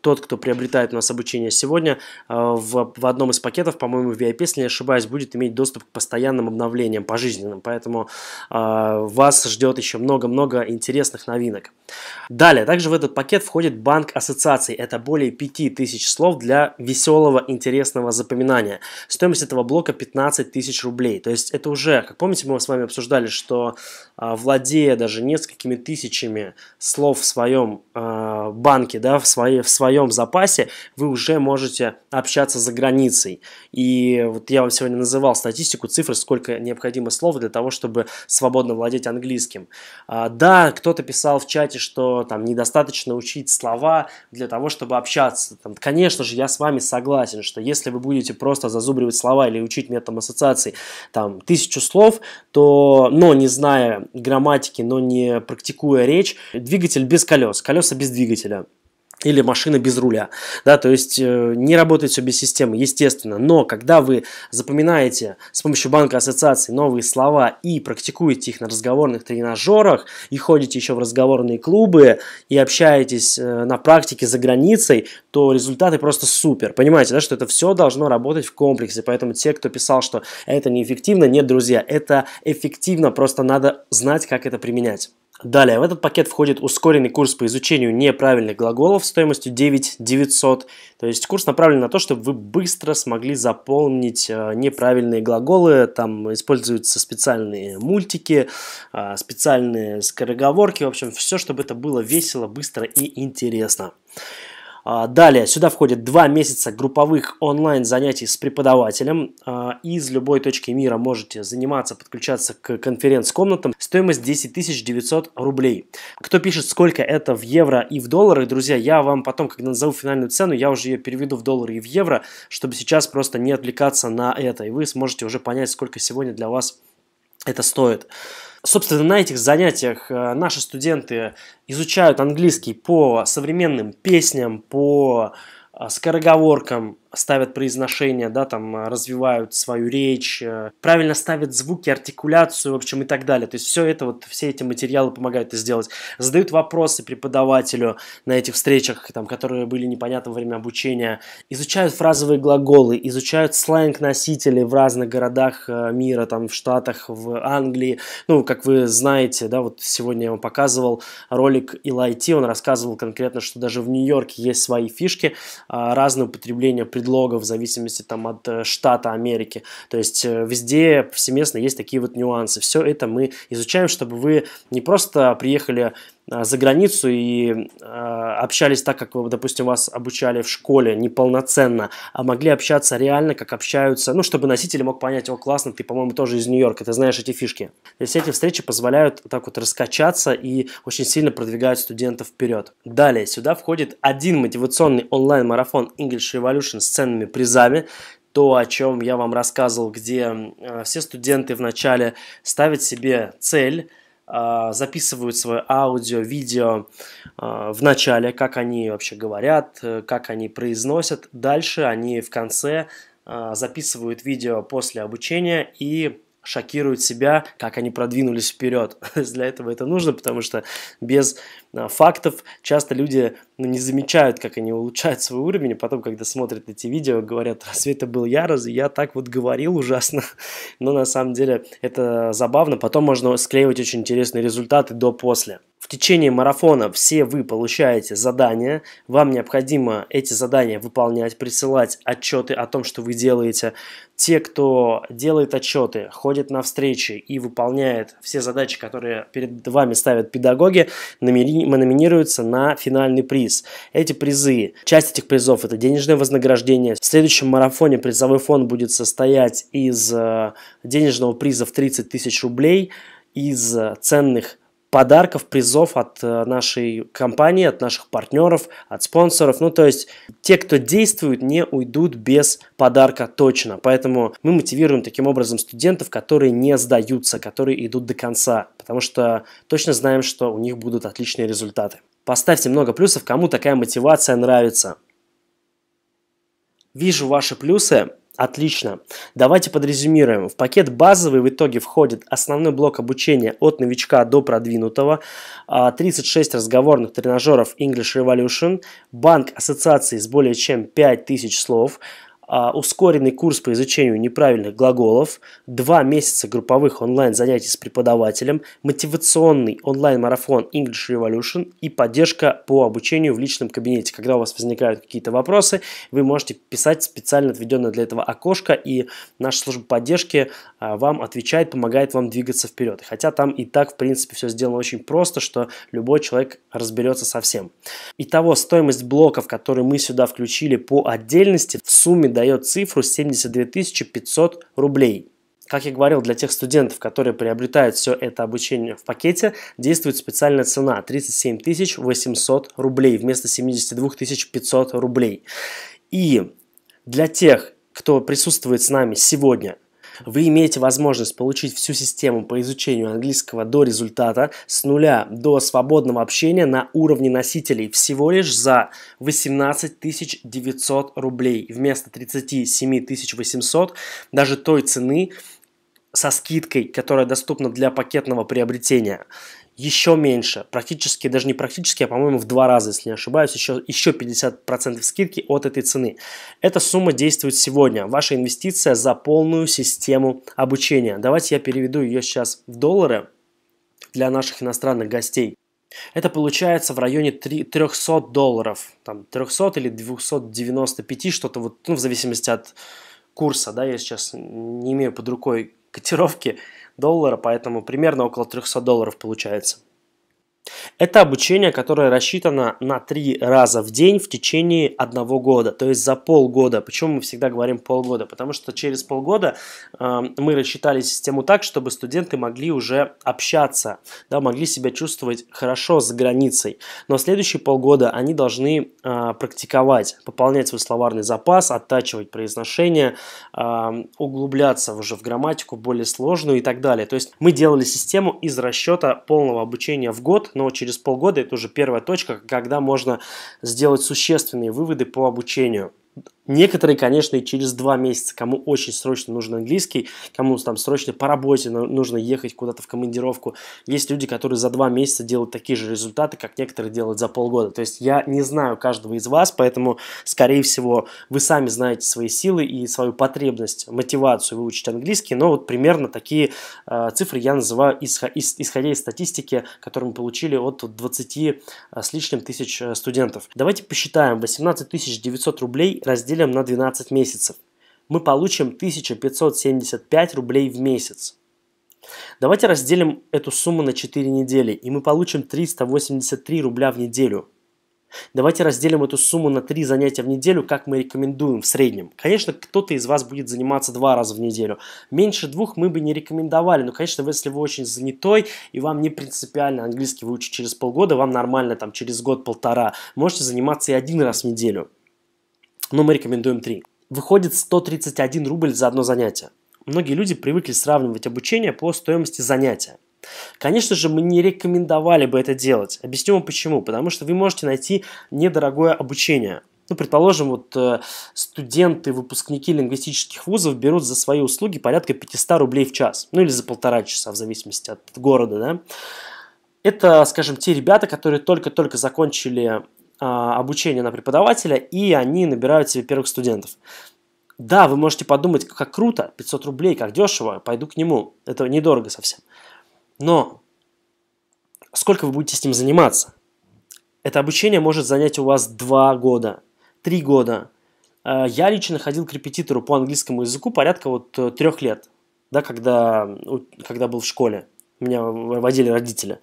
тот, кто приобретает у нас обучение сегодня, э, в, в одном из пакетов, по-моему, VIP, если не ошибаюсь, будет иметь доступ к постоянным обновлениям, пожизненным. Поэтому э, вас ждет еще много-много интересных новинок. Далее, также в этот пакет входит банк ассоциаций. Это более 5000 слов для веселого, интересного запоминания. Стоимость этого блока 15 тысяч рублей. То есть это уже, как помните, мы с вами обсуждали, что э, владея даже не несколькими тысячами слов в своем э, банке, да, в, своей, в своем запасе, вы уже можете общаться за границей. И вот я вам сегодня называл статистику, цифры, сколько необходимо слов для того, чтобы свободно владеть английским. Э, да, кто-то писал в чате, что там недостаточно учить слова для того, чтобы общаться. Там, конечно же, я с вами согласен, что если вы будете просто зазубривать слова или учить методом ассоциации там тысячу слов, то, но не зная грамматики, но не практикуя речь, двигатель без колес, колеса без двигателя или машина без руля, да, то есть э, не работает все без системы, естественно, но когда вы запоминаете с помощью банка ассоциаций новые слова и практикуете их на разговорных тренажерах и ходите еще в разговорные клубы и общаетесь э, на практике за границей, то результаты просто супер, понимаете, да, что это все должно работать в комплексе, поэтому те, кто писал, что это неэффективно, нет, друзья, это эффективно, просто надо знать, как это применять. Далее, в этот пакет входит ускоренный курс по изучению неправильных глаголов стоимостью 9 900. То есть курс направлен на то, чтобы вы быстро смогли заполнить э, неправильные глаголы. Там используются специальные мультики, э, специальные скороговорки. В общем, все, чтобы это было весело, быстро и интересно. А, далее, сюда входит два месяца групповых онлайн занятий с преподавателем. А, из любой точки мира можете заниматься, подключаться к конференц-комнатам. Стоимость 10 900 рублей. Кто пишет, сколько это в евро и в долларах, друзья, я вам потом, когда назову финальную цену, я уже ее переведу в доллары и в евро, чтобы сейчас просто не отвлекаться на это. И вы сможете уже понять, сколько сегодня для вас это стоит. Собственно, на этих занятиях э, наши студенты изучают английский по современным песням, по э, скороговоркам, ставят произношение, да, там э, развивают свою речь, э, правильно ставят звуки, артикуляцию, в общем, и так далее. То есть все это, вот все эти материалы помогают это сделать. Задают вопросы преподавателю на этих встречах, там, которые были непонятны во время обучения. Изучают фразовые глаголы, изучают сленг носителей в разных городах э, мира, там, в Штатах, в Англии. Ну, как вы знаете, да, вот сегодня я вам показывал ролик Илайти, он рассказывал конкретно, что даже в Нью-Йорке есть свои фишки, а разное употребление предлогов в зависимости там, от э, штата Америки. То есть э, везде повсеместно есть такие вот нюансы. Все это мы изучаем, чтобы вы не просто приехали а, за границу и а, общались так, как, допустим, вас обучали в школе неполноценно, а могли общаться реально, как общаются, ну, чтобы носитель мог понять, о, классно, ты, по-моему, тоже из Нью-Йорка, ты знаешь эти фишки. То есть эти встречи позволяют так вот раскачаться и очень сильно продвигают студентов вперед. Далее, сюда входит один мотивационный онлайн-марафон English Revolution с ценными призами то, о чем я вам рассказывал, где э, все студенты вначале ставят себе цель а, записывают свое аудио, видео а, в начале, как они вообще говорят, э, как они произносят. Дальше они в конце а, записывают видео после обучения и шокируют себя, как они продвинулись вперед. Для этого это нужно, потому что без Э, фактов, часто люди ну, не замечают, как они улучшают свой уровень, и а потом, когда смотрят эти видео, говорят, разве это был я, разве я так вот говорил ужасно. Но на самом деле это забавно, потом можно склеивать очень интересные результаты до-после. В течение марафона все вы получаете задания, вам необходимо эти задания выполнять, присылать отчеты о том, что вы делаете. Те, кто делает отчеты, ходит на встречи и выполняет все задачи, которые перед вами ставят педагоги, намерение номинируются на финальный приз. Эти призы, часть этих призов это денежное вознаграждение. В следующем марафоне призовой фонд будет состоять из э, денежного приза в 30 тысяч рублей, из э, ценных подарков, призов от э, нашей компании, от наших партнеров, от спонсоров. Ну, то есть те, кто действует, не уйдут без подарка точно. Поэтому мы мотивируем таким образом студентов, которые не сдаются, которые идут до конца, потому что точно знаем, что у них будут отличные результаты. Поставьте много плюсов, кому такая мотивация нравится. Вижу ваши плюсы. Отлично. Давайте подрезюмируем. В пакет базовый в итоге входит основной блок обучения от новичка до продвинутого, 36 а, разговорных тренажеров English Revolution, банк ассоциаций с более чем 5000 слов, а, ускоренный курс по изучению неправильных глаголов, два месяца групповых онлайн-занятий с преподавателем, мотивационный онлайн-марафон English Revolution и поддержка по обучению в личном кабинете. Когда у вас возникают какие-то вопросы, вы можете писать специально отведенное для этого окошко, и наша служба поддержки а, вам отвечает, помогает вам двигаться вперед. Хотя там и так, в принципе, все сделано очень просто, что любой человек разберется со всем. Итого, стоимость блоков, которые мы сюда включили по отдельности, в сумме дает цифру 72 500 рублей. Как я говорил, для тех студентов, которые приобретают все это обучение в пакете, действует специальная цена 37 800 рублей вместо 72 500 рублей. И для тех, кто присутствует с нами сегодня – вы имеете возможность получить всю систему по изучению английского до результата с нуля до свободного общения на уровне носителей всего лишь за 18 900 рублей вместо 37 800, даже той цены со скидкой, которая доступна для пакетного приобретения еще меньше, практически, даже не практически, а, по-моему, в два раза, если не ошибаюсь, еще, еще 50% скидки от этой цены. Эта сумма действует сегодня. Ваша инвестиция за полную систему обучения. Давайте я переведу ее сейчас в доллары для наших иностранных гостей. Это получается в районе 300 долларов, там 300 или 295, что-то вот, ну, в зависимости от курса, да, я сейчас не имею под рукой котировки, доллара, поэтому примерно около 300 долларов получается. Это обучение, которое рассчитано на три раза в день в течение одного года, то есть за полгода. Почему мы всегда говорим полгода? Потому что через полгода э, мы рассчитали систему так, чтобы студенты могли уже общаться, да, могли себя чувствовать хорошо за границей. Но следующие полгода они должны э, практиковать, пополнять свой словарный запас, оттачивать произношение, э, углубляться уже в грамматику более сложную и так далее. То есть мы делали систему из расчета полного обучения в год но через полгода это уже первая точка, когда можно сделать существенные выводы по обучению. Некоторые, конечно, и через два месяца, кому очень срочно нужен английский, кому там срочно по работе нужно ехать куда-то в командировку. Есть люди, которые за два месяца делают такие же результаты, как некоторые делают за полгода. То есть я не знаю каждого из вас, поэтому, скорее всего, вы сами знаете свои силы и свою потребность, мотивацию выучить английский. Но вот примерно такие э, цифры я называю, исходя из статистики, которую мы получили от 20 э, с лишним тысяч э, студентов. Давайте посчитаем. 18 900 рублей разделить родителям на 12 месяцев, мы получим 1575 рублей в месяц. Давайте разделим эту сумму на 4 недели, и мы получим 383 рубля в неделю. Давайте разделим эту сумму на 3 занятия в неделю, как мы рекомендуем в среднем. Конечно, кто-то из вас будет заниматься 2 раза в неделю. Меньше двух мы бы не рекомендовали. Но, конечно, если вы очень занятой и вам не принципиально английский выучить через полгода, вам нормально там через год-полтора, можете заниматься и один раз в неделю но мы рекомендуем 3. Выходит 131 рубль за одно занятие. Многие люди привыкли сравнивать обучение по стоимости занятия. Конечно же, мы не рекомендовали бы это делать. Объясню вам почему. Потому что вы можете найти недорогое обучение. Ну, предположим, вот э, студенты, выпускники лингвистических вузов берут за свои услуги порядка 500 рублей в час. Ну, или за полтора часа, в зависимости от города, да. Это, скажем, те ребята, которые только-только закончили а, обучение на преподавателя, и они набирают себе первых студентов. Да, вы можете подумать, как круто, 500 рублей, как дешево, пойду к нему, это недорого совсем. Но сколько вы будете с ним заниматься? Это обучение может занять у вас 2 года, 3 года. А, я лично ходил к репетитору по английскому языку порядка вот э, трех лет, да, когда, когда был в школе, меня водили родители.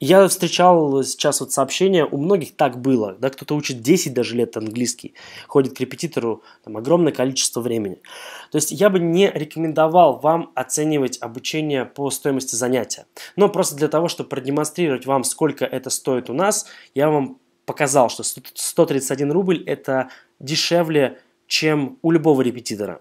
Я встречал сейчас вот сообщения, у многих так было, да, кто-то учит 10 даже лет английский, ходит к репетитору там, огромное количество времени. То есть я бы не рекомендовал вам оценивать обучение по стоимости занятия. Но просто для того, чтобы продемонстрировать вам, сколько это стоит у нас, я вам показал, что 131 рубль это дешевле, чем у любого репетитора.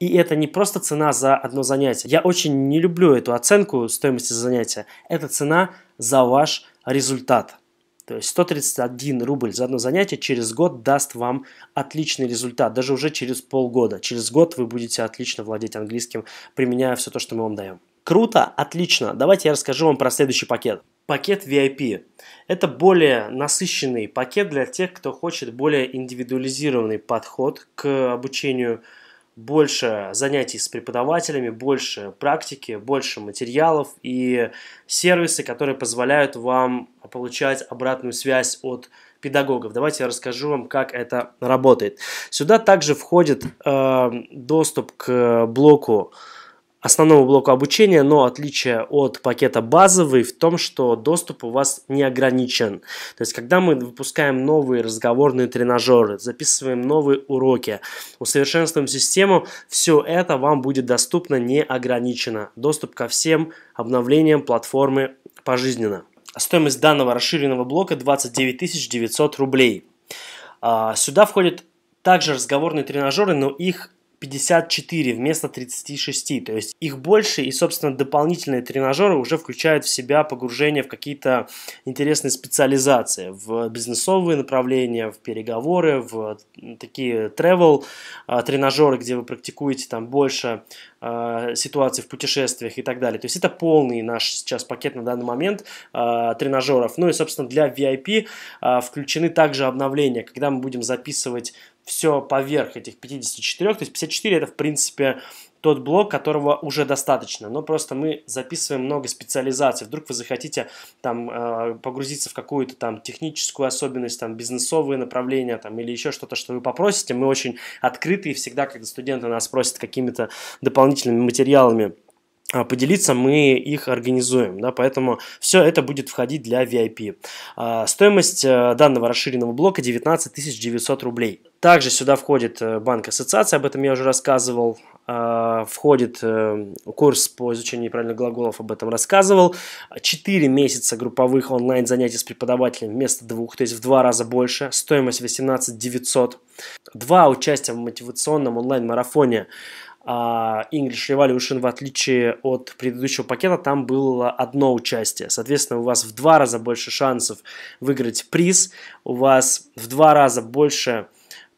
И это не просто цена за одно занятие. Я очень не люблю эту оценку стоимости занятия. Это цена за ваш результат. То есть 131 рубль за одно занятие через год даст вам отличный результат, даже уже через полгода. Через год вы будете отлично владеть английским, применяя все то, что мы вам даем. Круто, отлично. Давайте я расскажу вам про следующий пакет. Пакет VIP. Это более насыщенный пакет для тех, кто хочет более индивидуализированный подход к обучению больше занятий с преподавателями, больше практики, больше материалов и сервисы, которые позволяют вам получать обратную связь от педагогов. Давайте я расскажу вам, как это работает. Сюда также входит э, доступ к блоку основному блоку обучения, но отличие от пакета базовый в том, что доступ у вас не ограничен. То есть, когда мы выпускаем новые разговорные тренажеры, записываем новые уроки, усовершенствуем систему, все это вам будет доступно неограниченно. Доступ ко всем обновлениям платформы пожизненно. Стоимость данного расширенного блока 29 900 рублей. А, сюда входят также разговорные тренажеры, но их 54 вместо 36. То есть их больше, и, собственно, дополнительные тренажеры уже включают в себя погружение в какие-то интересные специализации, в бизнесовые направления, в переговоры, в такие travel а, тренажеры, где вы практикуете там больше а, ситуаций в путешествиях и так далее. То есть это полный наш сейчас пакет на данный момент а, тренажеров. Ну и, собственно, для VIP включены также обновления, когда мы будем записывать все поверх этих 54, то есть 54 это в принципе тот блок, которого уже достаточно, но просто мы записываем много специализаций. Вдруг вы захотите там э, погрузиться в какую-то там техническую особенность, там бизнесовые направления там или еще что-то, что вы попросите. Мы очень открыты и всегда, когда студенты нас просят какими-то дополнительными материалами а, поделиться, мы их организуем, да, поэтому все это будет входить для VIP. А, стоимость э, данного расширенного блока 19 900 рублей. Также сюда входит э, банк ассоциации, об этом я уже рассказывал, а, входит э, курс по изучению неправильных глаголов, об этом рассказывал, 4 месяца групповых онлайн занятий с преподавателем вместо двух, то есть в два раза больше, стоимость 18 900, два участия в мотивационном онлайн-марафоне а, English Revolution, в отличие от предыдущего пакета, там было одно участие. Соответственно, у вас в два раза больше шансов выиграть приз, у вас в два раза больше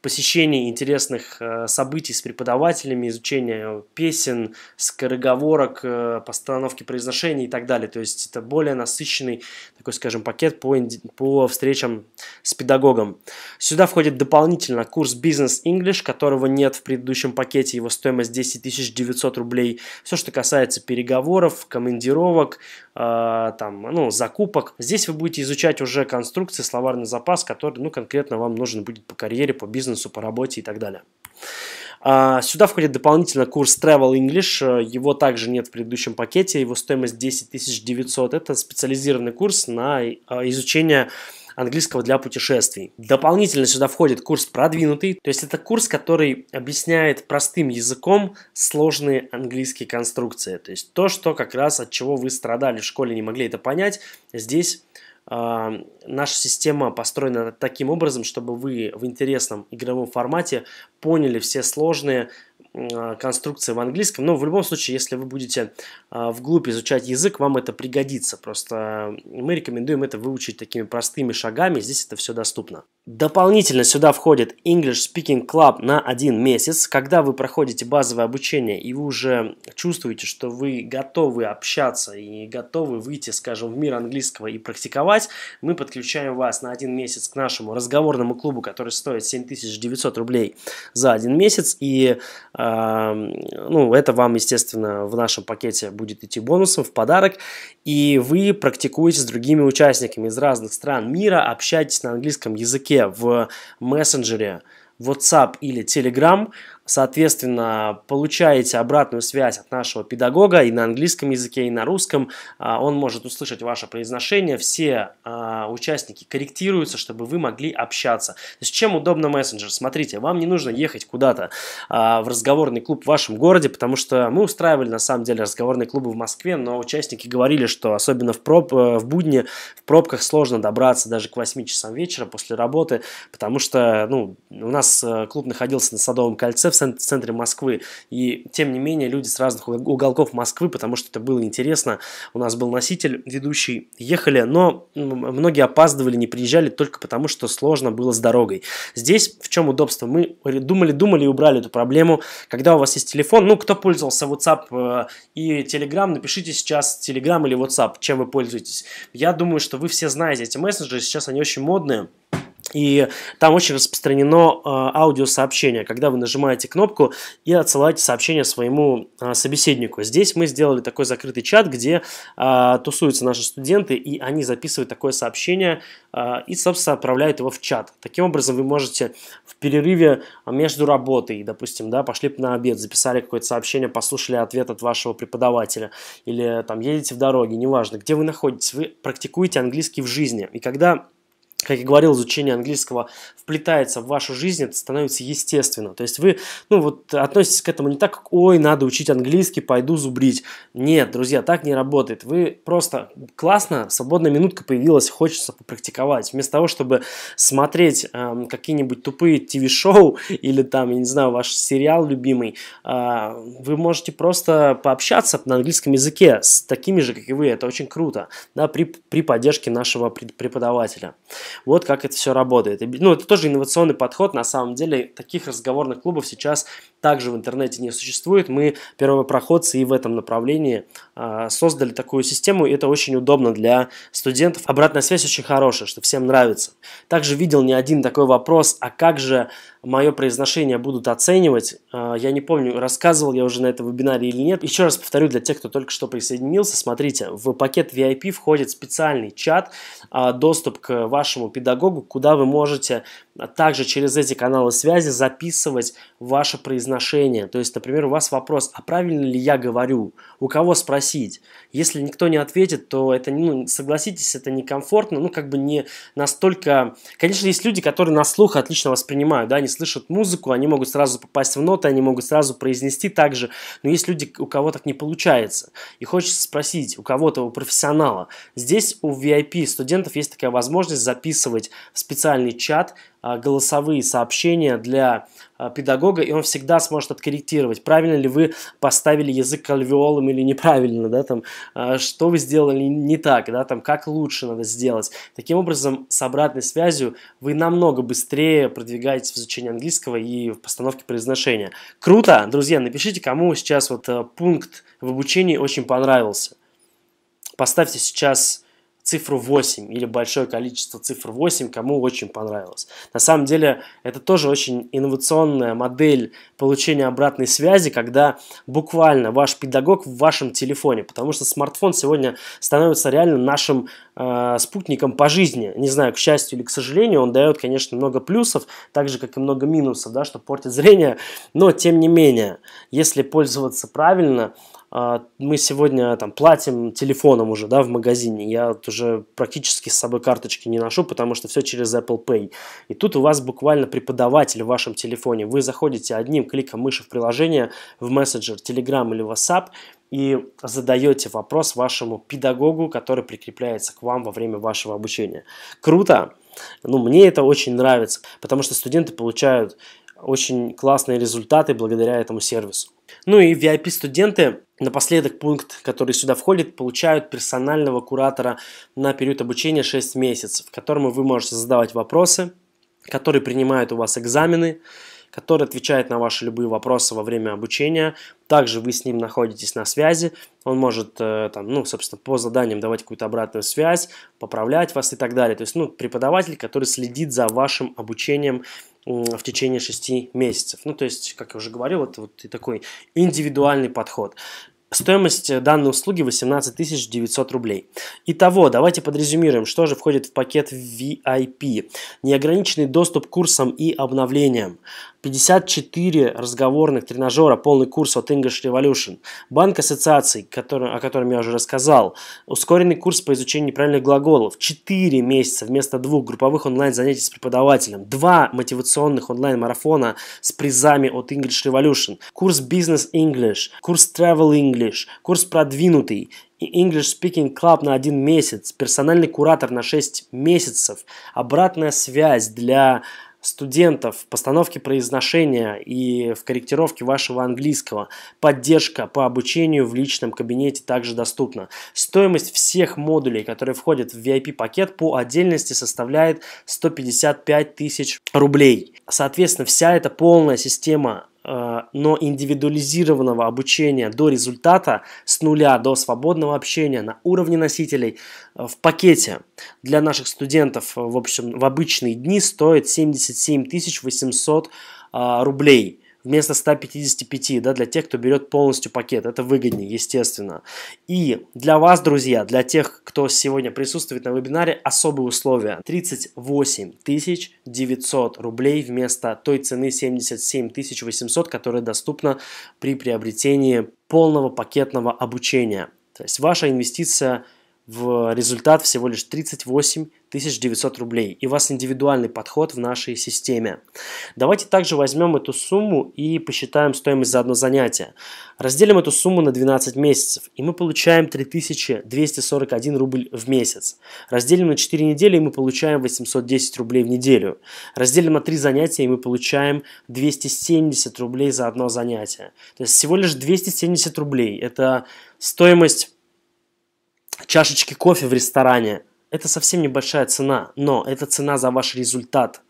посещение интересных э, событий с преподавателями, изучение песен, скороговорок, э, постановки произношений и так далее. То есть это более насыщенный такой, скажем, пакет по, по встречам с педагогом. Сюда входит дополнительно курс Business English, которого нет в предыдущем пакете, его стоимость 10 900 рублей. Все, что касается переговоров, командировок, э, там, ну, закупок. Здесь вы будете изучать уже конструкции, словарный запас, который, ну, конкретно вам нужен будет по карьере, по бизнесу, по работе и так далее. А, сюда входит дополнительно курс Travel English, его также нет в предыдущем пакете, его стоимость 10 900. Это специализированный курс на а, изучение английского для путешествий. Дополнительно сюда входит курс продвинутый, то есть это курс, который объясняет простым языком сложные английские конструкции. То есть то, что как раз от чего вы страдали в школе, не могли это понять, здесь а, наша система построена таким образом, чтобы вы в интересном игровом формате поняли все сложные а, конструкции в английском. Но в любом случае, если вы будете а, вглубь изучать язык, вам это пригодится. Просто мы рекомендуем это выучить такими простыми шагами. Здесь это все доступно. Дополнительно сюда входит English Speaking Club на один месяц. Когда вы проходите базовое обучение и вы уже чувствуете, что вы готовы общаться и готовы выйти, скажем, в мир английского и практиковать, мы подключаем вас на один месяц к нашему разговорному клубу, который стоит 7900 рублей за один месяц. И э, ну, это вам, естественно, в нашем пакете будет идти бонусом в подарок. И вы практикуете с другими участниками из разных стран мира, общаетесь на английском языке языке, в мессенджере, WhatsApp или Telegram соответственно, получаете обратную связь от нашего педагога и на английском языке, и на русском. А, он может услышать ваше произношение. Все а, участники корректируются, чтобы вы могли общаться. с чем удобно мессенджер? Смотрите, вам не нужно ехать куда-то а, в разговорный клуб в вашем городе, потому что мы устраивали, на самом деле, разговорные клубы в Москве, но участники говорили, что особенно в, проб, э, в будни, в пробках сложно добраться даже к 8 часам вечера после работы, потому что ну, у нас э, клуб находился на Садовом кольце, в центре Москвы. И тем не менее люди с разных уголков Москвы, потому что это было интересно. У нас был носитель, ведущий, ехали, но многие опаздывали, не приезжали только потому, что сложно было с дорогой. Здесь в чем удобство? Мы думали-думали и убрали эту проблему. Когда у вас есть телефон, ну, кто пользовался WhatsApp э, и Telegram, напишите сейчас Telegram или WhatsApp, чем вы пользуетесь. Я думаю, что вы все знаете эти мессенджеры, сейчас они очень модные. И там очень распространено а, аудиосообщение, когда вы нажимаете кнопку и отсылаете сообщение своему а, собеседнику. Здесь мы сделали такой закрытый чат, где а, тусуются наши студенты, и они записывают такое сообщение и, собственно, отправляют его в чат. Таким образом, вы можете в перерыве между работой, допустим, да, пошли на обед, записали какое-то сообщение, послушали ответ от вашего преподавателя, или там едете в дороге, неважно, где вы находитесь, вы практикуете английский в жизни. И когда как я говорил, изучение английского вплетается в вашу жизнь, это становится естественно. То есть вы ну, вот, относитесь к этому не так, как «Ой, надо учить английский, пойду зубрить». Нет, друзья, так не работает. Вы просто классно, свободная минутка появилась, хочется попрактиковать. Вместо того, чтобы смотреть э, какие-нибудь тупые ТВ-шоу или там, я не знаю, ваш сериал любимый, э, вы можете просто пообщаться на английском языке с такими же, как и вы. Это очень круто, да, при, при поддержке нашего преподавателя. Вот как это все работает. И, ну, это тоже инновационный подход, на самом деле, таких разговорных клубов сейчас также в интернете не существует. Мы первопроходцы и в этом направлении а, создали такую систему, и это очень удобно для студентов. Обратная связь очень хорошая, что всем нравится. Также видел не один такой вопрос, а как же мое произношение будут оценивать. А, я не помню, рассказывал я уже на этом вебинаре или нет. Еще раз повторю для тех, кто только что присоединился. Смотрите, в пакет VIP входит специальный чат, а, доступ к вашему педагогу, куда вы можете а также через эти каналы связи записывать ваше произношение. То есть, например, у вас вопрос, а правильно ли я говорю? У кого спросить? Если никто не ответит, то это, ну, согласитесь, это некомфортно, ну, как бы не настолько... Конечно, есть люди, которые на слух отлично воспринимают, да, они слышат музыку, они могут сразу попасть в ноты, они могут сразу произнести так же, но есть люди, у кого так не получается. И хочется спросить у кого-то, у профессионала. Здесь у VIP студентов есть такая возможность записывать в специальный чат а, голосовые сообщения для Э, педагога, и он всегда сможет откорректировать, правильно ли вы поставили язык альвеолом или неправильно, да, там, э, что вы сделали не так, да, там, как лучше надо сделать. Таким образом, с обратной связью вы намного быстрее продвигаетесь в изучении английского и в постановке произношения. Круто! Друзья, напишите, кому сейчас вот э, пункт в обучении очень понравился. Поставьте сейчас цифру 8 или большое количество цифр 8 кому очень понравилось. На самом деле это тоже очень инновационная модель получения обратной связи, когда буквально ваш педагог в вашем телефоне, потому что смартфон сегодня становится реально нашим э, спутником по жизни. Не знаю, к счастью или к сожалению, он дает, конечно, много плюсов, так же, как и много минусов, да, что портит зрение, но тем не менее, если пользоваться правильно, а, мы сегодня там платим телефоном уже, да, в магазине. Я вот уже практически с собой карточки не ношу, потому что все через Apple Pay. И тут у вас буквально преподаватель в вашем телефоне. Вы заходите одним кликом мыши в приложение, в мессенджер, Telegram или WhatsApp, и задаете вопрос вашему педагогу, который прикрепляется к вам во время вашего обучения. Круто! Ну, мне это очень нравится, потому что студенты получают очень классные результаты благодаря этому сервису. Ну и VIP-студенты Напоследок пункт, который сюда входит, получают персонального куратора на период обучения 6 месяцев, в котором вы можете задавать вопросы, который принимает у вас экзамены, который отвечает на ваши любые вопросы во время обучения. Также вы с ним находитесь на связи. Он может, э, там, ну, собственно, по заданиям давать какую-то обратную связь, поправлять вас и так далее. То есть, ну, преподаватель, который следит за вашим обучением в течение 6 месяцев. Ну, то есть, как я уже говорил, это вот и такой индивидуальный подход. Стоимость э, данной услуги 18 900 рублей. Итого, давайте подрезюмируем, что же входит в пакет VIP. Неограниченный доступ к курсам и обновлениям. 54 разговорных тренажера, полный курс от English Revolution, банк ассоциаций, который, о котором я уже рассказал, ускоренный курс по изучению неправильных глаголов, 4 месяца вместо двух групповых онлайн-занятий с преподавателем, 2 мотивационных онлайн-марафона с призами от English Revolution, курс Business English, курс Travel English, курс продвинутый English Speaking Club на один месяц, персональный куратор на 6 месяцев, обратная связь для студентов в постановке произношения и в корректировке вашего английского. Поддержка по обучению в личном кабинете также доступна. Стоимость всех модулей, которые входят в VIP-пакет, по отдельности составляет 155 тысяч рублей. Соответственно, вся эта полная система Э, но индивидуализированного обучения до результата с нуля до свободного общения на уровне носителей э, в пакете для наших студентов э, в, общем, в обычные дни стоит 77 800 рублей вместо 155, да, для тех, кто берет полностью пакет. Это выгоднее, естественно. И для вас, друзья, для тех, кто сегодня присутствует на вебинаре, особые условия. 38 900 рублей вместо той цены 77 800, которая доступна при приобретении полного пакетного обучения. То есть ваша инвестиция в результат всего лишь 38 900 рублей. И у вас индивидуальный подход в нашей системе. Давайте также возьмем эту сумму и посчитаем стоимость за одно занятие. Разделим эту сумму на 12 месяцев, и мы получаем 3241 рубль в месяц. Разделим на 4 недели, и мы получаем 810 рублей в неделю. Разделим на 3 занятия, и мы получаем 270 рублей за одно занятие. То есть всего лишь 270 рублей. Это стоимость чашечки кофе в ресторане – это совсем небольшая цена, но это цена за ваш результат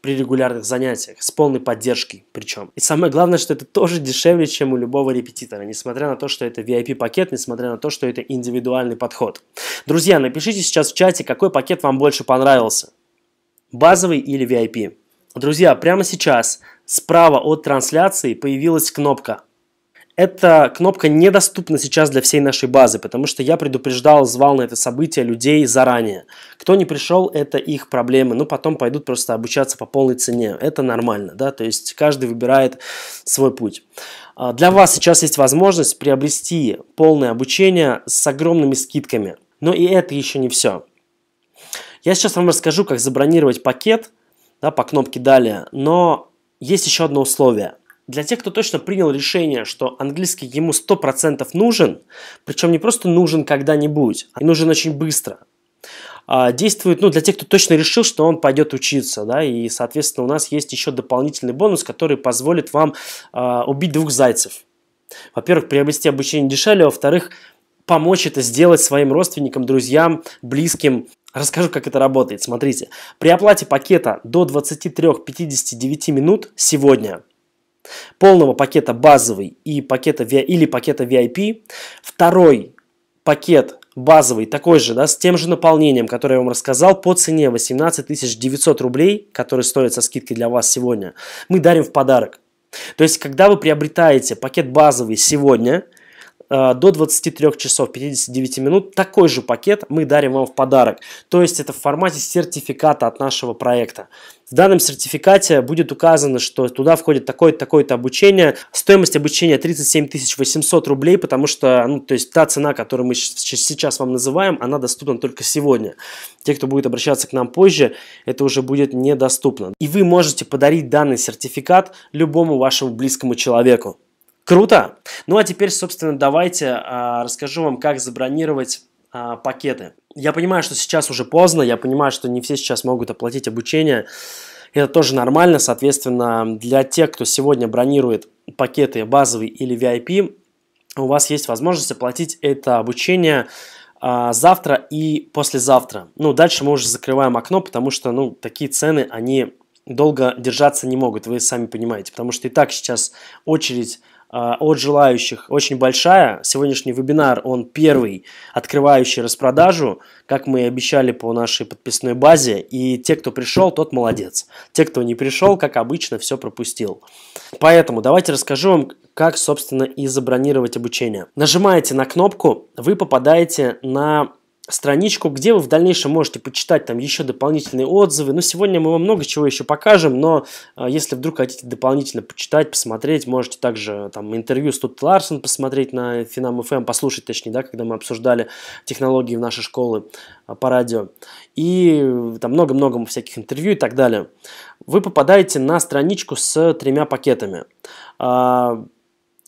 при регулярных занятиях, с полной поддержкой причем. И самое главное, что это тоже дешевле, чем у любого репетитора, несмотря на то, что это VIP-пакет, несмотря на то, что это индивидуальный подход. Друзья, напишите сейчас в чате, какой пакет вам больше понравился, базовый или VIP. Друзья, прямо сейчас справа от трансляции появилась кнопка эта кнопка недоступна сейчас для всей нашей базы, потому что я предупреждал, звал на это событие людей заранее. Кто не пришел, это их проблемы, но ну, потом пойдут просто обучаться по полной цене. Это нормально, да, то есть каждый выбирает свой путь. А, для вас сейчас есть возможность приобрести полное обучение с огромными скидками. Но и это еще не все. Я сейчас вам расскажу, как забронировать пакет да, по кнопке «Далее», но есть еще одно условие – для тех, кто точно принял решение, что английский ему 100% нужен, причем не просто нужен когда-нибудь, а нужен очень быстро, а, действует ну, для тех, кто точно решил, что он пойдет учиться. Да, и, соответственно, у нас есть еще дополнительный бонус, который позволит вам э, убить двух зайцев. Во-первых, приобрести обучение дешевле, во-вторых, помочь это сделать своим родственникам, друзьям, близким. Расскажу, как это работает. Смотрите, при оплате пакета до 23-59 минут сегодня полного пакета базовый и пакета, или пакета VIP. Второй пакет базовый, такой же, да, с тем же наполнением, которое я вам рассказал, по цене 18 900 рублей, который стоит со скидкой для вас сегодня, мы дарим в подарок. То есть, когда вы приобретаете пакет базовый сегодня, Э, до 23 часов 59 минут такой же пакет мы дарим вам в подарок. То есть это в формате сертификата от нашего проекта. В данном сертификате будет указано, что туда входит такое-то такое обучение. Стоимость обучения 37 800 рублей, потому что ну, то есть та цена, которую мы сейчас вам называем, она доступна только сегодня. Те, кто будет обращаться к нам позже, это уже будет недоступно. И вы можете подарить данный сертификат любому вашему близкому человеку. Круто! Ну а теперь, собственно, давайте а, расскажу вам, как забронировать а, пакеты. Я понимаю, что сейчас уже поздно, я понимаю, что не все сейчас могут оплатить обучение. Это тоже нормально, соответственно, для тех, кто сегодня бронирует пакеты базовый или VIP, у вас есть возможность оплатить это обучение а, завтра и послезавтра. Ну, дальше мы уже закрываем окно, потому что, ну, такие цены, они долго держаться не могут, вы сами понимаете, потому что и так сейчас очередь а, от желающих очень большая. Сегодняшний вебинар, он первый, открывающий распродажу, как мы и обещали по нашей подписной базе. И те, кто пришел, тот молодец. Те, кто не пришел, как обычно, все пропустил. Поэтому давайте расскажу вам, как, собственно, и забронировать обучение. Нажимаете на кнопку, вы попадаете на страничку, где вы в дальнейшем можете почитать там еще дополнительные отзывы. Ну, сегодня мы вам много чего еще покажем, но э, если вдруг хотите дополнительно почитать, посмотреть, можете также там интервью с Тут Ларсон посмотреть на Финам ФМ, эм, послушать точнее, да, когда мы обсуждали технологии в нашей школы э, а, по радио. И там много-много всяких интервью и так далее. Вы попадаете на страничку с тремя пакетами. Э,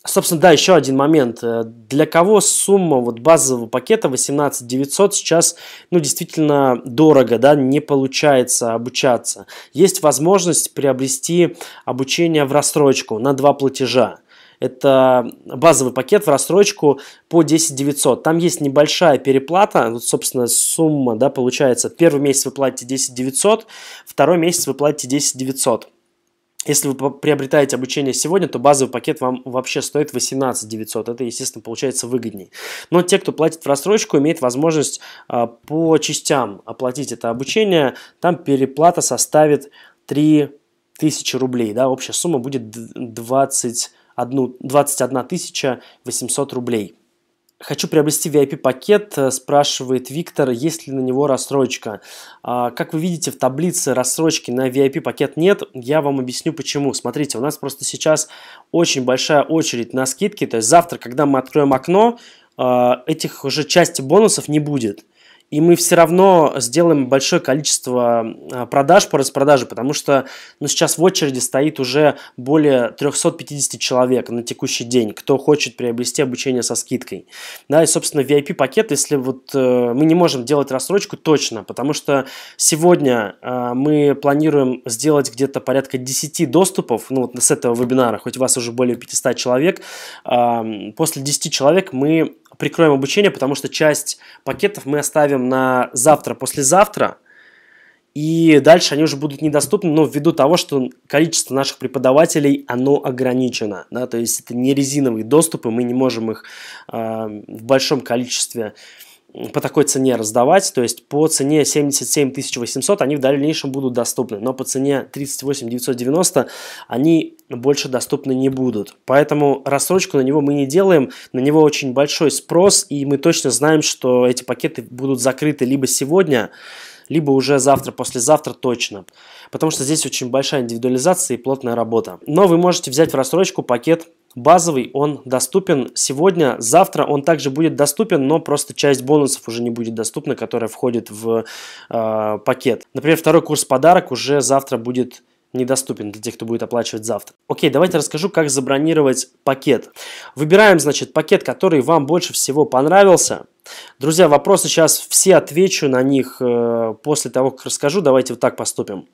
Собственно, да, еще один момент. Э, для кого сумма вот базового пакета 18 900 сейчас ну, действительно дорого, да, не получается обучаться. Есть возможность приобрести обучение в рассрочку на два платежа. Это базовый пакет в рассрочку по 10 900. Там есть небольшая переплата, вот, собственно, сумма, да, получается. Первый месяц вы платите 10 900, второй месяц вы платите 10 900. Если вы приобретаете обучение сегодня, то базовый пакет вам вообще стоит 18 900. Это, естественно, получается выгодней. Но те, кто платит в рассрочку, имеют возможность а, по частям оплатить это обучение. Там переплата составит 3000 рублей. Да? Общая сумма будет 21, 21 800 рублей. Хочу приобрести VIP-пакет, э, спрашивает Виктор, есть ли на него рассрочка. А, как вы видите, в таблице рассрочки на VIP-пакет нет. Я вам объясню почему. Смотрите, у нас просто сейчас очень большая очередь на скидки. То есть завтра, когда мы откроем окно, э, этих уже части бонусов не будет и мы все равно сделаем большое количество а, продаж по распродаже, потому что ну, сейчас в очереди стоит уже более 350 человек на текущий день, кто хочет приобрести обучение со скидкой. Да, и, собственно, VIP-пакет, если вот э, мы не можем делать рассрочку точно, потому что сегодня э, мы планируем сделать где-то порядка 10 доступов, ну вот с этого вебинара, хоть у вас уже более 500 человек, э, после 10 человек мы прикроем обучение, потому что часть пакетов мы оставим на завтра, послезавтра. И дальше они уже будут недоступны, но ввиду того, что количество наших преподавателей, оно ограничено. Да? То есть это не резиновые доступы, мы не можем их э, в большом количестве э, по такой цене раздавать, то есть по цене 77 800 они в дальнейшем будут доступны, но по цене 38 990 они больше доступны не будут. Поэтому рассрочку на него мы не делаем, на него очень большой спрос, и мы точно знаем, что эти пакеты будут закрыты либо сегодня, либо уже завтра, послезавтра точно. Потому что здесь очень большая индивидуализация и плотная работа. Но вы можете взять в рассрочку пакет базовый, он доступен сегодня, завтра он также будет доступен, но просто часть бонусов уже не будет доступна, которая входит в э, пакет. Например, второй курс подарок уже завтра будет недоступен для тех, кто будет оплачивать завтра. Окей, давайте расскажу, как забронировать пакет. Выбираем, значит, пакет, который вам больше всего понравился. Друзья, вопросы сейчас все отвечу на них э, после того, как расскажу. Давайте вот так поступим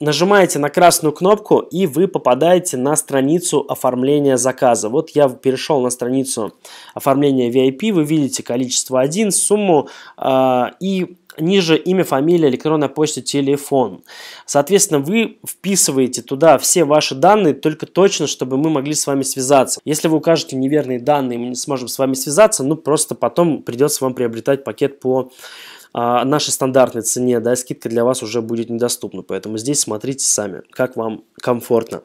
нажимаете на красную кнопку, и вы попадаете на страницу оформления заказа. Вот я перешел на страницу оформления VIP, вы видите количество 1, сумму э, и ниже имя, фамилия, электронная почта, телефон. Соответственно, вы вписываете туда все ваши данные, только точно, чтобы мы могли с вами связаться. Если вы укажете неверные данные, мы не сможем с вами связаться, ну просто потом придется вам приобретать пакет по а, нашей стандартной цене, да, скидка для вас уже будет недоступна. Поэтому здесь смотрите сами, как вам комфортно.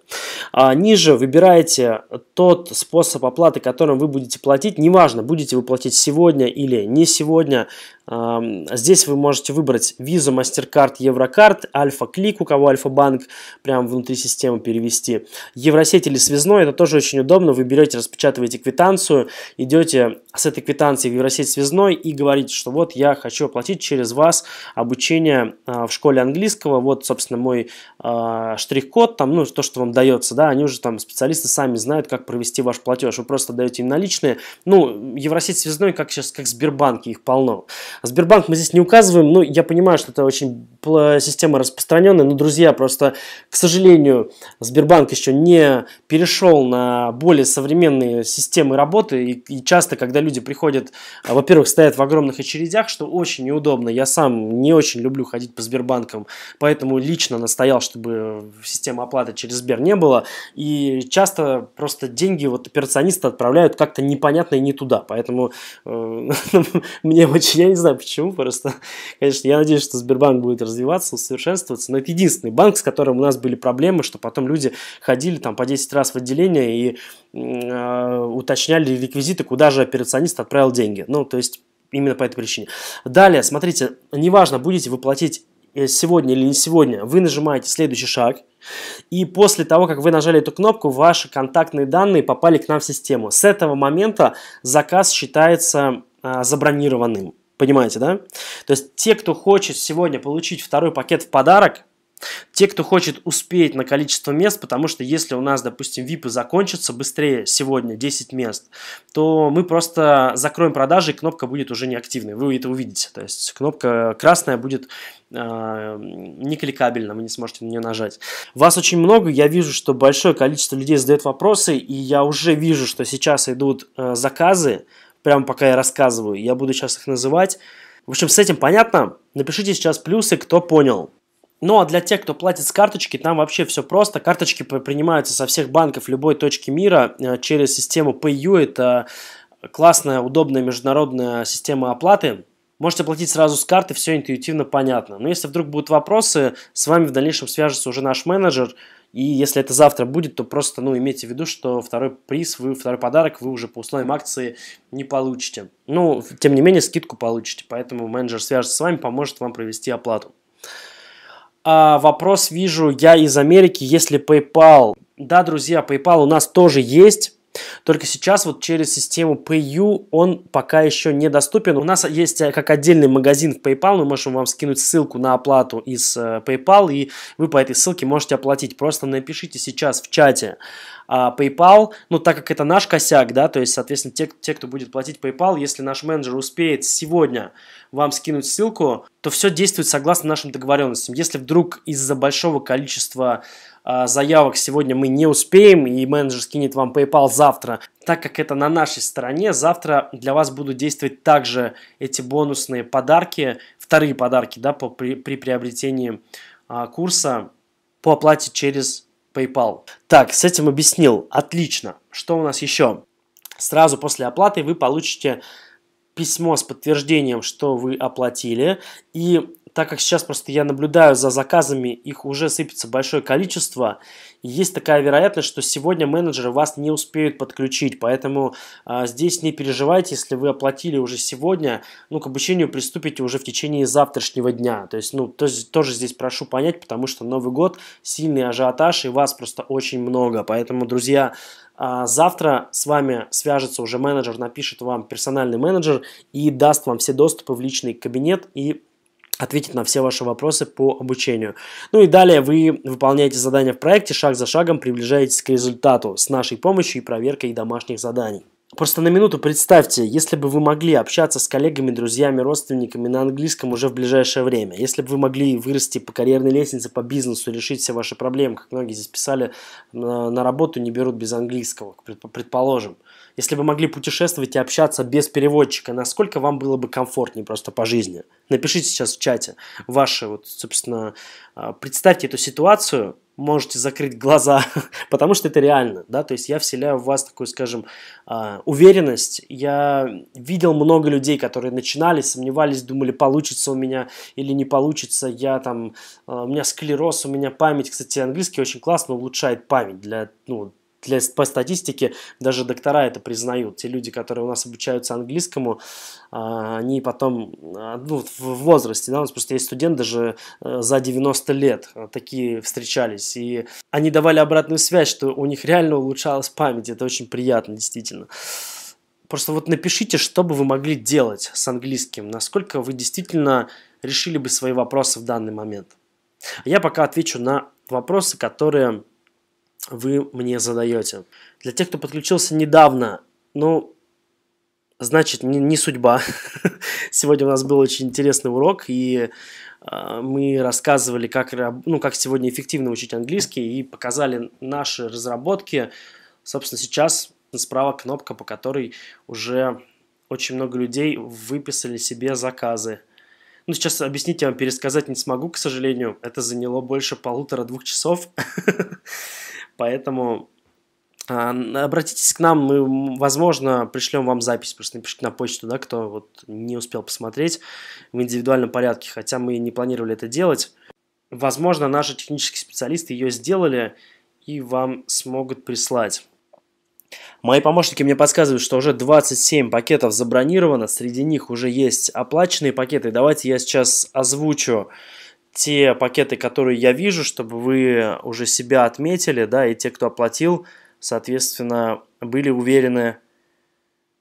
А, ниже выбираете тот способ оплаты, которым вы будете платить. Неважно, будете вы платить сегодня или не сегодня. Здесь вы можете выбрать визу, MasterCard, Еврокарт, Альфа-клик, у кого Альфа-банк, прямо внутри системы перевести. Евросеть или связной, это тоже очень удобно. Вы берете, распечатываете квитанцию, идете с этой квитанцией в Евросеть связной и говорите, что вот я хочу оплатить через вас обучение а, в школе английского. Вот, собственно, мой а, штрих-код, там, ну, то, что вам дается, да, они уже там, специалисты сами знают, как провести ваш платеж. Вы просто даете им наличные. Ну, Евросеть связной, как сейчас, как Сбербанк, их полно. Сбербанк мы здесь не указываем, но я понимаю, что это очень система распространенная, но, друзья, просто, к сожалению, Сбербанк еще не перешел на более современные системы работы, и, и часто, когда люди приходят, а, во-первых, стоят в огромных очередях, что очень неудобно. Я сам не очень люблю ходить по Сбербанкам, поэтому лично настоял, чтобы система оплаты через Сбер не было, и часто просто деньги вот операционисты отправляют как-то непонятно и не туда, поэтому э, мне очень, я не знаю почему, просто, конечно, я надеюсь, что Сбербанк будет развиваться, усовершенствоваться, но это единственный банк, с которым у нас были проблемы, что потом люди ходили там по 10 раз в отделение и э, уточняли реквизиты, куда же операционист отправил деньги. Ну, то есть именно по этой причине. Далее, смотрите, неважно, будете вы платить э, сегодня или не сегодня, вы нажимаете следующий шаг, и после того, как вы нажали эту кнопку, ваши контактные данные попали к нам в систему. С этого момента заказ считается э, забронированным. Понимаете, да? То есть те, кто хочет сегодня получить второй пакет в подарок, те, кто хочет успеть на количество мест, потому что если у нас, допустим, VIP закончатся быстрее сегодня, 10 мест, то мы просто закроем продажи, и кнопка будет уже неактивной. Вы это увидите. То есть кнопка красная будет э, некликабельна, вы не сможете на нее нажать. Вас очень много, я вижу, что большое количество людей задает вопросы, и я уже вижу, что сейчас идут э, заказы, прямо пока я рассказываю. Я буду сейчас их называть. В общем, с этим понятно? Напишите сейчас плюсы, кто понял. Ну а для тех, кто платит с карточки, там вообще все просто. Карточки принимаются со всех банков любой точки мира э, через систему PayU. Это классная, удобная международная система оплаты. Можете платить сразу с карты, все интуитивно понятно. Но если вдруг будут вопросы, с вами в дальнейшем свяжется уже наш менеджер – и если это завтра будет, то просто, ну, имейте в виду, что второй приз, вы, второй подарок вы уже по условиям акции не получите. Ну, тем не менее, скидку получите, поэтому менеджер свяжется с вами, поможет вам провести оплату. А, вопрос вижу я из Америки, если PayPal. Да, друзья, PayPal у нас тоже есть. Только сейчас вот через систему PayU он пока еще недоступен. У нас есть э, как отдельный магазин в PayPal, мы можем вам скинуть ссылку на оплату из э, PayPal, и вы по этой ссылке можете оплатить. Просто напишите сейчас в чате а PayPal, ну, так как это наш косяк, да, то есть, соответственно, те, те, кто будет платить PayPal, если наш менеджер успеет сегодня вам скинуть ссылку, то все действует согласно нашим договоренностям. Если вдруг из-за большого количества э, заявок сегодня мы не успеем, и менеджер скинет вам PayPal завтра, так как это на нашей стороне, завтра для вас будут действовать также эти бонусные подарки, вторые подарки, да, по, при, при приобретении э, курса по оплате через PayPal. Так, с этим объяснил. Отлично. Что у нас еще? Сразу после оплаты вы получите письмо с подтверждением, что вы оплатили, и так как сейчас просто я наблюдаю за заказами, их уже сыпется большое количество, есть такая вероятность, что сегодня менеджеры вас не успеют подключить, поэтому а, здесь не переживайте, если вы оплатили уже сегодня, ну, к обучению приступите уже в течение завтрашнего дня, то есть, ну, то, тоже здесь прошу понять, потому что Новый год, сильный ажиотаж, и вас просто очень много, поэтому, друзья, а завтра с вами свяжется уже менеджер, напишет вам персональный менеджер и даст вам все доступы в личный кабинет и ответит на все ваши вопросы по обучению. Ну и далее вы выполняете задания в проекте, шаг за шагом приближаетесь к результату с нашей помощью и проверкой домашних заданий. Просто на минуту представьте, если бы вы могли общаться с коллегами, друзьями, родственниками на английском уже в ближайшее время, если бы вы могли вырасти по карьерной лестнице, по бизнесу, решить все ваши проблемы, как многие здесь писали, на работу не берут без английского, предположим – если бы могли путешествовать и общаться без переводчика, насколько вам было бы комфортнее просто по жизни? Напишите сейчас в чате ваши, вот, собственно, а, представьте эту ситуацию, можете закрыть глаза, потому что это реально, да, то есть я вселяю в вас такую, скажем, а, уверенность. Я видел много людей, которые начинали, сомневались, думали, получится у меня или не получится, я там, а, у меня склероз, у меня память, кстати, английский очень классно улучшает память для, ну, для, по статистике даже доктора это признают. Те люди, которые у нас обучаются английскому, а, они потом а, ну, в возрасте, да, у нас просто есть студент даже э, за 90 лет, э, такие встречались, и они давали обратную связь, что у них реально улучшалась память, это очень приятно, действительно. Просто вот напишите, что бы вы могли делать с английским, насколько вы действительно решили бы свои вопросы в данный момент. Я пока отвечу на вопросы, которые вы мне задаете. Для тех, кто подключился недавно, ну, значит, не, не судьба. Сегодня у нас был очень интересный урок, и э, мы рассказывали, как, ну, как сегодня эффективно учить английский, и показали наши разработки. Собственно, сейчас справа кнопка, по которой уже очень много людей выписали себе заказы. Ну, сейчас объяснить я вам пересказать не смогу, к сожалению. Это заняло больше полутора-двух часов. Поэтому а, Обратитесь к нам, мы, возможно, пришлем вам запись, просто напишите на почту, да, кто вот не успел посмотреть в индивидуальном порядке, хотя мы не планировали это делать. Возможно, наши технические специалисты ее сделали и вам смогут прислать. Мои помощники мне подсказывают, что уже 27 пакетов забронировано, среди них уже есть оплаченные пакеты. Давайте я сейчас озвучу те пакеты, которые я вижу, чтобы вы уже себя отметили, да, и те, кто оплатил, соответственно, были уверены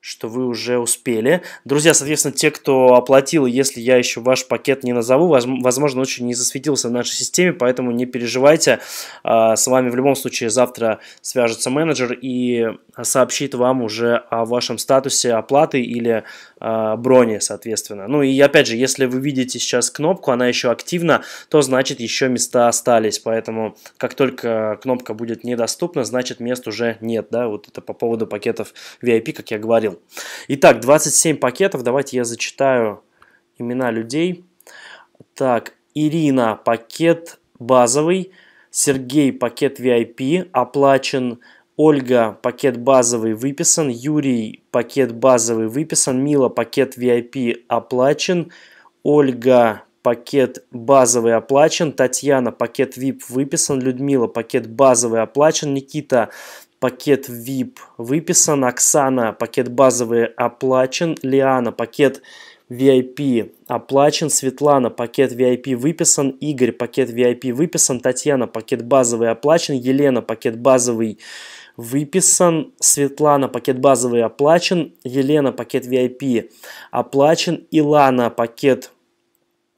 что вы уже успели. Друзья, соответственно, те, кто оплатил, если я еще ваш пакет не назову, возможно, очень не засветился в нашей системе, поэтому не переживайте. А, с вами в любом случае завтра свяжется менеджер и сообщит вам уже о вашем статусе оплаты или а, брони, соответственно. Ну и опять же, если вы видите сейчас кнопку, она еще активна, то значит еще места остались. Поэтому как только кнопка будет недоступна, значит мест уже нет. Да? Вот это по поводу пакетов VIP, как я говорил говорил. Итак, 27 пакетов. Давайте я зачитаю имена людей. Так, Ирина, пакет базовый. Сергей, пакет VIP, оплачен. Ольга, пакет базовый выписан. Юрий, пакет базовый выписан. Мила, пакет VIP оплачен. Ольга, пакет базовый оплачен, Татьяна, пакет VIP выписан, Людмила, пакет базовый оплачен, Никита, пакет VIP выписан, Оксана пакет базовый оплачен, Лиана пакет VIP оплачен, Светлана пакет VIP выписан, Игорь пакет VIP выписан, Татьяна пакет базовый оплачен, Елена пакет базовый выписан, Светлана пакет базовый оплачен, Елена пакет VIP оплачен, Илана пакет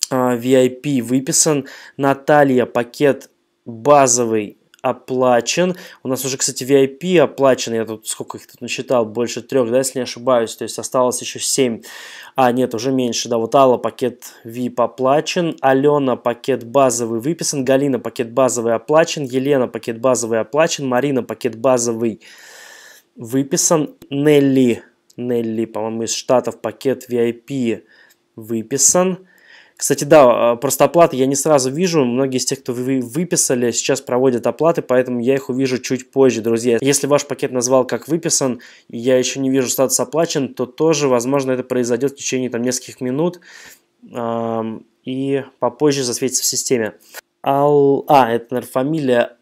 а, VIP выписан, Наталья пакет базовый оплачен. У нас уже, кстати, VIP оплачен. Я тут сколько их тут насчитал? Больше трех, да, если не ошибаюсь. То есть осталось еще семь. А, нет, уже меньше. Да, вот Алла пакет VIP оплачен. Алена пакет базовый выписан. Галина пакет базовый оплачен. Елена пакет базовый оплачен. Марина пакет базовый выписан. Нелли, Нелли, по-моему, из Штатов пакет VIP выписан. Кстати, да, а, просто оплаты я не сразу вижу. Многие из тех, кто вы выписали, сейчас проводят оплаты, поэтому я их увижу чуть позже, друзья. Если ваш пакет назвал как выписан, и я еще не вижу статус оплачен, то тоже, возможно, это произойдет в течение там нескольких минут и попозже засветится в системе. Ал... А, это, наверное, фамилия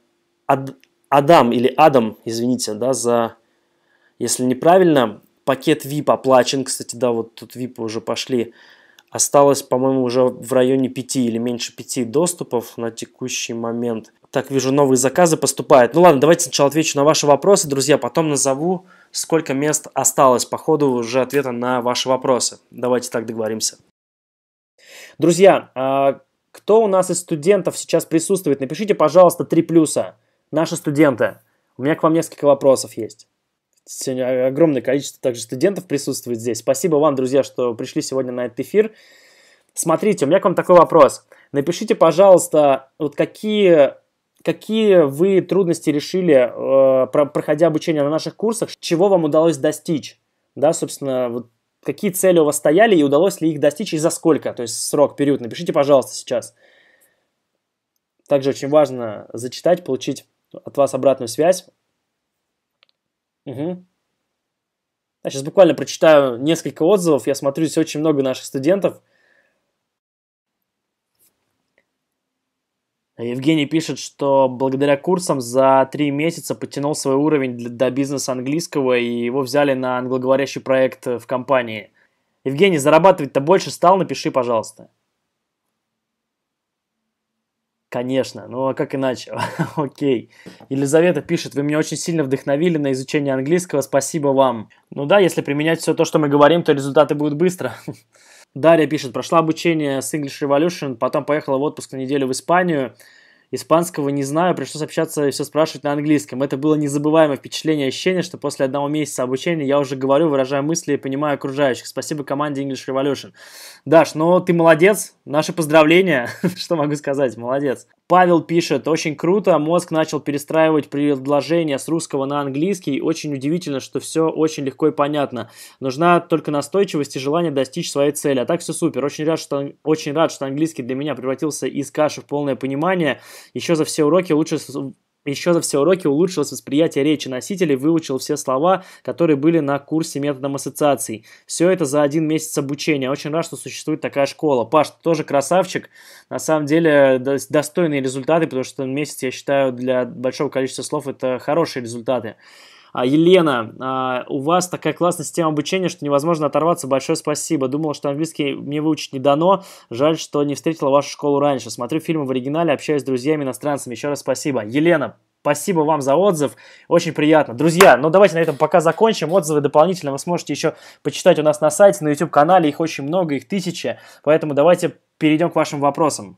Ад... Адам или Адам, извините, да, за... Если неправильно, пакет VIP оплачен, кстати, да, вот тут VIP уже пошли. Осталось, по-моему, уже в районе 5 или меньше 5 доступов на текущий момент. Так, вижу, новые заказы поступают. Ну ладно, давайте сначала отвечу на ваши вопросы, друзья, потом назову, сколько мест осталось по ходу уже ответа на ваши вопросы. Давайте так договоримся. Друзья, а, кто у нас из студентов сейчас присутствует? Напишите, пожалуйста, три плюса. Наши студенты. У меня к вам несколько вопросов есть. Сегодня огромное количество также студентов присутствует здесь. Спасибо вам, друзья, что пришли сегодня на этот эфир. Смотрите, у меня к вам такой вопрос. Напишите, пожалуйста, вот какие, какие вы трудности решили, э, проходя обучение на наших курсах, чего вам удалось достичь? Да, собственно, вот какие цели у вас стояли и удалось ли их достичь и за сколько, то есть срок, период. Напишите, пожалуйста, сейчас. Также очень важно зачитать, получить от вас обратную связь. Угу. Я сейчас буквально прочитаю несколько отзывов. Я смотрю, здесь очень много наших студентов. Евгений пишет, что благодаря курсам за три месяца подтянул свой уровень для, до бизнеса английского, и его взяли на англоговорящий проект э, в компании. Евгений, зарабатывать-то больше стал? Напиши, пожалуйста. Конечно, ну а как иначе? Окей. Елизавета пишет, вы меня очень сильно вдохновили на изучение английского, спасибо вам. Ну да, если применять все то, что мы говорим, то результаты будут быстро. Дарья пишет, прошла обучение с English Revolution, потом поехала в отпуск на неделю в Испанию, Испанского не знаю, пришлось общаться и все спрашивать на английском. Это было незабываемое впечатление ощущение, что после одного месяца обучения я уже говорю, выражаю мысли и понимаю окружающих. Спасибо команде English Revolution. Даш, ну ты молодец, наши поздравления. что могу сказать, молодец. Павел пишет, очень круто, мозг начал перестраивать предложения с русского на английский. Очень удивительно, что все очень легко и понятно. Нужна только настойчивость и желание достичь своей цели. А так все супер. Очень рад, что, очень рад, что английский для меня превратился из каши в полное понимание. Еще за все уроки лучше еще за все уроки улучшилось восприятие речи носителей, выучил все слова, которые были на курсе методом ассоциаций. Все это за один месяц обучения. Очень рад, что существует такая школа. Паш, ты тоже красавчик. На самом деле достойные результаты, потому что месяц, я считаю, для большого количества слов это хорошие результаты. А, Елена, а, у вас такая классная система обучения, что невозможно оторваться. Большое спасибо. Думала, что английский мне выучить не дано. Жаль, что не встретила вашу школу раньше. Смотрю фильмы в оригинале, общаюсь с друзьями иностранцами. Еще раз спасибо. Елена, Спасибо вам за отзыв, очень приятно. Друзья, ну давайте на этом пока закончим. Отзывы дополнительно вы сможете еще почитать у нас на сайте, на YouTube-канале, их очень много, их тысячи. Поэтому давайте перейдем к вашим вопросам.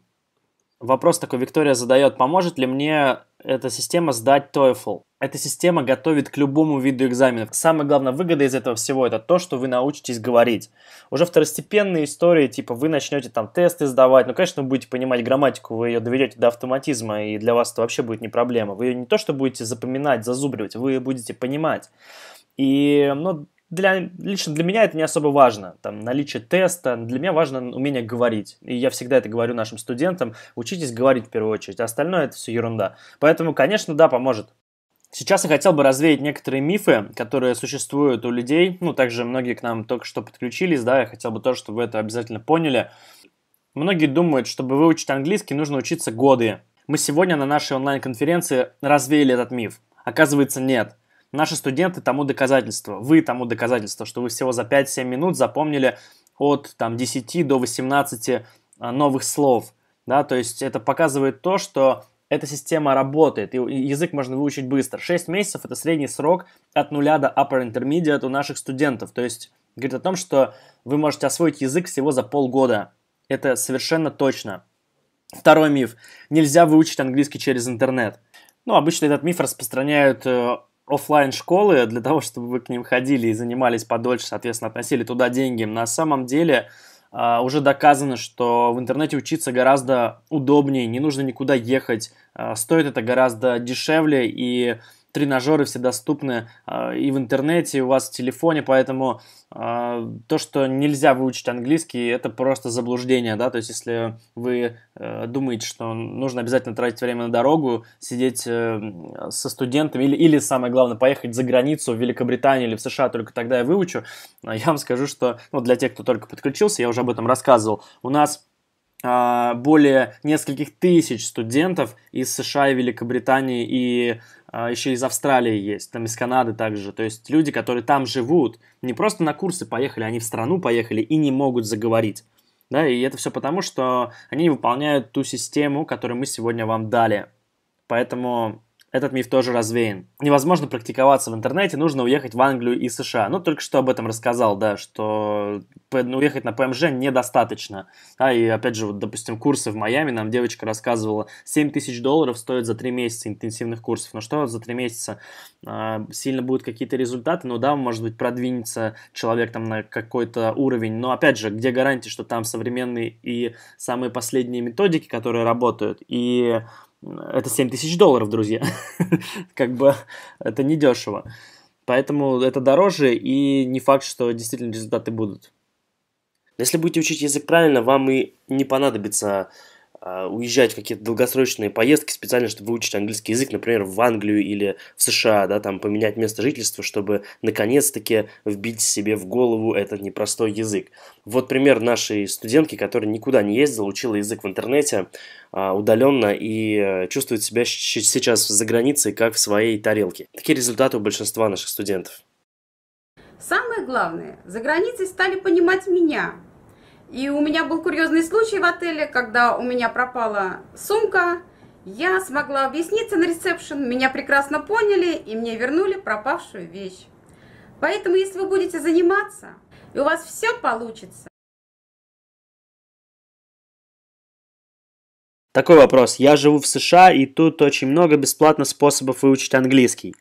Вопрос такой Виктория задает, поможет ли мне эта система сдать TOEFL? Эта система готовит к любому виду экзаменов. Самая главная выгода из этого всего это то, что вы научитесь говорить. Уже второстепенные истории, типа вы начнете там тесты сдавать, ну, конечно, вы будете понимать грамматику, вы ее доведете до автоматизма, и для вас это вообще будет не проблема. Вы ее не то, что будете запоминать, зазубривать, вы ее будете понимать. И, ну, для, лично для меня это не особо важно, там, наличие теста, для меня важно умение говорить, и я всегда это говорю нашим студентам, учитесь говорить в первую очередь, а остальное это все ерунда. Поэтому, конечно, да, поможет. Сейчас я хотел бы развеять некоторые мифы, которые существуют у людей. Ну, также многие к нам только что подключились, да, я хотел бы тоже, чтобы вы это обязательно поняли. Многие думают, чтобы выучить английский, нужно учиться годы. Мы сегодня на нашей онлайн-конференции развеяли этот миф. Оказывается, нет. Наши студенты тому доказательство, вы тому доказательство, что вы всего за 5-7 минут запомнили от там, 10 до 18 а, новых слов. Да, то есть это показывает то, что эта система работает, и язык можно выучить быстро. 6 месяцев – это средний срок от нуля до upper intermediate у наших студентов. То есть говорит о том, что вы можете освоить язык всего за полгода. Это совершенно точно. Второй миф. Нельзя выучить английский через интернет. Ну, обычно этот миф распространяют э, офлайн школы для того, чтобы вы к ним ходили и занимались подольше, соответственно, относили туда деньги. На самом деле а, уже доказано, что в интернете учиться гораздо удобнее, не нужно никуда ехать, а, стоит это гораздо дешевле и тренажеры все доступны э, и в интернете, и у вас в телефоне, поэтому э, то, что нельзя выучить английский, это просто заблуждение, да, то есть если вы э, думаете, что нужно обязательно тратить время на дорогу, сидеть э, со студентами или, или, самое главное, поехать за границу в Великобританию или в США, только тогда я выучу, а я вам скажу, что, ну, для тех, кто только подключился, я уже об этом рассказывал, у нас более нескольких тысяч студентов из США и Великобритании и а, еще из Австралии есть, там из Канады также. То есть люди, которые там живут, не просто на курсы поехали, они в страну поехали и не могут заговорить. Да, и это все потому, что они не выполняют ту систему, которую мы сегодня вам дали. Поэтому этот миф тоже развеян. Невозможно практиковаться в интернете, нужно уехать в Англию и США. Ну, только что об этом рассказал, да, что ну, уехать на ПМЖ недостаточно. А, и опять же, вот, допустим, курсы в Майами, нам девочка рассказывала, 7 тысяч долларов стоит за 3 месяца интенсивных курсов. Но ну что за 3 месяца? А, сильно будут какие-то результаты, ну да, может быть, продвинется человек там на какой-то уровень, но опять же, где гарантия, что там современные и самые последние методики, которые работают, и это 7 тысяч долларов, друзья. как бы это не дешево. Поэтому это дороже, и не факт, что действительно результаты будут. Если будете учить язык правильно, вам и не понадобится а, уезжать в какие-то долгосрочные поездки специально, чтобы выучить английский язык, например, в Англию или в США, да, там поменять место жительства, чтобы наконец-таки вбить себе в голову этот непростой язык. Вот пример нашей студентки, которая никуда не ездила, учила язык в интернете а, удаленно и э, чувствует себя сейчас за границей, как в своей тарелке. Такие результаты у большинства наших студентов. Самое главное, за границей стали понимать меня, и у меня был курьезный случай в отеле, когда у меня пропала сумка, я смогла объясниться на ресепшн, меня прекрасно поняли, и мне вернули пропавшую вещь. Поэтому, если вы будете заниматься, и у вас все получится. Такой вопрос. Я живу в США, и тут очень много бесплатно способов выучить английский.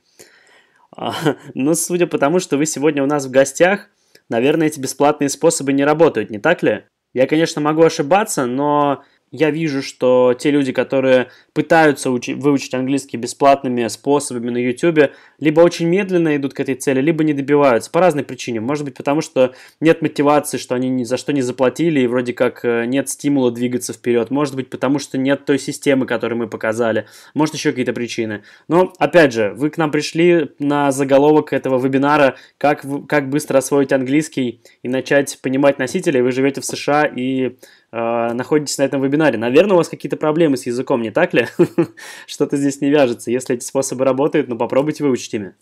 А, Но ну, судя по тому, что вы сегодня у нас в гостях, наверное, эти бесплатные способы не работают, не так ли? Я, конечно, могу ошибаться, но я вижу, что те люди, которые пытаются учи- выучить английский бесплатными способами на YouTube, либо очень медленно идут к этой цели, либо не добиваются по разной причине. Может быть, потому что нет мотивации, что они ни за что не заплатили, и вроде как э, нет стимула двигаться вперед. Может быть, потому что нет той системы, которую мы показали. Может, еще какие-то причины. Но, опять же, вы к нам пришли на заголовок этого вебинара «Как, как быстро освоить английский и начать понимать носителей». Вы живете в США и э, находитесь на этом вебинаре. Наверное, у вас какие-то проблемы с языком, не так ли? Что-то здесь не вяжется. Если эти способы работают, ну попробуйте выучить ими.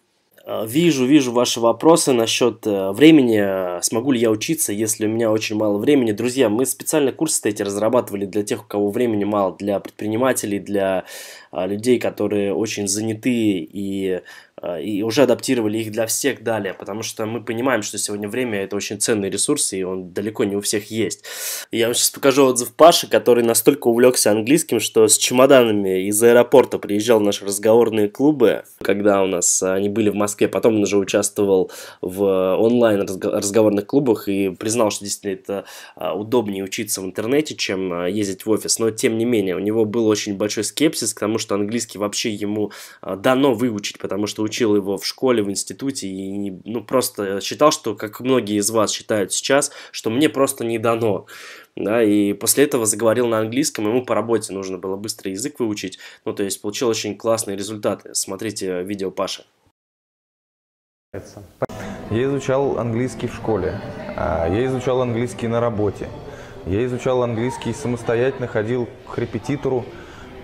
Э, вижу, вижу ваши вопросы насчет э, времени, смогу ли я учиться, если у меня очень мало времени. Друзья, мы специально курсы эти разрабатывали для тех, у кого времени мало, для предпринимателей, для э, людей, которые очень заняты и Э, и уже адаптировали их для всех далее, потому что мы понимаем, что сегодня время – это очень ценный ресурс, и он далеко не у всех есть. Я вам сейчас покажу отзыв Паши, который настолько увлекся английским, что с чемоданами из аэропорта приезжал в наши разговорные клубы, когда у нас э, они были в Москве, потом он уже участвовал в э, онлайн разговорных клубах и признал, что действительно это удобнее учиться в интернете, чем ездить в офис, но тем не менее у него был очень большой скепсис к тому, что английский вообще ему дано выучить, потому что учил его в школе, в институте, и ну, просто считал, что, как многие из вас считают сейчас, что мне просто не дано. Да, и после этого заговорил на английском, ему по работе нужно было быстрый язык выучить, ну, то есть получил очень классные результаты. Смотрите видео Паша. Я изучал английский в школе, а, я изучал английский на работе, я изучал английский самостоятельно, ходил к репетитору,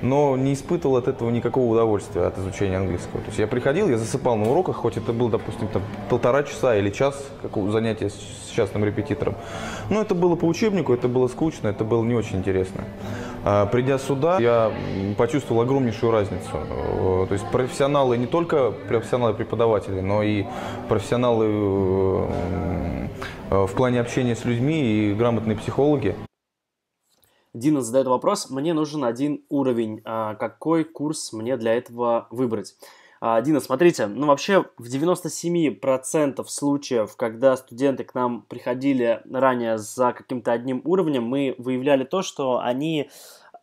но не испытывал от этого никакого удовольствия от изучения английского. То есть я приходил, я засыпал на уроках, хоть это было, допустим, там, полтора часа или час какого занятия с частным репетитором. Но это было по учебнику, это было скучно, это было не очень интересно. А, придя сюда, я почувствовал огромнейшую разницу. Э, то есть профессионалы, не только профессионалы-преподаватели, но и профессионалы э, э, в плане общения с людьми и грамотные психологи. Дина задает вопрос, мне нужен один уровень, а какой курс мне для этого выбрать? А, Дина, смотрите, ну вообще в 97% случаев, когда студенты к нам приходили ранее за каким-то одним уровнем, мы выявляли то, что они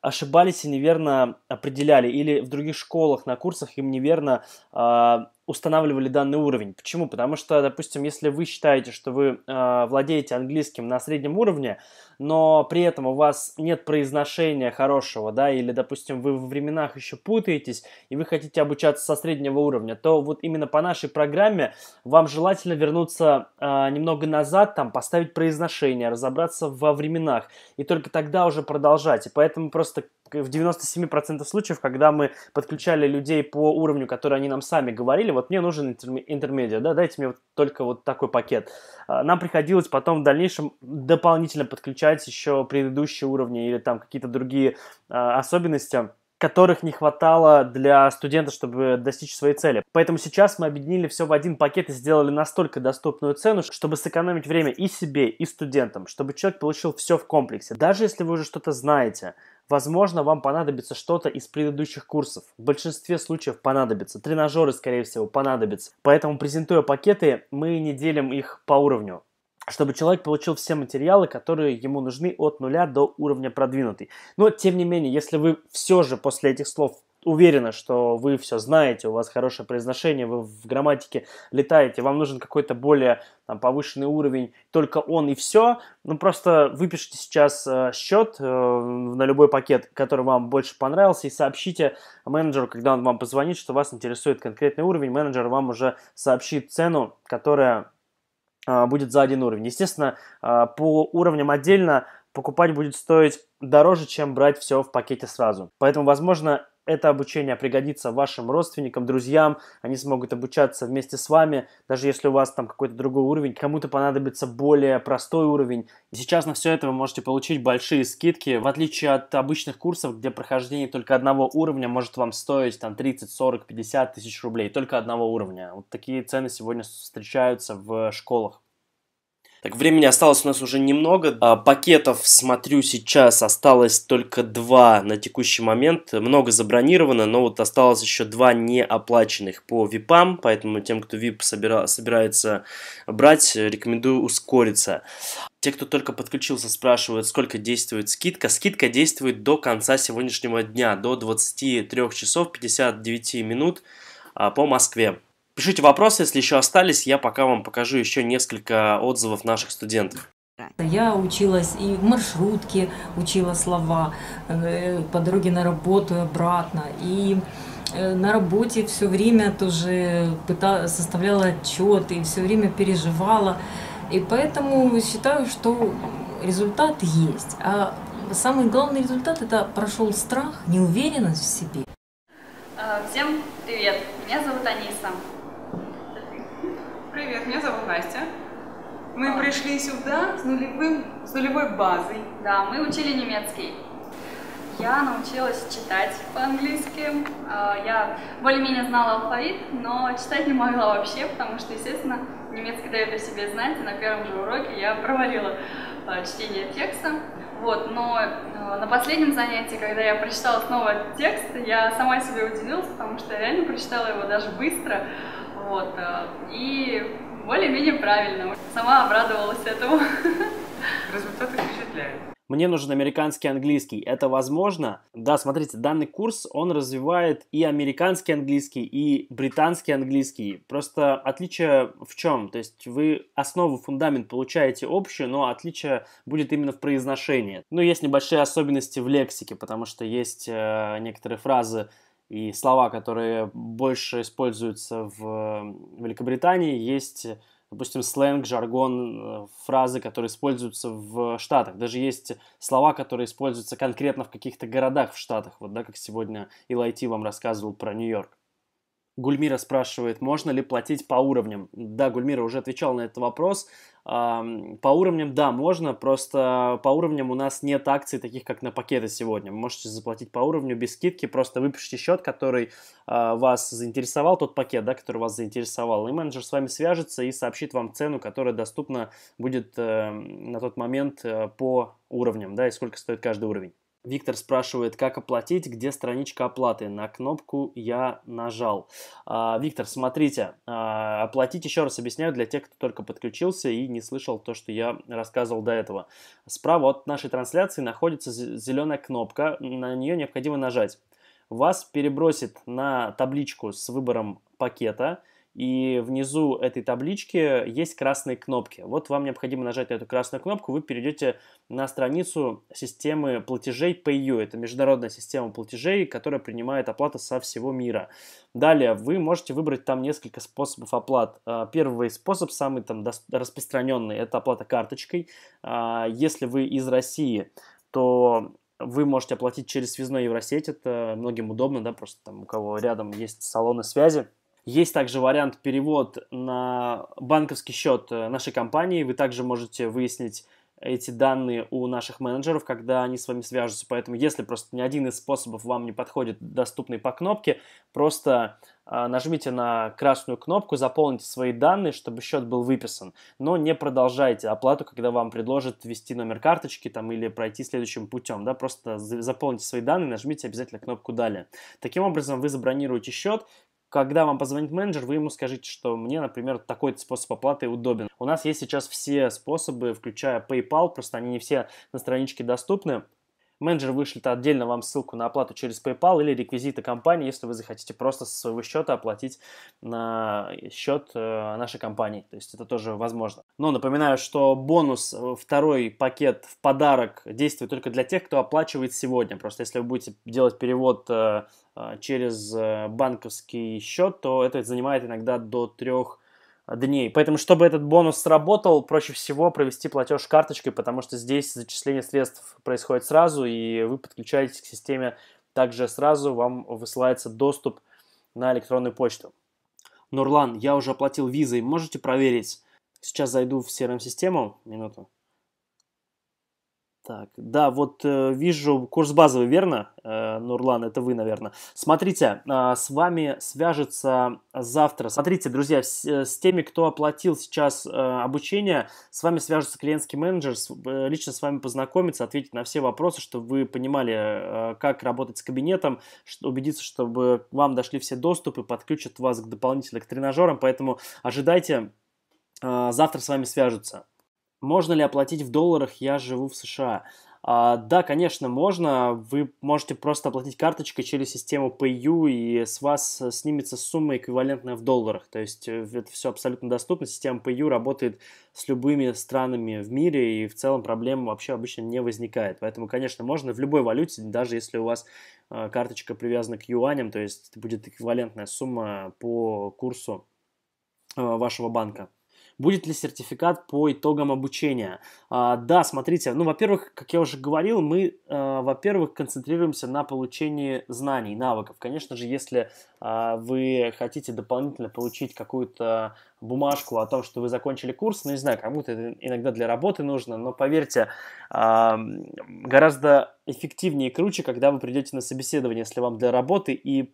ошибались и неверно определяли, или в других школах на курсах им неверно э, устанавливали данный уровень. Почему? Потому что, допустим, если вы считаете, что вы э, владеете английским на среднем уровне, но при этом у вас нет произношения хорошего, да, или, допустим, вы во временах еще путаетесь, и вы хотите обучаться со среднего уровня, то вот именно по нашей программе вам желательно вернуться э, немного назад, там, поставить произношение, разобраться во временах, и только тогда уже продолжать. И поэтому просто в 97% случаев, когда мы подключали людей по уровню, который они нам сами говорили, вот мне нужен интермедиа, да, дайте мне вот только вот такой пакет. А, нам приходилось потом в дальнейшем дополнительно подключать изучать еще предыдущие уровни или там какие-то другие а, особенности которых не хватало для студента, чтобы достичь своей цели. Поэтому сейчас мы объединили все в один пакет и сделали настолько доступную цену, чтобы сэкономить время и себе, и студентам, чтобы человек получил все в комплексе. Даже если вы уже что-то знаете, Возможно, вам понадобится что-то из предыдущих курсов. В большинстве случаев понадобится. Тренажеры, скорее всего, понадобятся. Поэтому, презентуя пакеты, мы не делим их по уровню чтобы человек получил все материалы, которые ему нужны от нуля до уровня продвинутый. Но, тем не менее, если вы все же после этих слов уверены, что вы все знаете, у вас хорошее произношение, вы в грамматике летаете, вам нужен какой-то более там, повышенный уровень, только он и все, ну просто выпишите сейчас э, счет э, на любой пакет, который вам больше понравился, и сообщите менеджеру, когда он вам позвонит, что вас интересует конкретный уровень, менеджер вам уже сообщит цену, которая а, будет за один уровень. Естественно, а, по уровням отдельно покупать будет стоить дороже, чем брать все в пакете сразу. Поэтому, возможно, это обучение пригодится вашим родственникам, друзьям, они смогут обучаться вместе с вами, даже если у вас там какой-то другой уровень, кому-то понадобится более простой уровень. И сейчас на все это вы можете получить большие скидки, в отличие от обычных курсов, где прохождение только одного уровня может вам стоить там 30, 40, 50 тысяч рублей, только одного уровня. Вот такие цены сегодня встречаются в школах. Так, времени осталось у нас уже немного. А, пакетов, смотрю, сейчас осталось только два на текущий момент. Много забронировано, но вот осталось еще два неоплаченных по випам, поэтому тем, кто вип собира... собирается брать, рекомендую ускориться. Те, кто только подключился, спрашивают, сколько действует скидка. Скидка действует до конца сегодняшнего дня, до 23 часов 59 минут а, по Москве. Пишите вопросы, если еще остались, я пока вам покажу еще несколько отзывов наших студентов. Я училась и в маршрутке, учила слова э, по дороге на работу и обратно. И э, на работе все время тоже пыталась, составляла отчет и все время переживала. И поэтому считаю, что результат есть. А самый главный результат – это прошел страх, неуверенность в себе. А, всем привет! Меня зовут Аниса. Привет, меня зовут Настя. Мы а. пришли сюда с, нулевым, с нулевой базой. Да, мы учили немецкий. Я научилась читать по-английски. А, я более-менее знала алфавит, но читать не могла вообще, потому что, естественно, немецкий дает о себе знать, и на первом же уроке я провалила а, чтение текста. Вот, но а, на последнем занятии, когда я прочитала снова текст, я сама себе удивилась, потому что я реально прочитала его даже быстро. Вот. Э, и более-менее правильно. Сама обрадовалась этому. Результаты впечатляют. Мне нужен американский английский. Это возможно? Да, смотрите, данный курс, он развивает и американский английский, и британский английский. Просто отличие в чем? То есть вы основу, фундамент получаете общую, но отличие будет именно в произношении. Ну, есть небольшие особенности в лексике, потому что есть э, некоторые фразы, и слова, которые больше используются в э, Великобритании, есть, допустим, сленг, жаргон, э, фразы, которые используются в Штатах. Даже есть слова, которые используются конкретно в каких-то городах в Штатах. Вот, да, как сегодня Илайти вам рассказывал про Нью-Йорк. Гульмира спрашивает, можно ли платить по уровням? Да, Гульмира уже отвечал на этот вопрос. По уровням, да, можно, просто по уровням у нас нет акций таких, как на пакеты сегодня. Вы можете заплатить по уровню без скидки, просто выпишите счет, который а, вас заинтересовал, тот пакет, да, который вас заинтересовал, и менеджер с вами свяжется и сообщит вам цену, которая доступна будет эм, на тот момент э, по уровням, да, и сколько стоит каждый уровень. Виктор спрашивает, как оплатить, где страничка оплаты. На кнопку я нажал. А, Виктор, смотрите, а, оплатить еще раз объясняю для тех, кто только подключился и не слышал то, что я рассказывал до этого. Справа от нашей трансляции находится зеленая кнопка, на нее необходимо нажать. Вас перебросит на табличку с выбором пакета – и внизу этой таблички есть красные кнопки. Вот вам необходимо нажать на эту красную кнопку, вы перейдете на страницу системы платежей PayU. Это международная система платежей, которая принимает оплату со всего мира. Далее вы можете выбрать там несколько способов оплат. А, первый способ, самый там распространенный, это оплата карточкой. А, если вы из России, то вы можете оплатить через связной Евросеть, это многим удобно, да, просто там у кого рядом есть салоны связи, есть также вариант перевод на банковский счет э, нашей компании. Вы также можете выяснить эти данные у наших менеджеров, когда они с вами свяжутся. Поэтому, если просто ни один из способов вам не подходит, доступный по кнопке, просто а, нажмите на красную кнопку, заполните свои данные, чтобы счет был выписан. Но не продолжайте оплату, когда вам предложат ввести номер карточки там, или пройти следующим путем. Да? Просто заполните свои данные, нажмите обязательно кнопку «Далее». Таким образом, вы забронируете счет, когда вам позвонит менеджер, вы ему скажите, что мне, например, такой способ оплаты удобен. У нас есть сейчас все способы, включая PayPal, просто они не все на страничке доступны. Менеджер вышлет отдельно вам ссылку на оплату через PayPal или реквизиты компании, если вы захотите просто со своего счета оплатить на счет э, нашей компании. То есть это тоже возможно. Но напоминаю, что бонус, э, второй пакет в подарок действует только для тех, кто оплачивает сегодня. Просто если вы будете делать перевод э, через банковский счет, то это занимает иногда до трех дней. Поэтому, чтобы этот бонус сработал, проще всего провести платеж карточкой, потому что здесь зачисление средств происходит сразу, и вы подключаетесь к системе также сразу, вам высылается доступ на электронную почту. Нурлан, я уже оплатил визой, можете проверить? Сейчас зайду в CRM-систему, минуту. Так, да, вот э, вижу курс базовый, верно, э, Нурлан, это вы, наверное. Смотрите, э, с вами свяжется завтра. Смотрите, друзья, с, э, с теми, кто оплатил сейчас э, обучение, с вами свяжется клиентский менеджер, с, э, лично с вами познакомиться, ответить на все вопросы, чтобы вы понимали, э, как работать с кабинетом, что, убедиться, чтобы вам дошли все доступы, подключат вас к к тренажерам, поэтому ожидайте, э, завтра с вами свяжутся. Можно ли оплатить в долларах? Я живу в США. А, да, конечно, можно. Вы можете просто оплатить карточкой через систему PayU, и с вас э, снимется сумма эквивалентная в долларах. То есть э, это все абсолютно доступно. Система PayU работает с любыми странами в мире, и в целом проблем вообще обычно не возникает. Поэтому, конечно, можно в любой валюте, даже если у вас э, карточка привязана к юаням, то есть это будет эквивалентная сумма по курсу вашего банка. Будет ли сертификат по итогам обучения? А, да, смотрите, ну, во-первых, как я уже говорил, мы, а, во-первых, концентрируемся на получении знаний, навыков. Конечно же, если а, вы хотите дополнительно получить какую-то бумажку о том, что вы закончили курс, ну, не знаю, кому-то это иногда для работы нужно, но поверьте, а, гораздо эффективнее и круче, когда вы придете на собеседование, если вам для работы и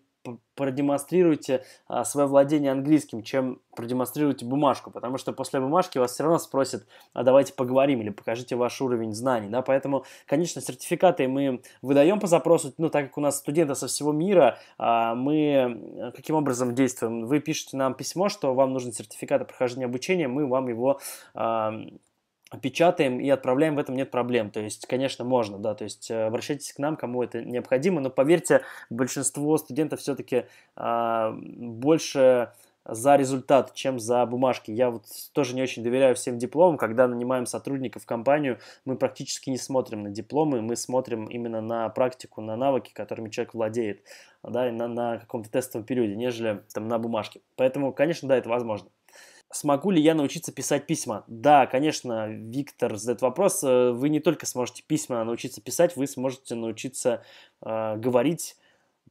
продемонстрируете а, свое владение английским, чем продемонстрируете бумажку, потому что после бумажки вас все равно спросят, а давайте поговорим или покажите ваш уровень знаний, да, поэтому, конечно, сертификаты мы выдаем по запросу, ну, так как у нас студенты со всего мира, а, мы э, каким образом действуем? Вы пишете нам письмо, что вам нужен сертификат о прохождении обучения, мы вам его печатаем и отправляем, в этом нет проблем. То есть, конечно, можно, да, то есть э, обращайтесь к нам, кому это необходимо, но поверьте, большинство студентов все-таки э, а, больше за результат, чем за бумажки. Я вот тоже не очень доверяю всем дипломам. Когда нанимаем сотрудников в компанию, мы практически не смотрим на дипломы, мы смотрим именно на практику, на навыки, которыми человек владеет, да, на, на каком-то тестовом периоде, нежели там на бумажке. Поэтому, конечно, да, это возможно смогу ли я научиться писать письма? Да, конечно, Виктор задает вопрос. Э, вы не только сможете письма научиться писать, вы сможете научиться э, говорить,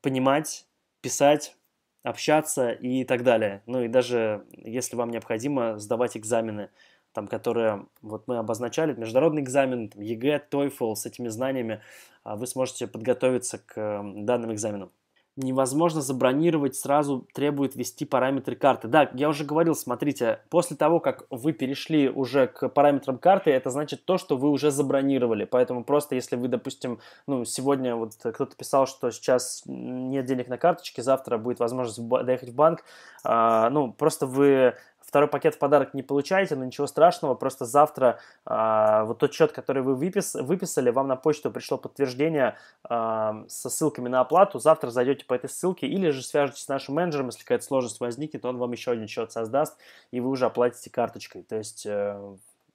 понимать, писать, общаться и так далее. Ну и даже если вам необходимо сдавать экзамены, там, которые вот мы обозначали, международный экзамен, там, ЕГЭ, TOEFL, с этими знаниями а вы сможете подготовиться к данным экзаменам невозможно забронировать, сразу требует ввести параметры карты. Да, я уже говорил, смотрите, после того, как вы перешли уже к параметрам карты, это значит то, что вы уже забронировали. Поэтому просто если вы, допустим, ну, сегодня вот кто-то писал, что сейчас нет денег на карточке, завтра будет возможность доехать в банк, а, ну, просто вы второй пакет в подарок не получаете, но ничего страшного, просто завтра э, вот тот счет, который вы выпис, выписали, вам на почту пришло подтверждение э, со ссылками на оплату, завтра зайдете по этой ссылке или же свяжетесь с нашим менеджером, если какая-то сложность возникнет, он вам еще один счет создаст, и вы уже оплатите карточкой. То есть, э,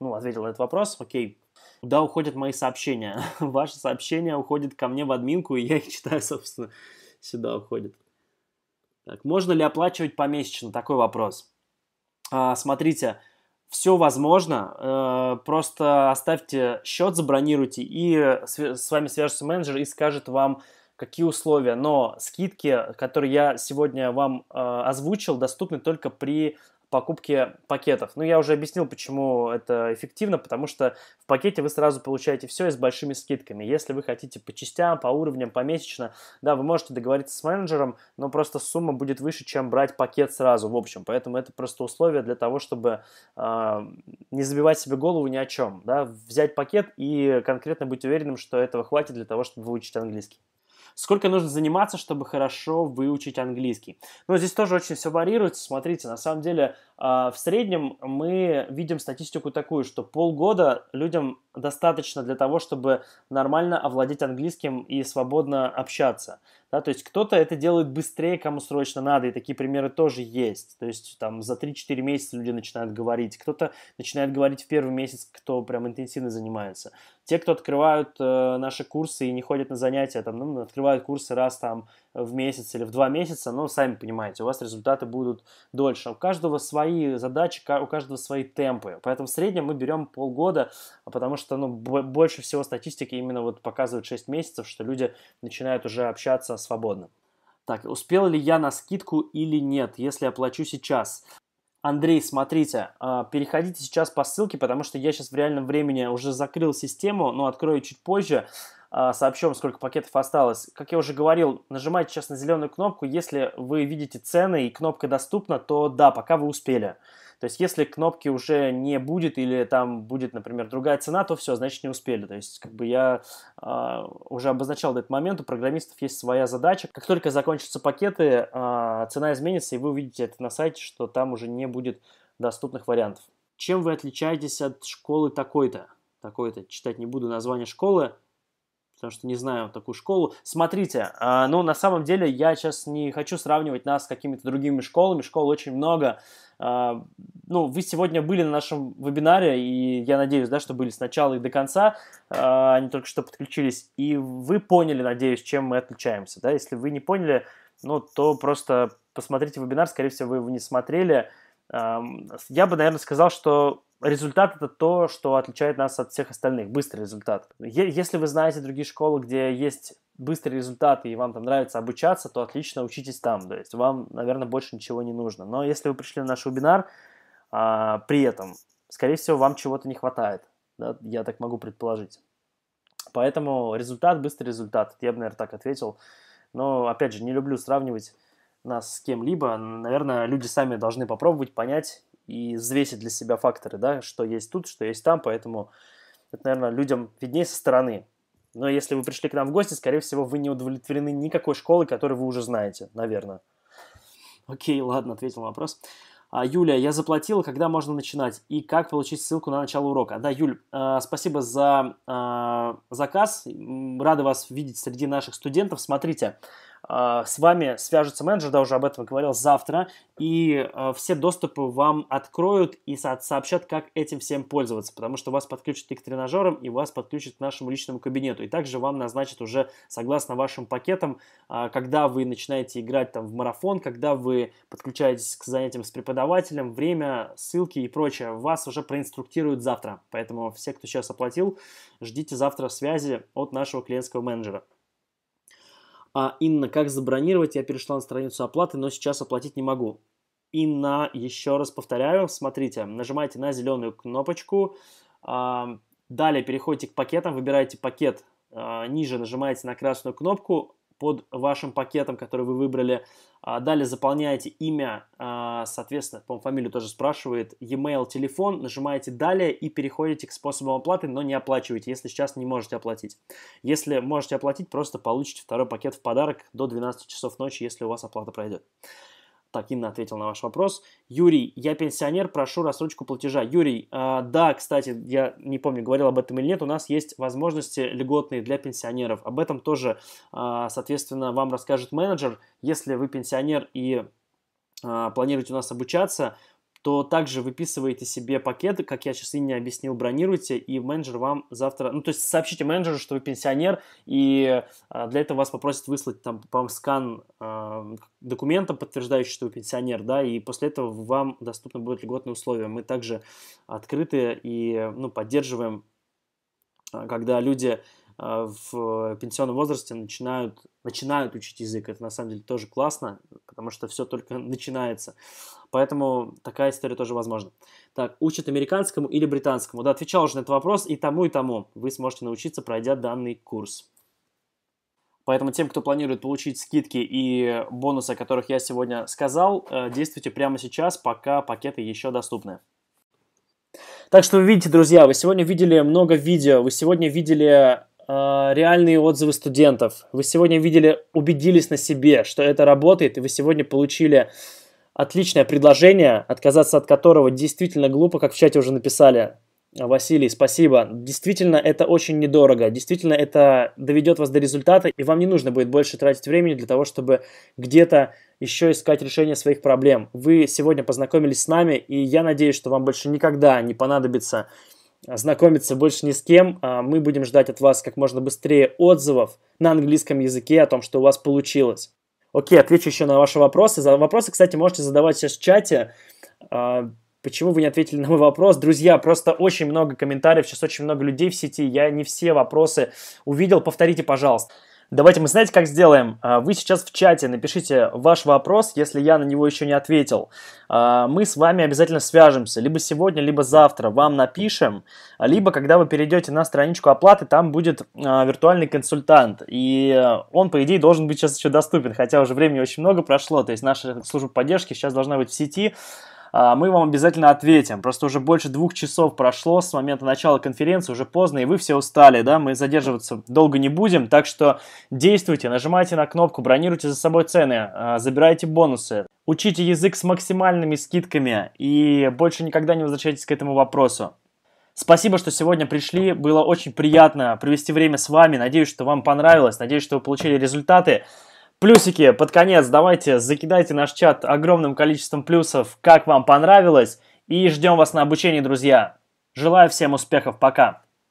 ну, ответил на этот вопрос, окей, Куда уходят мои сообщения? Ваши сообщения уходят ко мне в админку, и я их читаю, собственно, сюда уходят. Так, можно ли оплачивать помесячно? Такой вопрос. А, смотрите, все возможно. Э, просто оставьте счет, забронируйте, и с вами свяжется менеджер и скажет вам, какие условия. Но скидки, которые я сегодня вам э, озвучил, доступны только при покупке пакетов. Ну, я уже объяснил, почему это эффективно, потому что в пакете вы сразу получаете все и с большими скидками. Если вы хотите по частям, по уровням, помесячно, да, вы можете договориться с менеджером, но просто сумма будет выше, чем брать пакет сразу, в общем. Поэтому это просто условие для того, чтобы э, не забивать себе голову ни о чем, да, взять пакет и конкретно быть уверенным, что этого хватит для того, чтобы выучить английский. Сколько нужно заниматься, чтобы хорошо выучить английский? Но здесь тоже очень все варьируется. Смотрите, на самом деле а, в среднем мы видим статистику такую, что полгода людям достаточно для того, чтобы нормально овладеть английским и свободно общаться. Да, то есть кто-то это делает быстрее, кому срочно надо, и такие примеры тоже есть. То есть там за 3-4 месяца люди начинают говорить, кто-то начинает говорить в первый месяц, кто прям интенсивно занимается. Те, кто открывают э, наши курсы и не ходят на занятия, там, ну, открывают курсы раз там в месяц или в два месяца, ну, сами понимаете, у вас результаты будут дольше. У каждого свои свои задачи, у каждого свои темпы. Поэтому в среднем мы берем полгода, потому что ну, больше всего статистики именно вот показывают 6 месяцев, что люди начинают уже общаться свободно. Так, успел ли я на скидку или нет, если я плачу сейчас? Андрей, смотрите, а, переходите сейчас по ссылке, потому что я сейчас в реальном времени уже закрыл систему, но открою чуть позже. А, сообщим, сколько пакетов осталось. Как я уже говорил, нажимайте сейчас на зеленую кнопку. Если вы видите цены и кнопка доступна, то да, пока вы успели. То есть, если кнопки уже не будет или там будет, например, другая цена, то все, значит, не успели. То есть, как бы я э, уже обозначал этот момент, у программистов есть своя задача. Как только закончатся пакеты, э, цена изменится, и вы увидите это на сайте, что там уже не будет доступных вариантов. Чем вы отличаетесь от школы такой-то? Такой-то, читать не буду название школы потому что не знаю такую школу. Смотрите, а, ну, на самом деле я сейчас не хочу сравнивать нас с какими-то другими школами, школ очень много. А, ну, вы сегодня были на нашем вебинаре, и я надеюсь, да, что были сначала и до конца, а, они только что подключились, и вы поняли, надеюсь, чем мы отличаемся, да, если вы не поняли, ну, то просто посмотрите вебинар, скорее всего, вы его не смотрели. Я бы, наверное, сказал, что результат это то, что отличает нас от всех остальных. Быстрый результат. Если вы знаете другие школы, где есть быстрые результаты и вам там нравится обучаться, то отлично учитесь там. То есть вам, наверное, больше ничего не нужно. Но если вы пришли на наш вебинар, а, при этом, скорее всего, вам чего-то не хватает. Да? Я так могу предположить. Поэтому результат, быстрый результат. Я бы, наверное, так ответил. Но, опять же, не люблю сравнивать нас с кем-либо. Наверное, люди сами должны попробовать понять, и взвесить для себя факторы, да, что есть тут, что есть там, поэтому это, наверное, людям виднее со стороны. Но если вы пришли к нам в гости, скорее всего, вы не удовлетворены никакой школой, которую вы уже знаете, наверное. Окей, ладно, ответил на вопрос. А, Юлия, я заплатила, когда можно начинать? И как получить ссылку на начало урока? Да, Юль, э, спасибо за э, заказ. Рада вас видеть среди наших студентов. Смотрите, а, с вами свяжется менеджер, да, уже об этом говорил, завтра, и а, все доступы вам откроют и сообщат, как этим всем пользоваться, потому что вас подключат и к тренажерам, и вас подключат к нашему личному кабинету. И также вам назначат уже, согласно вашим пакетам, а, когда вы начинаете играть там в марафон, когда вы подключаетесь к занятиям с преподавателем, время, ссылки и прочее, вас уже проинструктируют завтра. Поэтому все, кто сейчас оплатил, ждите завтра связи от нашего клиентского менеджера. А, Инна, как забронировать? Я перешла на страницу оплаты, но сейчас оплатить не могу. Инна, еще раз повторяю, смотрите, нажимаете на зеленую кнопочку, далее переходите к пакетам, выбираете пакет, а, ниже нажимаете на красную кнопку, под вашим пакетом, который вы выбрали. А, далее заполняете имя, а, соответственно, по фамилию тоже спрашивает, e-mail, телефон, нажимаете «Далее» и переходите к способам оплаты, но не оплачивайте, если сейчас не можете оплатить. Если можете оплатить, просто получите второй пакет в подарок до 12 часов ночи, если у вас оплата пройдет. Так, Инна ответил на ваш вопрос. Юрий, я пенсионер, прошу рассрочку платежа. Юрий, э, да, кстати, я не помню, говорил об этом или нет, у нас есть возможности льготные для пенсионеров. Об этом тоже, э, соответственно, вам расскажет менеджер. Если вы пенсионер и э, планируете у нас обучаться, то также выписываете себе пакеты, как я сейчас и не объяснил, бронируйте, и менеджер вам завтра, ну, то есть сообщите менеджеру, что вы пенсионер, и а, для этого вас попросят выслать, там, по скан э, а, документом, подтверждающий, что вы пенсионер, да, и после этого вам доступны будут льготные условия. Мы также открыты и, ну, поддерживаем, а, когда люди а, в пенсионном возрасте начинают, начинают учить язык. Это на самом деле тоже классно, потому что все только начинается. Поэтому такая история тоже возможна. Так, учат американскому или британскому? Да, отвечал уже на этот вопрос и тому, и тому. Вы сможете научиться, пройдя данный курс. Поэтому тем, кто планирует получить скидки и бонусы, о которых я сегодня сказал, э, действуйте прямо сейчас, пока пакеты еще доступны. Так что вы видите, друзья, вы сегодня видели много видео, вы сегодня видели а, реальные отзывы студентов. Вы сегодня видели, убедились на себе, что это работает, и вы сегодня получили отличное предложение, отказаться от которого действительно глупо, как в чате уже написали. А, Василий, спасибо. Действительно, это очень недорого. Действительно, это доведет вас до результата, и вам не нужно будет больше тратить времени для того, чтобы где-то еще искать решение своих проблем. Вы сегодня познакомились с нами, и я надеюсь, что вам больше никогда не понадобится знакомиться больше ни с кем. А, мы будем ждать от вас как можно быстрее отзывов на английском языке о том, что у вас получилось. Окей, отвечу еще на ваши вопросы. За вопросы, кстати, можете задавать сейчас в чате. А, почему вы не ответили на мой вопрос? Друзья, просто очень много комментариев, сейчас очень много людей в сети. Я не все вопросы увидел. Повторите, пожалуйста. Давайте мы, знаете, как сделаем? А, вы сейчас в чате напишите ваш вопрос, если я на него еще не ответил. А, мы с вами обязательно свяжемся, либо сегодня, либо завтра вам напишем, либо когда вы перейдете на страничку оплаты, там будет а, виртуальный консультант. И он, по идее, должен быть сейчас еще доступен, хотя уже времени очень много прошло, то есть наша служба поддержки сейчас должна быть в сети. А, мы вам обязательно ответим. Просто уже больше двух часов прошло с момента начала конференции, уже поздно, и вы все устали, да, мы задерживаться долго не будем, так что действуйте, нажимайте на кнопку, бронируйте за собой цены, а, забирайте бонусы, учите язык с максимальными скидками и больше никогда не возвращайтесь к этому вопросу. Спасибо, что сегодня пришли. Было очень приятно провести время с вами. Надеюсь, что вам понравилось. Надеюсь, что вы получили результаты. Плюсики, под конец давайте закидайте наш чат огромным количеством плюсов, как вам понравилось, и ждем вас на обучении, друзья. Желаю всем успехов, пока!